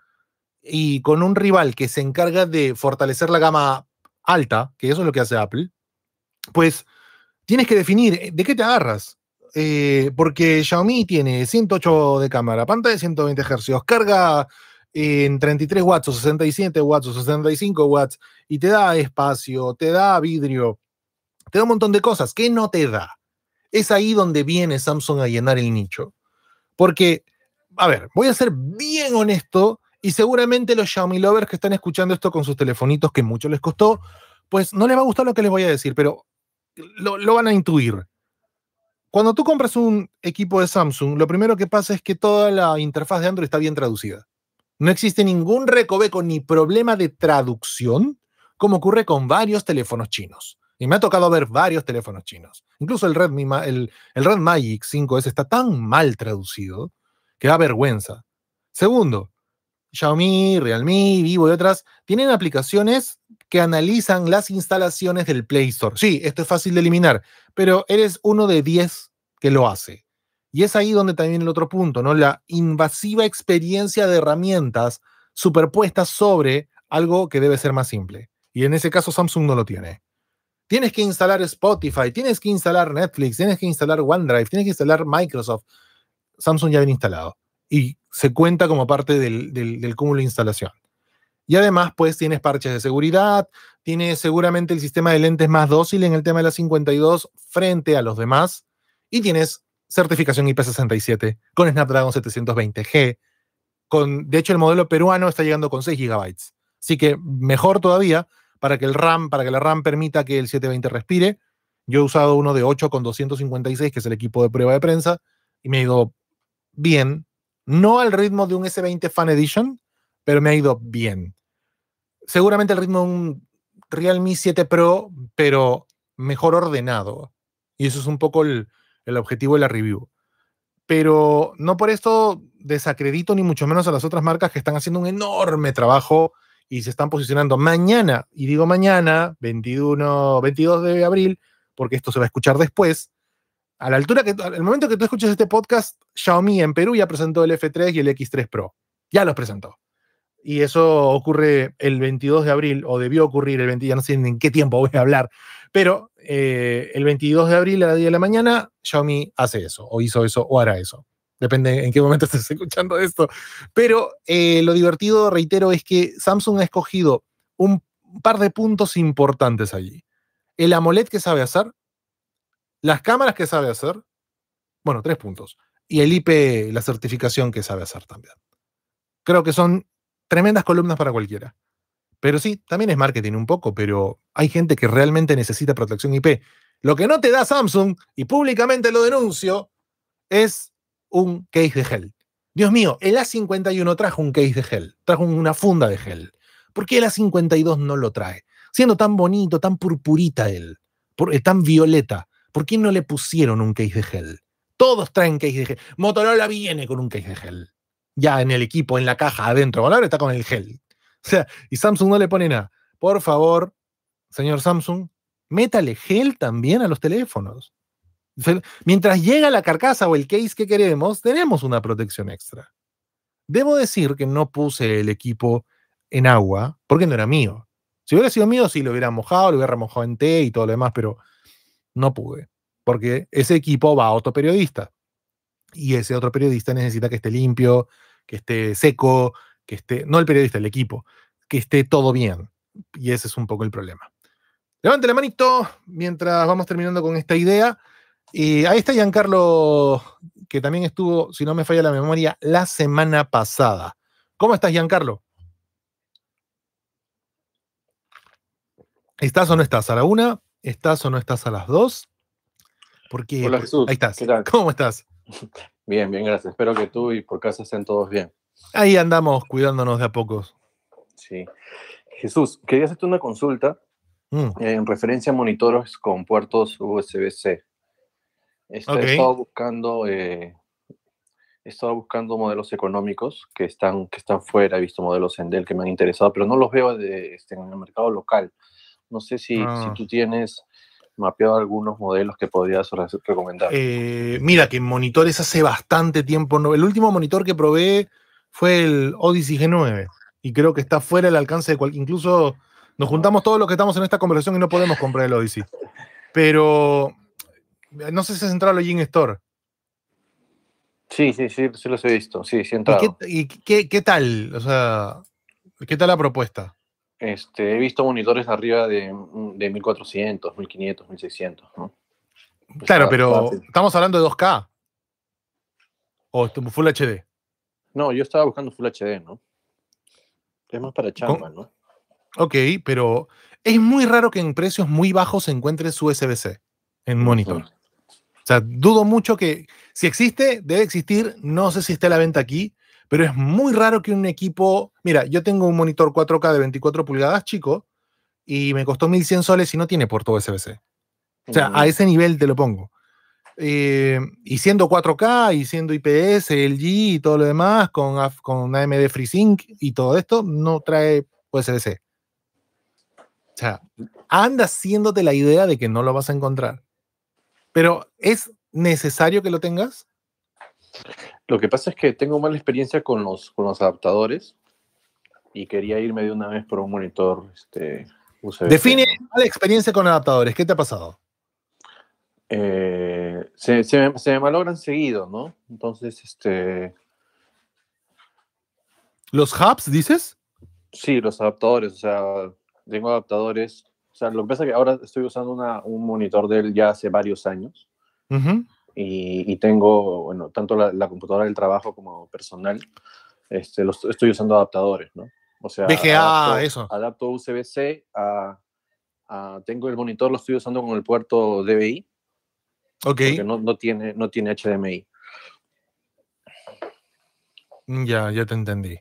y con un rival que se encarga de fortalecer la gama alta, que eso es lo que hace Apple, pues tienes que definir eh, de qué te agarras. Eh, porque Xiaomi tiene 108 de cámara, pantalla de 120 Hz, carga en 33 watts o 67 watts o 65 watts y te da espacio, te da vidrio, te da un montón de cosas. ¿Qué no te da? Es ahí donde viene Samsung a llenar el nicho. Porque, a ver, voy a ser bien honesto y seguramente los Xiaomi lovers que están escuchando esto con sus telefonitos, que mucho les costó, pues no les va a gustar lo que les voy a decir, pero lo, van a intuir. Cuando tú compras un equipo de Samsung, lo primero que pasa es que toda la interfaz de Android está bien traducida. No existe ningún recoveco ni problema de traducción, como ocurre con varios teléfonos chinos. Y me ha tocado ver varios teléfonos chinos. Incluso el Red, el, el Red Magic 5S está tan mal traducido que da vergüenza. Segundo, Xiaomi, Realme, Vivo y otras, tienen aplicaciones que analizan las instalaciones del Play Store. Sí, esto es fácil de eliminar, pero eres uno de 10 que lo hace. Y es ahí donde también el otro punto, ¿no? La invasiva experiencia de herramientas superpuestas sobre algo que debe ser más simple. Y en ese caso Samsung no lo tiene. Tienes que instalar Spotify, tienes que instalar Netflix, tienes que instalar OneDrive, tienes que instalar Microsoft. Samsung ya viene instalado. Y se cuenta como parte del, cúmulo de instalación. Y además, pues tienes parches de seguridad, tienes seguramente el sistema de lentes más dócil en el tema de la 52 frente a los demás, y tienes certificación IP67 con Snapdragon 720G. Con, de hecho, el modelo peruano está llegando con 6 GB. Así que mejor todavía para que el RAM, para que la RAM permita que el 720 respire. Yo he usado uno de 8 con 256, que es el equipo de prueba de prensa, y me ha ido bien, no al ritmo de un S20 Fan Edition, pero me ha ido bien. Seguramente al ritmo de un Realme 7 Pro, pero mejor ordenado. Y eso es un poco el, objetivo de la review. Pero no por esto desacredito ni mucho menos a las otras marcas que están haciendo un enorme trabajo y se están posicionando mañana, y digo mañana, 21, 22 de abril, porque esto se va a escuchar después, a la altura que, al momento que tú escuches este podcast, Xiaomi en Perú ya presentó el F3 y el X3 Pro. Ya los presentó. Y eso ocurre el 22 de abril, o debió ocurrir el 22, ya no sé en qué tiempo voy a hablar, pero eh, el 22 de abril a las 10 de la mañana, Xiaomi hace eso, o hizo eso, o hará eso. Depende en qué momento estés escuchando esto. Pero eh, lo divertido, reitero, es que Samsung ha escogido un par de puntos importantes allí. El AMOLED que sabe hacer, las cámaras que sabe hacer, bueno, tres puntos. Y el IP, la certificación que sabe hacer también. Creo que son tremendas columnas para cualquiera. Pero sí, también es marketing un poco, pero hay gente que realmente necesita protección IP. Lo que no te da Samsung, y públicamente lo denuncio, es un case de gel. Dios mío, el A51 trajo un case de gel, trajo una funda de gel. ¿Por qué el A52 no lo trae? Siendo tan bonito, tan purpurita él, eh, tan violeta. ¿Por qué no le pusieron un case de gel? Todos traen case de gel. Motorola viene con un case de gel. Ya en el equipo, en la caja, adentro. Ahora está con el gel. O sea, y Samsung no le pone nada. Por favor, señor Samsung, métale gel también a los teléfonos. Mientras llega la carcasa o el case que queremos, tenemos una protección extra. Debo decir que no puse el equipo en agua porque no era mío. Si hubiera sido mío, sí lo hubiera mojado, lo hubiera remojado en té y todo lo demás, pero no pude, porque ese equipo va a otro periodista y ese otro periodista necesita que esté limpio, que esté seco, que esté, no el periodista, el equipo, que esté todo bien. Y ese es un poco el problema. Levante la manito mientras vamos terminando con esta idea. Y ahí está Giancarlo, que también estuvo, si no me falla la memoria, la semana pasada. ¿Cómo estás, Giancarlo? ¿Estás o no estás? ¿A la una? ¿Estás o no estás a las dos, Porque, Hola pues, Jesús. Ahí estás. ¿Cómo estás? Bien, bien, gracias. Espero que tú y por casa estén todos bien. Ahí andamos cuidándonos de a pocos. Sí. Jesús, quería hacerte una consulta mm. eh, en referencia a monitores con puertos USB-C. Este, buscando, eh, buscando modelos económicos que están, que están fuera, he visto modelos en Dell que me han interesado, pero no los veo este, en el mercado local. No sé si, ah. tú tienes mapeado algunos modelos que podrías recomendar. Eh, mira, que monitores hace bastante tiempo. el último monitor que probé fue el Odyssey G9 y creo que está fuera del alcance de cualquier. incluso nos juntamos todos los que estamos en esta conversación y no podemos comprar el Odyssey. Pero no sé si has entrado allí en Store. Sí, sí, sí, sí los he visto. Sí, ¿Y, qué, qué, tal? O sea, ¿qué tal la propuesta? Este, he visto monitores arriba de, 1400, 1500, 1600. ¿no? claro, pero estamos hablando de 2K. ¿O Full HD? No, yo estaba buscando Full HD, ¿no? Es más para chamba, ¿no? Ok, pero es muy raro que en precios muy bajos se encuentre su usb en monitor. O sea, dudo mucho que si existe, debe existir, no sé si está a la venta aquí, pero es muy raro que un equipo. Mira, yo tengo un monitor 4K de 24 pulgadas, chico, y me costó 1100 soles y no tiene puerto USB-C. O sea, a ese nivel te lo pongo. Eh, y siendo 4K y siendo IPS, LG y todo lo demás, con, con AMD FreeSync y todo esto, no trae USB-C. O sea, anda haciéndote la idea de que no lo vas a encontrar. Pero ¿es necesario que lo tengas? Lo que pasa es que tengo mala experiencia con los, adaptadores y quería irme de una vez por un monitor este, Define mala experiencia con adaptadores. ¿Qué te ha pasado? Eh, se, me, malogran seguido, ¿no? Entonces, este. ¿Los hubs, dices? Sí, los adaptadores. O sea, tengo adaptadores. O sea, lo que pasa es que ahora estoy usando una, un monitor de él ya hace varios años. Uh y, tengo, bueno, tanto la, computadora del trabajo como personal, este, los, estoy usando adaptadores, ¿no? O sea, VGA, adapto, eso. Adapto USB-C a, Tengo el monitor, lo estoy usando con el puerto DBI. Ok. Porque no, no tiene, no tiene HDMI. Mm, ya, ya te entendí.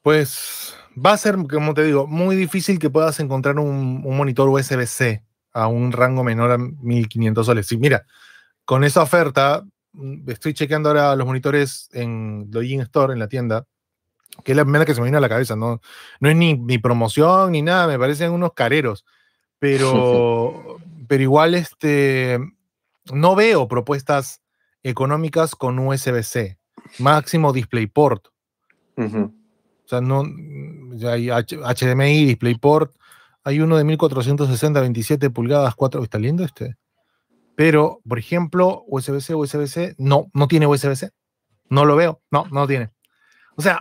Pues va a ser, como te digo, muy difícil que puedas encontrar un, un monitor USB-C a un rango menor a 1500 soles. Sí, mira, con esa oferta, mm, estoy chequeando ahora los monitores en Login Store, en la tienda, que es la primera que se me viene a la cabeza, no, no es ni, promoción ni nada, me parecen unos careros, pero, pero igual este, no veo propuestas económicas con USB-C, máximo DisplayPort. O sea, no, mm, hay HDMI, DisplayPort, hay uno de 1460, 27 pulgadas, 4, ¿está lindo este? Pero, por ejemplo, USB-C, USB-C, no, no tiene USB-C. No lo veo. No, no tiene. O sea,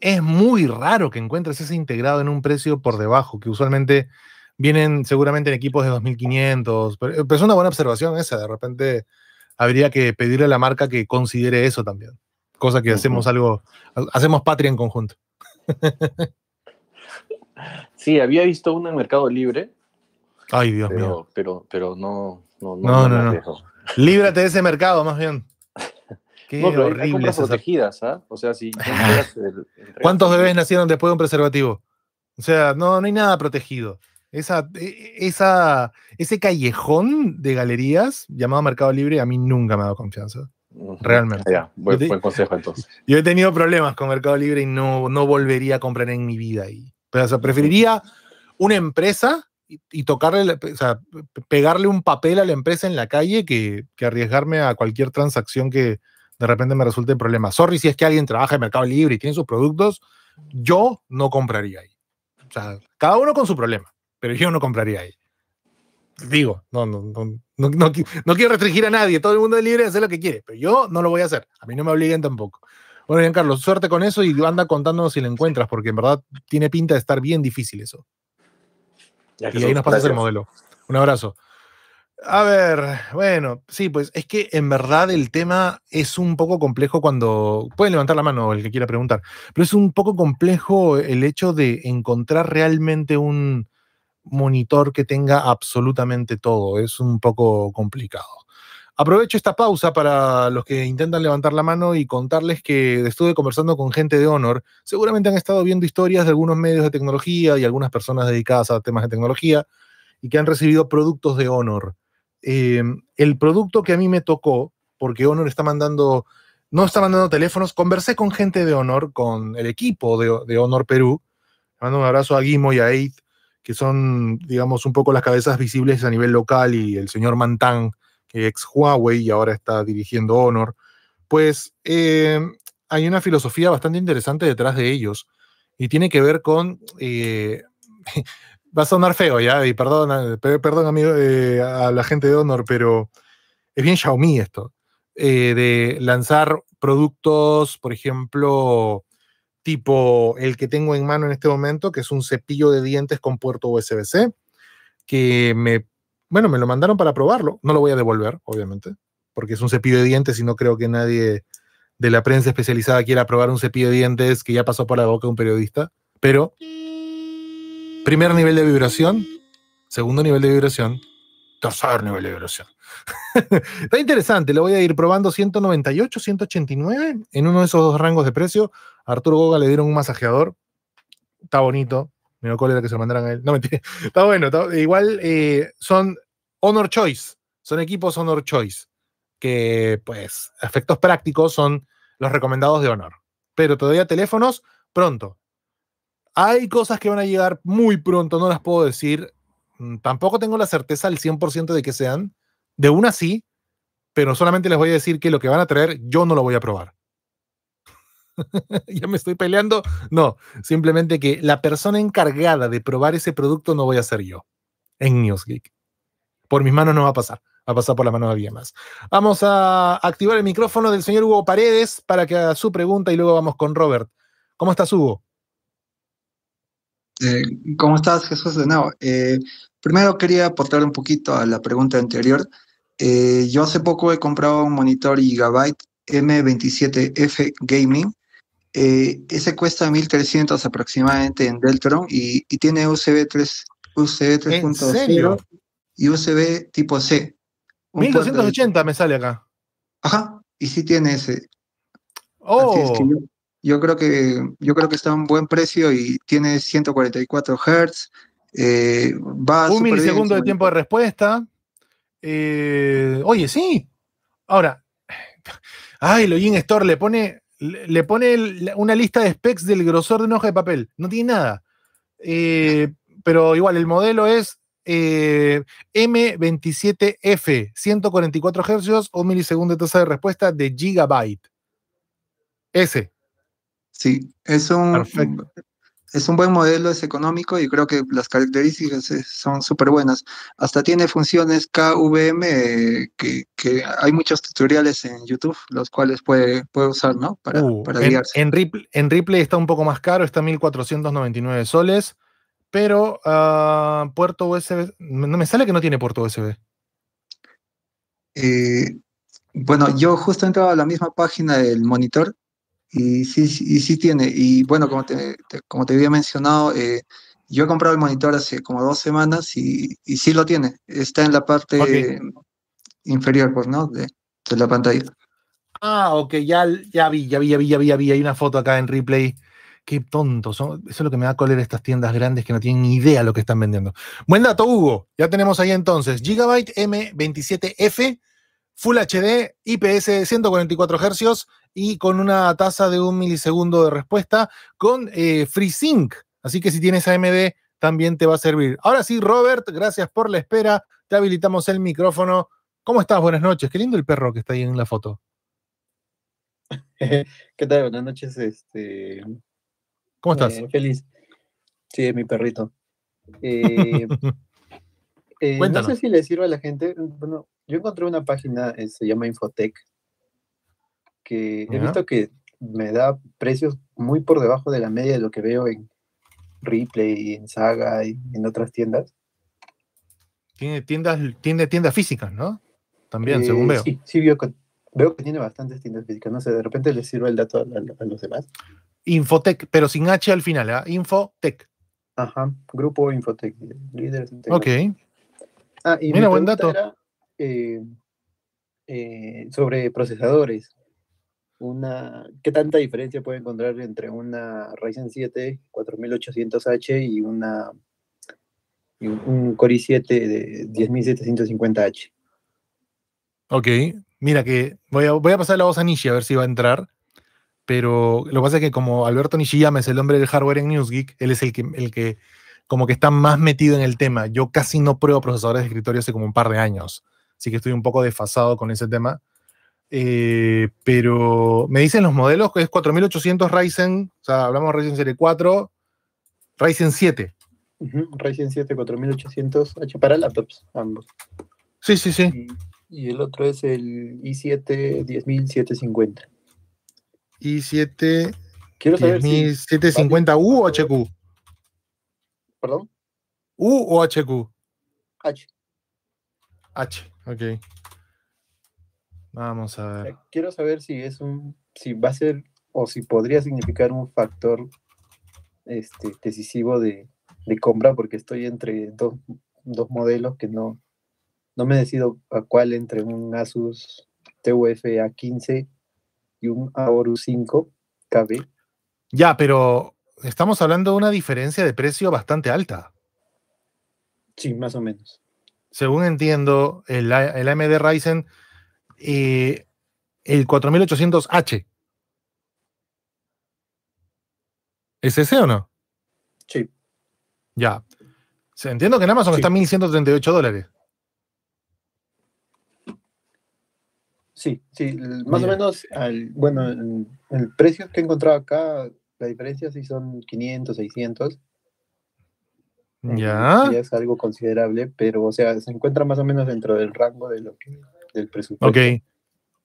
es muy raro que encuentres ese integrado en un precio por debajo, que usualmente vienen seguramente en equipos de 2500. Eh, pero, es una buena observación esa. De repente habría que pedirle a la marca que considere eso también. Cosa que hacemos algo, hacemos patria en conjunto. sí, había visto uno en Mercado Libre. Ay, Dios mío. Pero, pero no, no, no, no. Líbrate de ese mercado, más bien. Qué no, protegidas, ¿ah? O sea, si. ¿Cuántos bebés nacieron después de un preservativo? O sea, no, no hay nada protegido. Esa, e, esa, ese callejón de galerías llamado Mercado Libre a mí nunca me ha dado confianza. Realmente. Ya, buen, consejo entonces. Yo he tenido problemas con Mercado Libre y no, no volvería a comprar en mi vida ahí. Pero, o sea, preferiría una empresa y, tocarle, o sea, pegarle un papel a la empresa en la calle que, que arriesgarme a cualquier transacción que de repente me resulte en problema. Sorry si es que alguien trabaja en Mercado Libre y tiene sus productos, yo no compraría ahí. O sea, cada uno con su problema, pero yo no compraría ahí. Digo, no, no, no, no, no, quiero restringir a nadie, todo el mundo es libre de hacer lo que quiere, pero yo no lo voy a hacer, a mí no me obliguen tampoco. Bueno, bien, Carlos, suerte con eso y anda contándonos si lo encuentras, porque en verdad tiene pinta de estar bien difícil eso y ahí nos pasa el modelo. Un abrazo. A ver, bueno, sí, pues es que en verdad el tema es un poco complejo cuando. Pueden levantar la mano el que quiera preguntar, pero es un poco complejo el hecho de encontrar realmente un monitor que tenga absolutamente todo. Es un poco complicado. Aprovecho esta pausa para los que intentan levantar la mano y contarles que estuve conversando con gente de Honor. Seguramente han estado viendo historias de algunos medios de tecnología y algunas personas dedicadas a temas de tecnología y que han recibido productos de Honor. Eh, el producto que a mí me tocó, porque Honor está mandando, no está mandando teléfonos, conversé con gente de Honor, con el equipo de, Honor Perú. Mando un abrazo a Guimo y a Eid, que son, digamos, un poco las cabezas visibles a nivel local y el señor Mantán ex Huawei y ahora está dirigiendo Honor, pues eh, hay una filosofía bastante interesante detrás de ellos y tiene que ver con... Eh, va a sonar feo ya, y perdón, perdón amigo, eh, a la gente de Honor, pero es bien Xiaomi esto, de lanzar productos, por ejemplo, tipo el que tengo en mano en este momento, que es un cepillo de dientes con puerto USB-C, que me bueno, me lo mandaron para probarlo. No lo voy a devolver, obviamente, porque es un cepillo de dientes y no creo que nadie de la prensa especializada quiera probar un cepillo de dientes que ya pasó por la boca de un periodista. Pero, primer nivel de vibración, segundo nivel de vibración, tercer nivel de vibración. Está interesante, lo voy a ir probando 198, 189 en uno de esos dos rangos de precio. Arturo Goga le dieron un masajeador. Está bonito, me dio que se mandaran a él. No, mentira. Está bueno. igual eh, son Honor Choice. Son equipos Honor Choice. Que, pues, efectos prácticos son los recomendados de Honor. Pero todavía teléfonos pronto. Hay cosas que van a llegar muy pronto, no las puedo decir. Mm, tampoco tengo la certeza al 100% de que sean. De una sí, pero solamente les voy a decir que lo que van a traer yo no lo voy a probar. ya me estoy peleando. No, simplemente que la persona encargada de probar ese producto no voy a ser yo en NewsGeek. Por mis manos no va a pasar. Va a pasar por la mano de alguien más. Vamos a activar el micrófono del señor Hugo Paredes para que haga su pregunta y luego vamos con Robert. ¿Cómo estás, Hugo? Eh, ¿Cómo estás, Jesús? De eh, primero quería aportar un poquito a la pregunta anterior. Eh, yo hace poco he comprado un monitor Gigabyte M27F Gaming eh, ese cuesta 1300 aproximadamente en Deltron y, tiene USB 3, USB 3.0 y USB tipo C. 1280 me sale acá. Ajá, y sí tiene ese. Oh. yo, creo que yo creo que está a un buen precio y tiene 144 Hz. Eh, va un milisegundo de tiempo de respuesta. Eh, oye, sí. Ahora, ay, lo Store le pone le pone una lista de specs del grosor de una hoja de papel. No tiene nada. Eh, pero igual, el modelo es M27F, 144 Hz o milisegundo de tasa de respuesta de gigabyte. Ese. Sí, es un. Perfecto es un buen modelo, es económico y creo que las características eh, son súper buenas. Hasta tiene funciones KVM eh, que, hay muchos tutoriales en YouTube, los cuales puede, puede usar, ¿no? Para, uh, guiarse. En, Ripley, está un poco más caro, está 1499 soles, pero ah, puerto USB, no me sale que no tiene puerto USB. Eh, bueno, yo justo entraba a la misma página del monitor y sí, y sí tiene. Y bueno, como te, como te había mencionado, eh, yo he comprado el monitor hace como dos semanas y, sí lo tiene. Está en la parte inferior, pues, ¿no? De, la pantalla. Ah, ok, ya, ya vi, ya vi, ya vi, ya vi, Hay una foto acá en replay. Qué tonto Eso es lo que me da coler estas tiendas grandes que no tienen ni idea lo que están vendiendo. Buen dato, Hugo. Ya tenemos ahí entonces Gigabyte M27F, Full HD, IPS 144 Hz, y con una tasa de un milisegundo de respuesta con eh, FreeSync. Así que si tienes AMD, también te va a servir. Ahora sí, Robert, gracias por la espera. Te habilitamos el micrófono. ¿Cómo estás? Buenas noches. Qué lindo el perro que está ahí en la foto. ¿Qué tal? Buenas noches. Este... ¿Cómo estás? Eh, feliz. Sí, mi perrito. Eh, no sé si le sirve a la gente. Bueno, yo encontré una página, se llama Infotech, que he visto que me da precios muy por debajo de la media de lo que veo en Ripley, en Saga y en otras tiendas. Tiene tiendas, tiene tiendas físicas, ¿no? También, según eh, veo. Sí, sí veo, que tiene bastantes tiendas físicas. No sé, de repente le sirve el dato a, los demás. Infotech, pero sin H al final, ¿ah? Infotech. Ajá, grupo Infotech, líderes Ok. Ah, y Mira, buen dato. Eh, eh, sobre procesadores una, ¿qué tanta diferencia puede encontrar entre una Ryzen 7 4800H y una y un Core i7 de 10750H? Ok, mira que voy a, voy a pasar la voz a Nishi a ver si va a entrar, pero lo que pasa es que como Alberto Nishiyama es el hombre del hardware en NewsGeek, él es el que, el que como que está más metido en el tema. Yo casi no pruebo procesadores de escritorio hace como un par de años, así que estoy un poco desfasado con ese tema eh, pero me dicen los modelos que es 4800 Ryzen, o sea, hablamos Ryzen Serie 4, Ryzen 7. Ryzen 7 4800 H para laptops, ambos. Sí, sí, sí. Y, el otro es el i7 10750. i7 Quiero 750 U o HQ. ¿Perdón? U o HQ. H. H, ok. Vamos a ver. Quiero saber si es un, si va a ser o si podría significar un factor este, decisivo de, compra, porque estoy entre dos, modelos que no, no me decido a cuál entre un Asus TUF A15 y un Aorus 5 KB. Ya, pero estamos hablando de una diferencia de precio bastante alta. Sí, más o menos. Según entiendo, el, el AMD Ryzen eh, el 4800H. ¿Es ese o no? Sí. Ya. Entiendo que en Amazon está 1138 dólares. Sí, sí, más o menos, bueno, el, precio que he encontrado acá, la diferencia sí son 500, 600. Ya. es algo considerable, pero, o sea, se encuentra más o menos dentro del rango de lo que del Ok,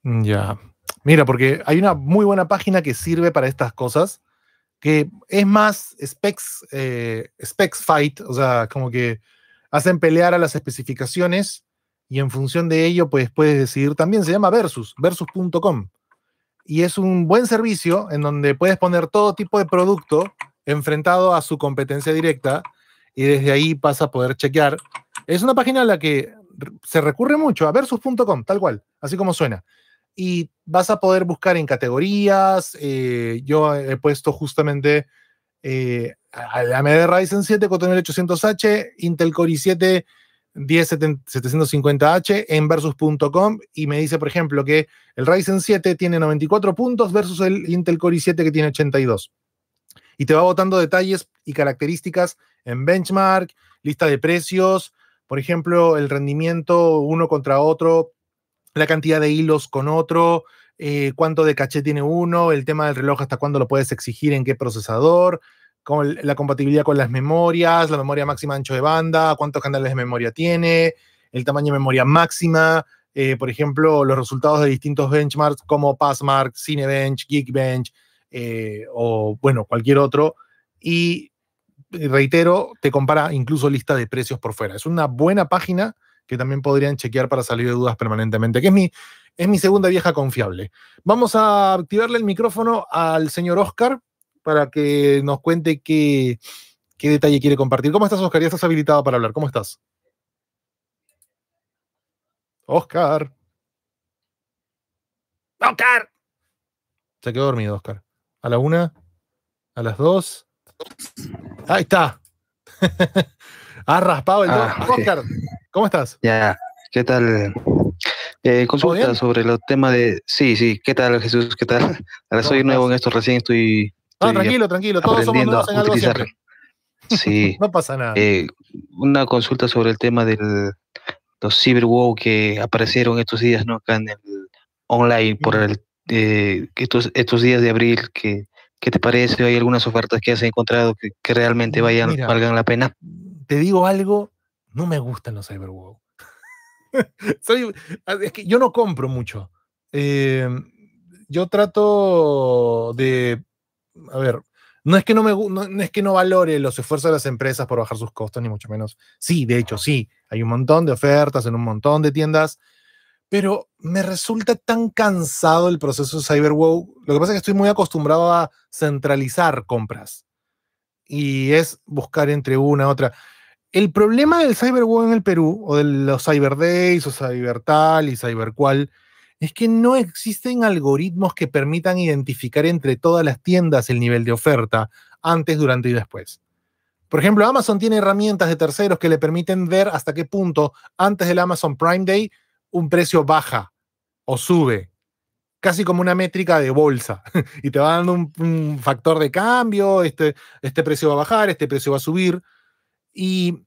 mm, ya. Mira, porque hay una muy buena página que sirve para estas cosas, que es más specs, eh, specs fight, o sea, como que hacen pelear a las especificaciones y en función de ello, pues puedes decidir, también se llama versus, versus.com. Y es un buen servicio en donde puedes poner todo tipo de producto enfrentado a su competencia directa y desde ahí vas a poder chequear. Es una página en la que se recurre mucho a versus.com, tal cual, así como suena. Y vas a poder buscar en categorías. Eh, yo he puesto justamente la eh, AMD Ryzen 7 4800 h Intel Core i7 10750H en versus.com y me dice, por ejemplo, que el Ryzen 7 tiene 94 puntos versus el Intel Core i7 que tiene 82. Y te va botando detalles y características en benchmark, lista de precios, por ejemplo, el rendimiento uno contra otro, la cantidad de hilos con otro, eh, cuánto de caché tiene uno, el tema del reloj, hasta cuándo lo puedes exigir, en qué procesador, la compatibilidad con las memorias, la memoria máxima ancho de banda, cuántos canales de memoria tiene, el tamaño de memoria máxima, eh, por ejemplo, los resultados de distintos benchmarks como Passmark, Cinebench, Geekbench eh, o, bueno, cualquier otro. Y eh, reitero, te compara incluso lista de precios por fuera. Es una buena página que también podrían chequear para salir de dudas permanentemente, que es mi, es mi segunda vieja confiable. Vamos a activarle el micrófono al señor Oscar para que nos cuente qué, qué detalle quiere compartir. ¿Cómo estás, Oscar? Ya estás habilitado para hablar. ¿Cómo estás? Oscar. Oscar. Se quedó dormido, Oscar. A la una, a las dos. Ahí está. ha raspado el ah, ¿cómo estás? Ya, ¿qué tal? Eh, consulta sobre los temas de. Sí, sí, ¿qué tal, Jesús? ¿Qué tal? Ahora soy nuevo en esto, recién estoy. No, tranquilo, tranquilo, todos somos nuevos en algo siempre. Sí. no pasa nada. Eh, una consulta sobre el tema de los cyberwow que aparecieron estos días, ¿no? Acá en el online por el eh, estos estos días de abril que ¿Qué te parece? ¿Hay algunas ofertas que has encontrado que, realmente valgan la pena? Te digo algo, no me gustan los CyberWow. Soy, ah, es que yo no compro mucho. Em, yo trato de, a ver, no es que no me no es que no valore los esfuerzos de las empresas por bajar sus costos ni mucho menos. Sí, de hecho sí, hay un montón de ofertas en un montón de tiendas pero me resulta tan cansado el proceso CyberWow. Lo que pasa es que estoy muy acostumbrado a centralizar compras y es buscar entre una otra. El problema del CyberWow en el Perú, o de los CyberDays, o CyberTal y CyberQual, es que no existen algoritmos que permitan identificar entre todas las tiendas el nivel de oferta antes, durante y después. Por ejemplo, Amazon tiene herramientas de terceros que le permiten ver hasta qué punto antes del Amazon Prime Day un precio baja o sube, casi como una métrica de bolsa, y te va dando un, factor de cambio, este, este precio va a bajar, este precio va a subir, y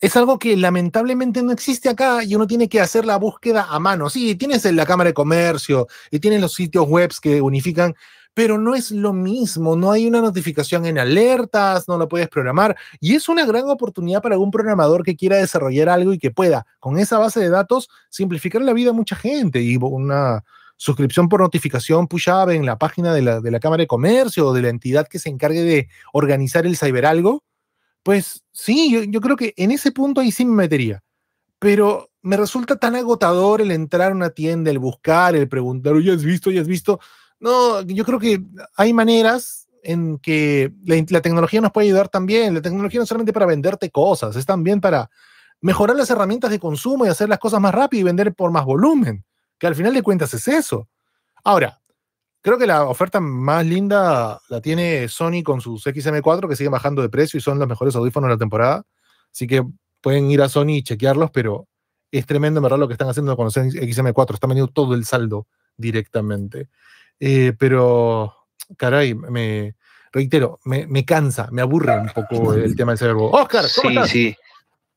es algo que lamentablemente no existe acá y uno tiene que hacer la búsqueda a mano. Sí, tienes la Cámara de Comercio y tienes los sitios web que unifican pero no es lo mismo, no hay una notificación en alertas, no lo puedes programar y es una gran oportunidad para algún programador que quiera desarrollar algo y que pueda con esa base de datos simplificar la vida a mucha gente y una suscripción por notificación push en la página de la, Cámara de Comercio o de la entidad que se encargue de organizar el algo. pues sí, yo, creo que en ese punto ahí sí me metería. Pero me resulta tan agotador el entrar a una tienda, el buscar, el preguntar, oye, has visto, ya has visto. No, yo creo que hay maneras en que la, tecnología nos puede ayudar también. La tecnología no es solamente para venderte cosas, es también para mejorar las herramientas de consumo y hacer las cosas más rápido y vender por más volumen, que al final de cuentas es eso. Ahora, creo que la oferta más linda la tiene Sony con sus XM4 que sigue bajando de precio y son los mejores audífonos de la temporada. Así que pueden ir a Sony y chequearlos, pero es tremendo, mirar verdad, lo que están haciendo con los XM4. Está vendiendo todo el saldo directamente. Eh, pero, caray, me reitero, me, cansa, me aburre un poco el tema del verbo Oscar, sí,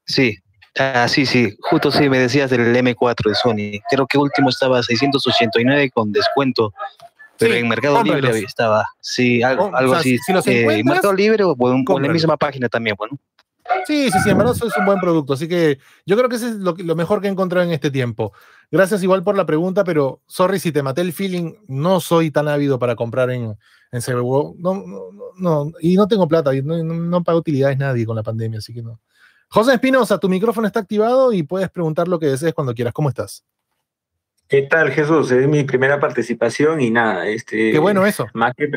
sí, ah, sí. sí, justo sí, me decías del M4 de Sony. Creo que último estaba 689 con descuento, pero en Mercado Libre estaba. Sí, oh, algo, algo así. Si eh, Mercado Libre o, en la misma página también, bueno. Sí, sí, sí, en verdad es un buen producto, así que yo creo que ese es lo mejor que he encontrado en este tiempo. Gracias igual por la pregunta, pero sorry si te maté el feeling, no soy tan ávido para comprar en, en No, y no tengo plata, no, no pago utilidades nadie con la pandemia, así que no. José Espinosa, tu micrófono está activado y puedes preguntar lo que desees cuando quieras. ¿Cómo estás? ¿Qué tal, Jesús? Es mi primera participación y nada, este... Qué bueno eso. Más que,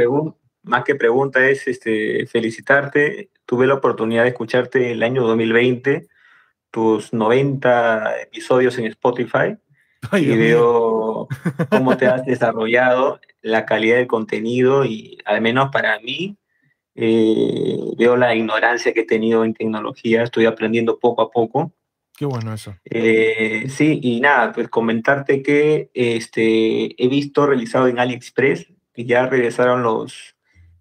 más que pregunta es este, felicitarte. Tuve la oportunidad de escucharte el año 2020, tus 90 episodios en Spotify y veo cómo te has desarrollado, la calidad del contenido y al menos para mí eh, veo la ignorancia que he tenido en tecnología, estoy aprendiendo poco a poco. Qué bueno eso. Eh, sí, y nada, pues comentarte que este, he visto realizado en AliExpress que ya regresaron los...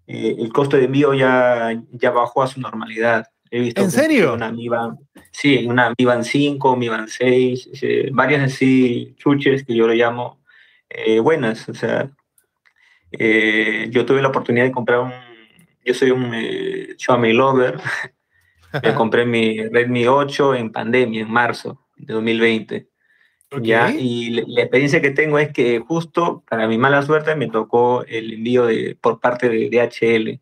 Eh, el costo de envío ya, ya bajó a su normalidad. He visto ¿En serio? Una, Sí, una Mi Band 5, Mi Band 6, eh, varias así chuches que yo le llamo eh, buenas. O sea, eh, yo tuve la oportunidad de comprar un. Yo soy un Xiaomi Lover. me compré mi Redmi 8 en pandemia, en marzo de 2020. ¿ya? Y la, experiencia que tengo es que justo para mi mala suerte me tocó el envío de, por parte de DHL.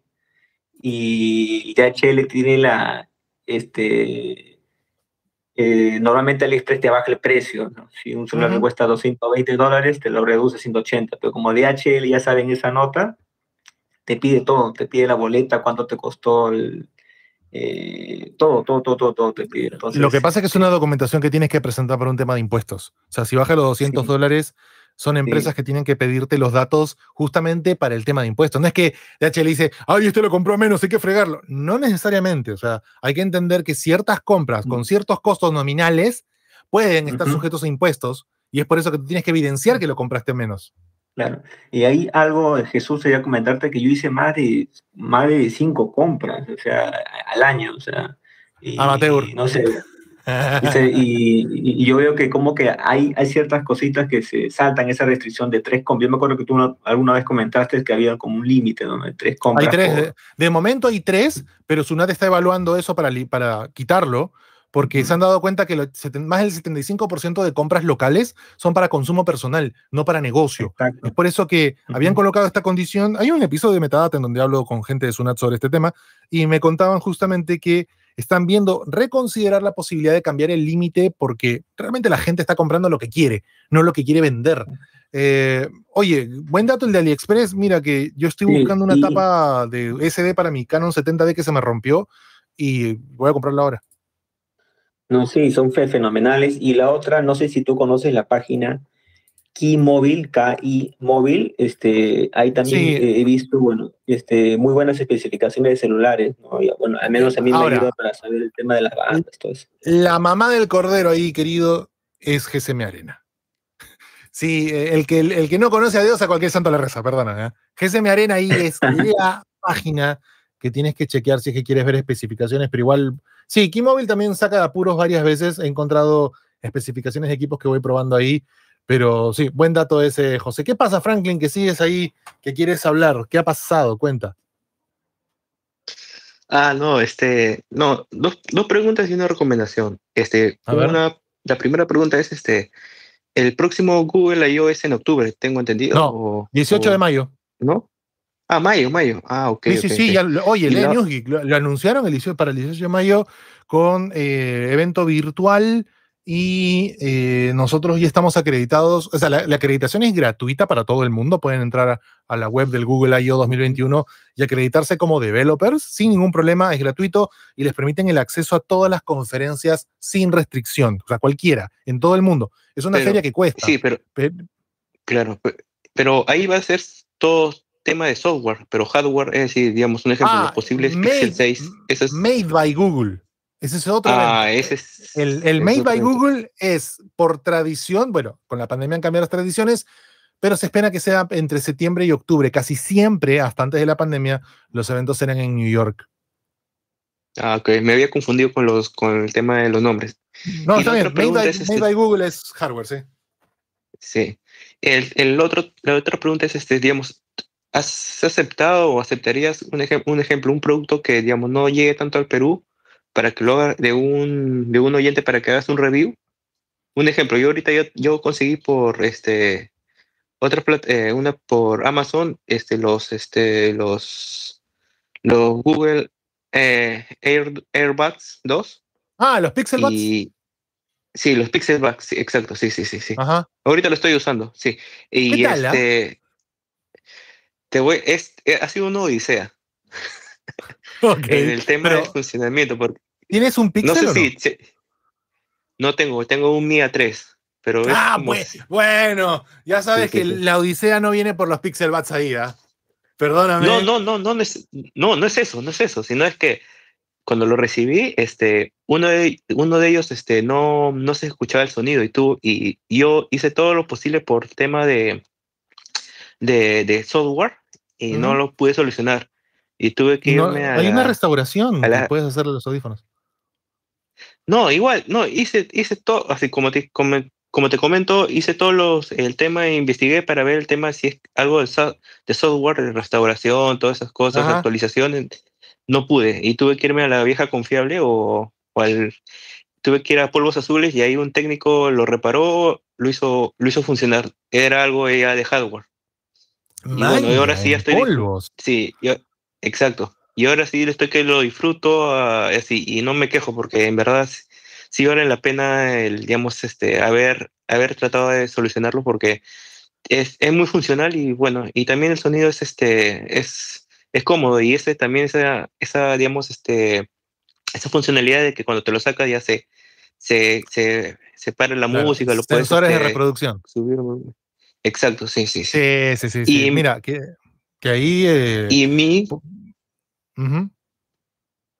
Y DHL tiene la, este, eh, normalmente el Express te baja el precio. Si un celular te cuesta 220 dólares, te lo reduce a 180. Pero como DHL ya saben esa nota, te pide todo. Te pide la boleta, cuánto te costó el, eh, todo, todo, todo, todo, todo te pide. lo que pasa es que es una documentación que tienes que presentar por un tema de impuestos. O sea, si baja los 200 dólares, son empresas que tienen que pedirte los datos justamente para el tema de impuestos. No es que DHL dice, ay, este lo compró menos, hay que fregarlo. No necesariamente, o sea, hay que entender que ciertas compras mm. con ciertos costos nominales pueden estar sujetos a impuestos y es por eso que tienes que evidenciar mm. que lo compraste menos. Claro, y hay algo, Jesús, sería comentarte que yo hice más de, más de cinco compras, o sea, al año, o sea. Amateur. no sé, y, yo veo que como que hay, hay ciertas cositas que se saltan esa restricción de tres compras. Yo me acuerdo que tú alguna vez comentaste que había como un límite, donde De tres compras. Hay tres. Eh, de, momento hay tres, pero Sunat está evaluando eso para, para quitarlo porque se han dado cuenta que más del 75% de compras locales son para consumo personal, no para negocio. Es por eso que habían colocado esta condición. Hay un episodio de Metadata en donde hablo con gente de Sunat sobre este tema y me contaban justamente que están viendo reconsiderar la posibilidad de cambiar el límite porque realmente la gente está comprando lo que quiere, no lo que quiere vender. Eh, oye, buen dato el de AliExpress. Mira que yo estoy buscando una tapa de SD para mi Canon 70D que se me rompió y voy a comprarla ahora. No, sé, son fenomenales. Y la otra, no sé si tú conoces la página Kimóvil, KI Móvil, este, ahí también he visto, bueno, este, muy buenas especificaciones de celulares, ¿no? bueno, al menos a mí me ayuda para saber el tema de las bandas, todo eso. La mamá del cordero ahí, querido, es GSM Arena. Sí, eh, el que, el, que no conoce a Dios, a cualquier santo le reza, perdona. ¿eh? GSM Arena ahí es la página que tienes que chequear si es que quieres ver especificaciones, pero igual, sí, Kimóvil también saca de apuros varias veces, he encontrado especificaciones de equipos que voy probando ahí pero sí, buen dato ese, José. ¿Qué pasa, Franklin, que sigues ahí, que quieres hablar? ¿Qué ha pasado? Cuenta. Ah, no, este, no, dos, preguntas y una recomendación. Este, una, la primera pregunta es, este, el próximo Google I.O. es en octubre, tengo entendido. No, 18 de mayo. ¿No? Ah, mayo, mayo. Ah, ok. Sí, sí, sí. oye, el año lo, anunciaron el, para el 18 de mayo con eh, evento virtual y eh, nosotros ya estamos acreditados, o sea, la, acreditación es gratuita para todo el mundo, pueden entrar a, la web del Google I.O. 2021 y acreditarse como developers sin ningún problema, es gratuito y les permiten el acceso a todas las conferencias sin restricción, o sea, cualquiera, en todo el mundo. Es una feria que cuesta. Sí, pero, claro, pero ahí va a ser todo tema de software, pero hardware, es decir, digamos, un ejemplo, de ah, los posibles made, Pixel 6. made by Google. Ese es otro. Ah, ese es, el, el Made by Google es por tradición, bueno, con la pandemia han cambiado las tradiciones, pero se espera que sea entre septiembre y octubre. Casi siempre, hasta antes de la pandemia, los eventos serán en New York. Ah, ok, me había confundido con, los, con el tema de los nombres. No, está bien, Made, este. by, Google es hardware, sí. Sí. El, otro, la otra pregunta es, este, digamos, ¿has aceptado o aceptarías un, un ejemplo, un producto que, digamos, no llegue tanto al Perú, para que lo de un, de un oyente para que hagas un review. Un ejemplo, yo ahorita yo, yo conseguí por este otra eh, una por Amazon, este los este los los Google eh, Airbags 2. Ah, los Pixel sí, los Pixelbuds, exacto, sí, sí, sí, sí. Ahorita lo estoy usando, sí. Y ¿Qué tal, este ah? te voy eh, ha sido una odisea. en el tema del funcionamiento, porque ¿Tienes un Pixel? No sé no? Si, no tengo, tengo un a 3. Pero ah, pues, bueno, ya sabes que la Odisea no viene por los Pixel Bats ahí, ¿eh? Perdóname. No, no, no, no, es, eso, no es eso, sino es que cuando lo recibí, este, uno de, uno de ellos este, no, no se escuchaba el sonido y tú y, yo hice todo lo posible por tema de, de, software y no lo pude solucionar. Y tuve que irme a. Hay una restauración puedes hacer los audífonos. No, igual, no, hice, hice todo, así como te, como, como, te comento, hice todos los, el tema, investigué para ver el tema si es algo de, de software, de restauración, todas esas cosas, actualizaciones, no pude y tuve que irme a la vieja confiable o, o al, tuve que ir a polvos azules y ahí un técnico lo reparó, lo hizo, lo hizo funcionar, era algo ya de hardware. Y bueno, ahora sí ya estoy. Polvos. Sí, yo, exacto. Y ahora sí estoy que lo disfruto ah, así, y no me quejo porque en verdad sí, vale la pena el, digamos, este, haber, haber tratado de solucionarlo porque es, es, muy funcional y bueno, y también el sonido es, este, es, es cómodo y ese, también esa, esa, digamos, este, esa funcionalidad de que cuando te lo sacas ya se, se, se, para la música. Los sensores de este, reproducción. exacto, sí, sí. Sí, sí, sí. Y, mira, que, que ahí... Eh, y mi...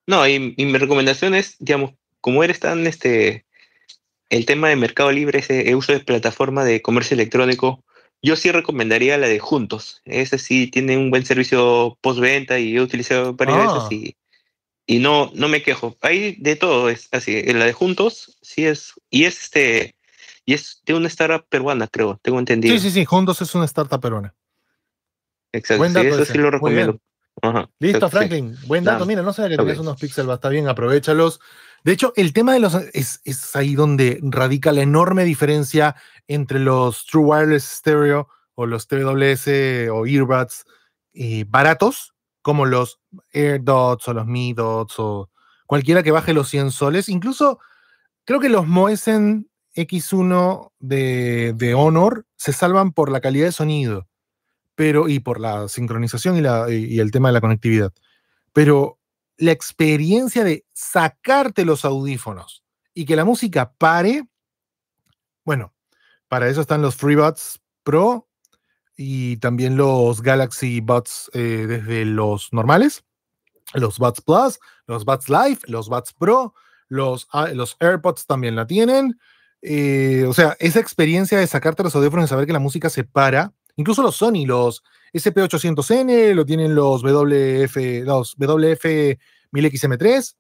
No, y, mi recomendación es, digamos, como eres tan, este, el tema de Mercado Libre, ese uso de plataforma de comercio electrónico, yo sí recomendaría la de Juntos. Esa sí tiene un buen servicio postventa y he utilizado varias veces ah. y, no, no me quejo. Hay de todo, es así. La de Juntos sí es, y es este, y es de una startup peruana, creo, tengo entendido. Sí, sí, sí, Juntos es una startup peruana. Exacto, eso sí lo recomiendo. Listo, Franklin. Buen dato. Mira, no sabía que okay. unos píxeles, está bien, aprovechalos. De hecho, el tema de los es, ahí donde radica la enorme diferencia entre los True Wireless Stereo o los TWS o earbuds eh, baratos, como los AirDots o los MiDots o cualquiera que baje los 100 soles. Incluso creo que los Moesen X1 de, de Honor se salvan por la calidad de sonido pero, y por la sincronización y, el tema de la conectividad. Pero la experiencia de sacarte los audífonos y que la música pare, bueno, para eso están los FreeBuds Pro y también los Galaxy Buds eh, desde los normales, los Buds Plus, los Buds Live, los Buds Pro, los, ah, los AirPods también la tienen. Eh, o sea, esa experiencia de sacarte los audífonos y saber que la música se para Incluso los Sony, los SP800N, lo tienen los WF, los WF 1000XM3.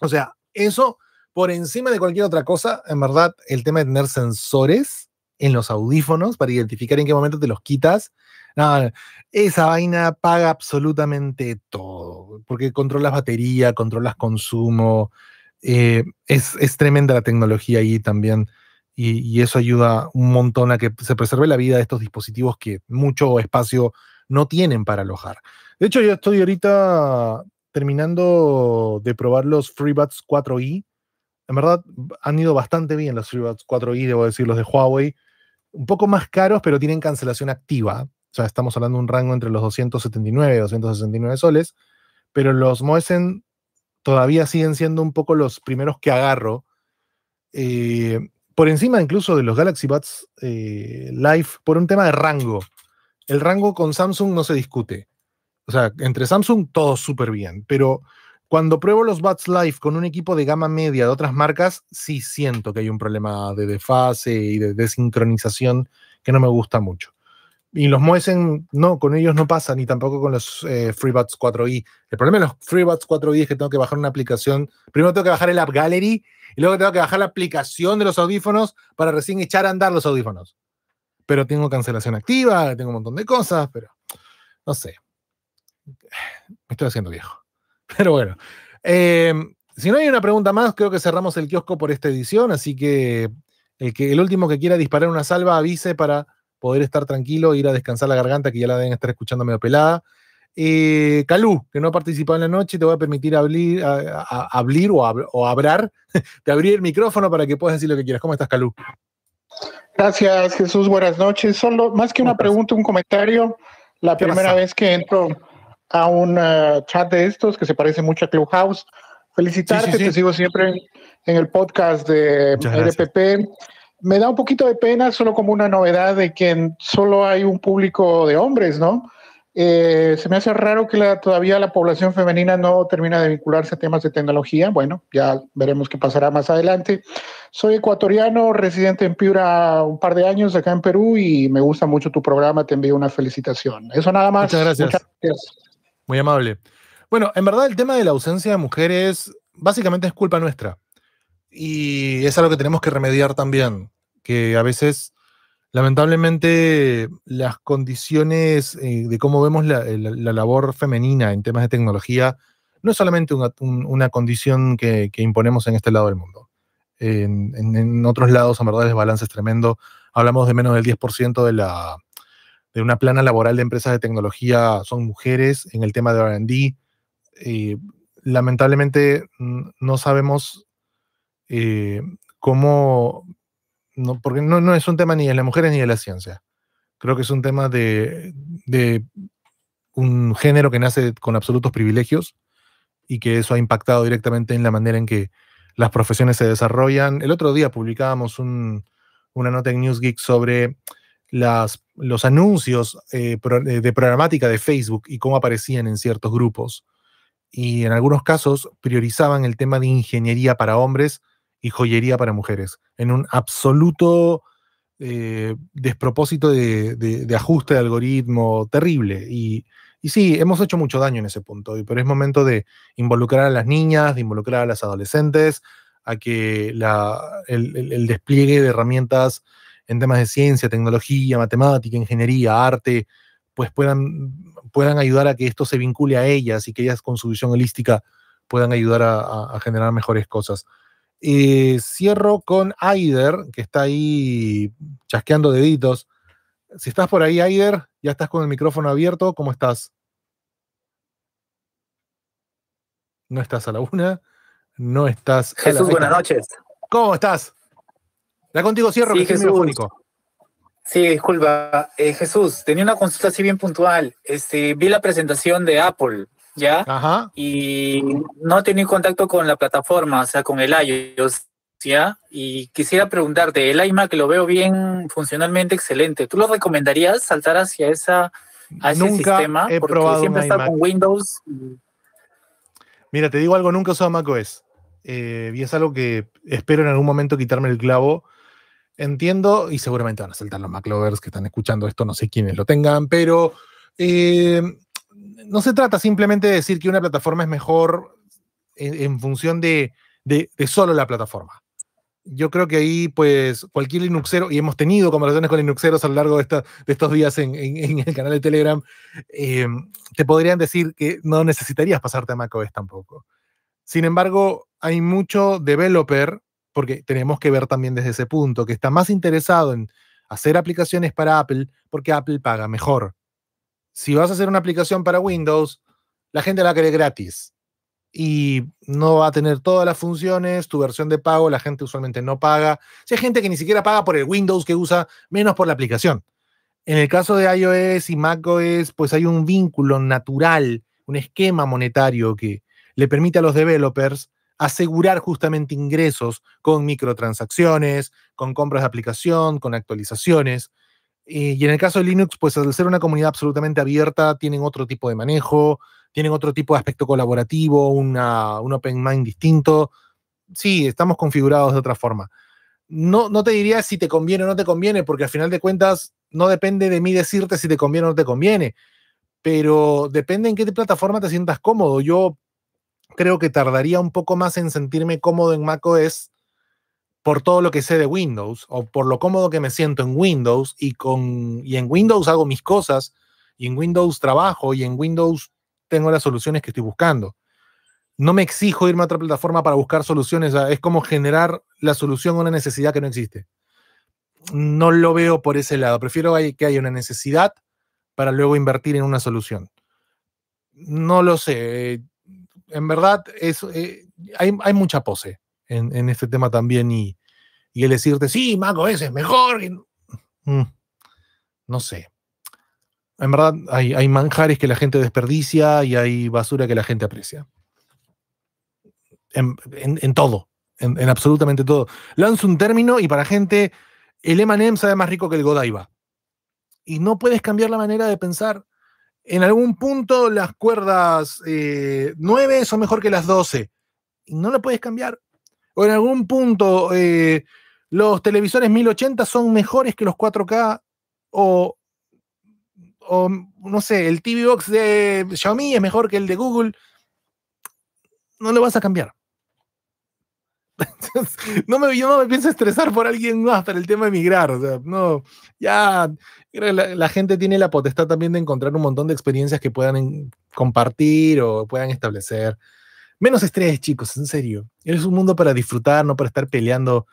O sea, eso por encima de cualquier otra cosa, en verdad, el tema de tener sensores en los audífonos para identificar en qué momento te los quitas. esa vaina paga absolutamente todo, porque controlas batería, controlas consumo. Eh, es, es, tremenda la tecnología ahí también y, eso ayuda un montón a que se preserve la vida de estos dispositivos que mucho espacio no tienen para alojar. De hecho, yo estoy ahorita terminando de probar los FreeBuds 4i. En verdad, han ido bastante bien los FreeBuds 4i, debo decir, los de Huawei. Un poco más caros, pero tienen cancelación activa. O sea, estamos hablando de un rango entre los 279 y 269 soles. Pero los Moesen todavía siguen siendo un poco los primeros que agarro. Eh, por encima incluso de los Galaxy Buds eh, Live por un tema de rango. El rango con Samsung no se discute. O sea, entre Samsung todo súper bien, pero cuando pruebo los Buds Live con un equipo de gama media de otras marcas, sí siento que hay un problema de desfase y de desincronización que no me gusta mucho y los Moesen, no, con ellos no pasa, ni tampoco con los eh, FreeBuds 4i. El problema de los FreeBuds 4i es que tengo que bajar una aplicación. Primero tengo que bajar el App Gallery y luego tengo que bajar la aplicación de los audífonos para recién echar a andar los audífonos. Pero tengo cancelación activa, tengo un montón de cosas, pero no sé. Me estoy haciendo viejo. Pero bueno. Em, si no hay una pregunta más, creo que cerramos el kiosco por esta edición, así que que el último que quiera disparar una salva avise para poder estar tranquilo, ir a descansar la garganta, que ya la deben estar escuchando medio pelada. Eh, Calú, que no ha participado en la noche, te voy a permitir abrir, abrir o, te abrir el micrófono para que puedas decir lo que quieras. ¿Cómo estás, Calú? Gracias, Jesús. Buenas noches. Solo, más que una pregunta, un comentario. La primera vez que entro a un eh, chat de estos que se parece mucho a Clubhouse. Felicitarte, te sigo siempre en el podcast de RPP me da un poquito de pena, solo como una novedad de que solo hay un público de hombres, ¿no? Eh, se me hace raro que todavía la población femenina no termina de vincularse a temas de tecnología. Bueno, ya veremos qué pasará más adelante. Soy ecuatoriano, residente en Piura un par de años acá en Perú y me gusta mucho tu programa. Te envío una felicitación. Eso nada más. gracias. Muchas gracias. Muy amable. Bueno, en verdad el tema de la ausencia de mujeres básicamente es culpa nuestra y es algo que tenemos que remediar también que a veces, lamentablemente, las condiciones eh, de cómo vemos eh, la, labor femenina en temas de tecnología no es solamente una, condición que, imponemos en este lado del mundo. En, otros lados, en verdad, el balance es tremendo. Hablamos de menos del 10% de la de una plana laboral de empresas de tecnología son mujeres en el tema de R&D. Eh, lamentablemente no sabemos cómo no, porque no, es un tema ni de las mujeres ni de la ciencia. Creo que es un tema de, un género que nace con absolutos privilegios y que eso ha impactado directamente en la manera en que las profesiones se desarrollan. El otro día publicábamos una nota en NewsGeek sobre las, los anuncios eh, eh, de programática de Facebook y cómo aparecían en ciertos grupos. Y en algunos casos priorizaban el tema de ingeniería para hombres y joyería para mujeres, en un absoluto eh, despropósito de, ajuste de algoritmo terrible. Y, sí, hemos hecho mucho daño en ese punto, pero es momento de involucrar a las niñas, de involucrar a las adolescentes, a que la, el, despliegue de herramientas en temas de ciencia, tecnología, matemática, ingeniería, arte, pues puedan, puedan ayudar a que esto se vincule a ellas y que ellas con su visión holística puedan ayudar a, a generar mejores cosas. Eh, cierro con Aider, que está ahí chasqueando deditos. Si estás por ahí, Aider, ya estás con el micrófono abierto, ¿cómo estás? No estás a la una, no estás. Jesús, buenas noches. ¿Cómo estás? La contigo cierro, sí, Jesús. sí, disculpa. Eh, Jesús, tenía una consulta así bien puntual. Este, vi la presentación de Apple ¿ya? Y no he tenido contacto con la plataforma, o sea, con el iOS, ¿ya? Y quisiera preguntarte, el iMac lo veo bien funcionalmente excelente. ¿Tú lo recomendarías saltar hacia esa, ese sistema? Porque siempre está con Windows. Mira, te digo algo, nunca he macOS. Eh, y es algo que espero en algún momento quitarme el clavo. Entiendo, y seguramente van a saltar los maclovers que están escuchando esto, no sé quiénes lo tengan, pero eh, no se trata simplemente de decir que una plataforma es mejor en, función de, solo la plataforma. Yo creo que ahí, pues, cualquier Linuxero, y hemos tenido conversaciones con Linuxeros a lo largo de, de estos días en, el canal de Telegram, eh, te podrían decir que no necesitarías pasarte a macOS tampoco. Sin embargo, hay mucho developer, porque tenemos que ver también desde ese punto, que está más interesado en hacer aplicaciones para Apple porque Apple paga mejor si vas a hacer una aplicación para Windows, la gente la va gratis y no va a tener todas las funciones, tu versión de pago, la gente usualmente no paga. Si hay gente que ni siquiera paga por el Windows que usa, menos por la aplicación. En el caso de iOS y macOS, pues hay un vínculo natural, un esquema monetario que le permite a los developers asegurar justamente ingresos con microtransacciones, con compras de aplicación, con actualizaciones y en el caso de Linux, pues al ser una comunidad absolutamente abierta, tienen otro tipo de manejo, tienen otro tipo de aspecto colaborativo, un open mind distinto. Sí, estamos configurados de otra forma. No, no te diría si te conviene o no te conviene, porque al final de cuentas no depende de mí decirte si te conviene o no te conviene, pero depende en qué plataforma te sientas cómodo. Yo creo que tardaría un poco más en sentirme cómodo en macOS por todo lo que sé de Windows o por lo cómodo que me siento en Windows y, con, en Windows hago mis cosas y en Windows trabajo y en Windows tengo las soluciones que estoy buscando. No me exijo irme a otra plataforma para buscar soluciones, ah, es como generar la solución a una necesidad que no existe. No lo veo por ese lado, prefiero que haya una necesidad para luego invertir en una solución. No lo sé, eh, en verdad es, eh, hay, hay mucha pose en, este tema también y, el decirte, sí, Mago, ese es mejor. Mm, no sé. En verdad, hay, manjares que la gente desperdicia y hay basura que la gente aprecia. En, todo, en, absolutamente todo. Lanzo un término y para gente, el Emanem sabe más rico que el Godaiba. Y no puedes cambiar la manera de pensar. En algún punto las cuerdas 9 eh, son mejor que las 12. Y no lo puedes cambiar o en algún punto eh, los televisores 1080 son mejores que los 4K o, no sé, el TV Box de Xiaomi es mejor que el de Google, no lo vas a cambiar. no me, yo no me pienso estresar por alguien más para el tema de migrar. no, ya la, gente tiene la potestad también de encontrar un montón de experiencias que puedan compartir o puedan establecer. Menos estrés, chicos, en serio. Es un mundo para disfrutar, no para estar peleando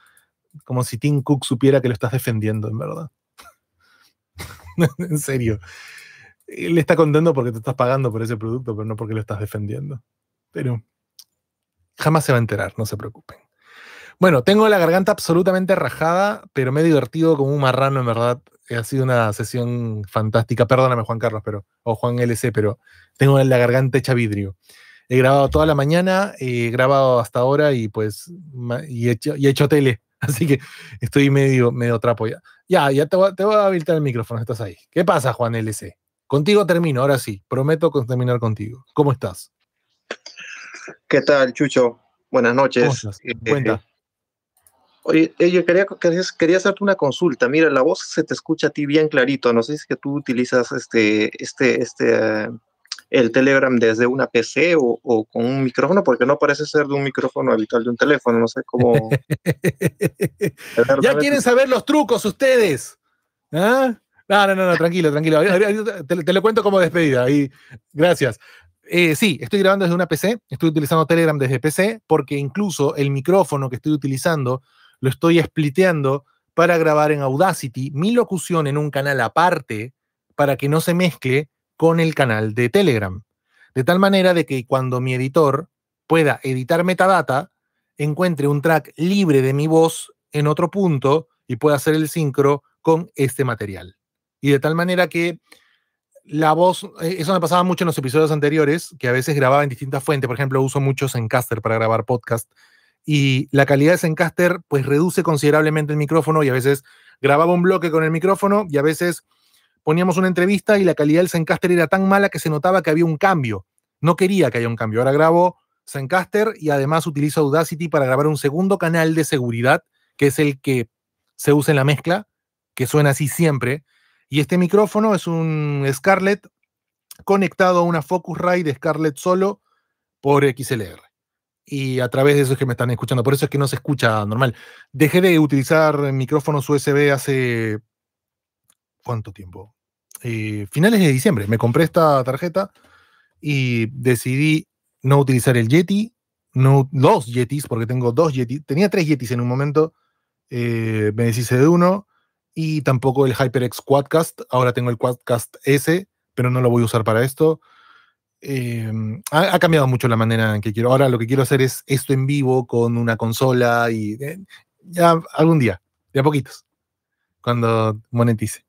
como si Tim Cook supiera que lo estás defendiendo, en verdad. en serio. Él está contento porque te estás pagando por ese producto, pero no porque lo estás defendiendo. Pero jamás se va a enterar, no se preocupen. Bueno, tengo la garganta absolutamente rajada, pero me he divertido como un marrano, en verdad. Ha sido una sesión fantástica. Perdóname, Juan Carlos, pero, o Juan LC, pero tengo la garganta hecha vidrio he grabado toda la mañana, he grabado hasta ahora y pues he hecho, tele. Así que estoy medio, medio trapo ya. Ya, ya te voy, a habilitar el micrófono, estás ahí. ¿Qué pasa, Juan LC? Contigo termino, ahora sí, prometo terminar contigo. ¿Cómo estás? ¿Qué tal, Chucho? Buenas noches. Eh, Cuenta. Eh, oye, eh, yo quería, hacerte una consulta. Mira, la voz se te escucha a ti bien clarito. No sé si es que tú utilizas este, este, este, el Telegram desde una PC o, con un micrófono, porque no parece ser de un micrófono habitual de un teléfono, no sé cómo. ya quieren saber los trucos ustedes. ¿ah? No, no, no, tranquilo, tranquilo. Te, lo cuento como despedida. Y gracias. Eh, sí, estoy grabando desde una PC, estoy utilizando Telegram desde PC, porque incluso el micrófono que estoy utilizando lo estoy spliteando para grabar en Audacity mi locución en un canal aparte para que no se mezcle con el canal de Telegram. De tal manera de que cuando mi editor pueda editar metadata, encuentre un track libre de mi voz en otro punto y pueda hacer el sincro con este material. Y de tal manera que la voz, eh, eso me pasaba mucho en los episodios anteriores, que a veces grababa en distintas fuentes, por ejemplo, uso mucho caster para grabar podcast, y la calidad de caster pues reduce considerablemente el micrófono y a veces grababa un bloque con el micrófono y a veces poníamos una entrevista y la calidad del Zencaster era tan mala que se notaba que había un cambio. No quería que haya un cambio. Ahora grabo Zencaster y además utilizo Audacity para grabar un segundo canal de seguridad, que es el que se usa en la mezcla, que suena así siempre. Y este micrófono es un Scarlett conectado a una Focusrite de Scarlett solo por XLR. Y a través de eso es que me están escuchando. Por eso es que no se escucha normal. Dejé de utilizar micrófonos USB hace ¿Cuánto tiempo? Eh, finales de diciembre. Me compré esta tarjeta y decidí no utilizar el Yeti, no dos Yetis, porque tengo dos Yetis. Tenía tres Yetis en un momento, eh, me deshice de uno y tampoco el HyperX Quadcast. Ahora tengo el Quadcast S, pero no lo voy a usar para esto. Em, ha, cambiado mucho la manera en que quiero. Ahora lo que quiero hacer es esto en vivo con una consola y eh, ya algún día, de a poquitos, cuando monetice.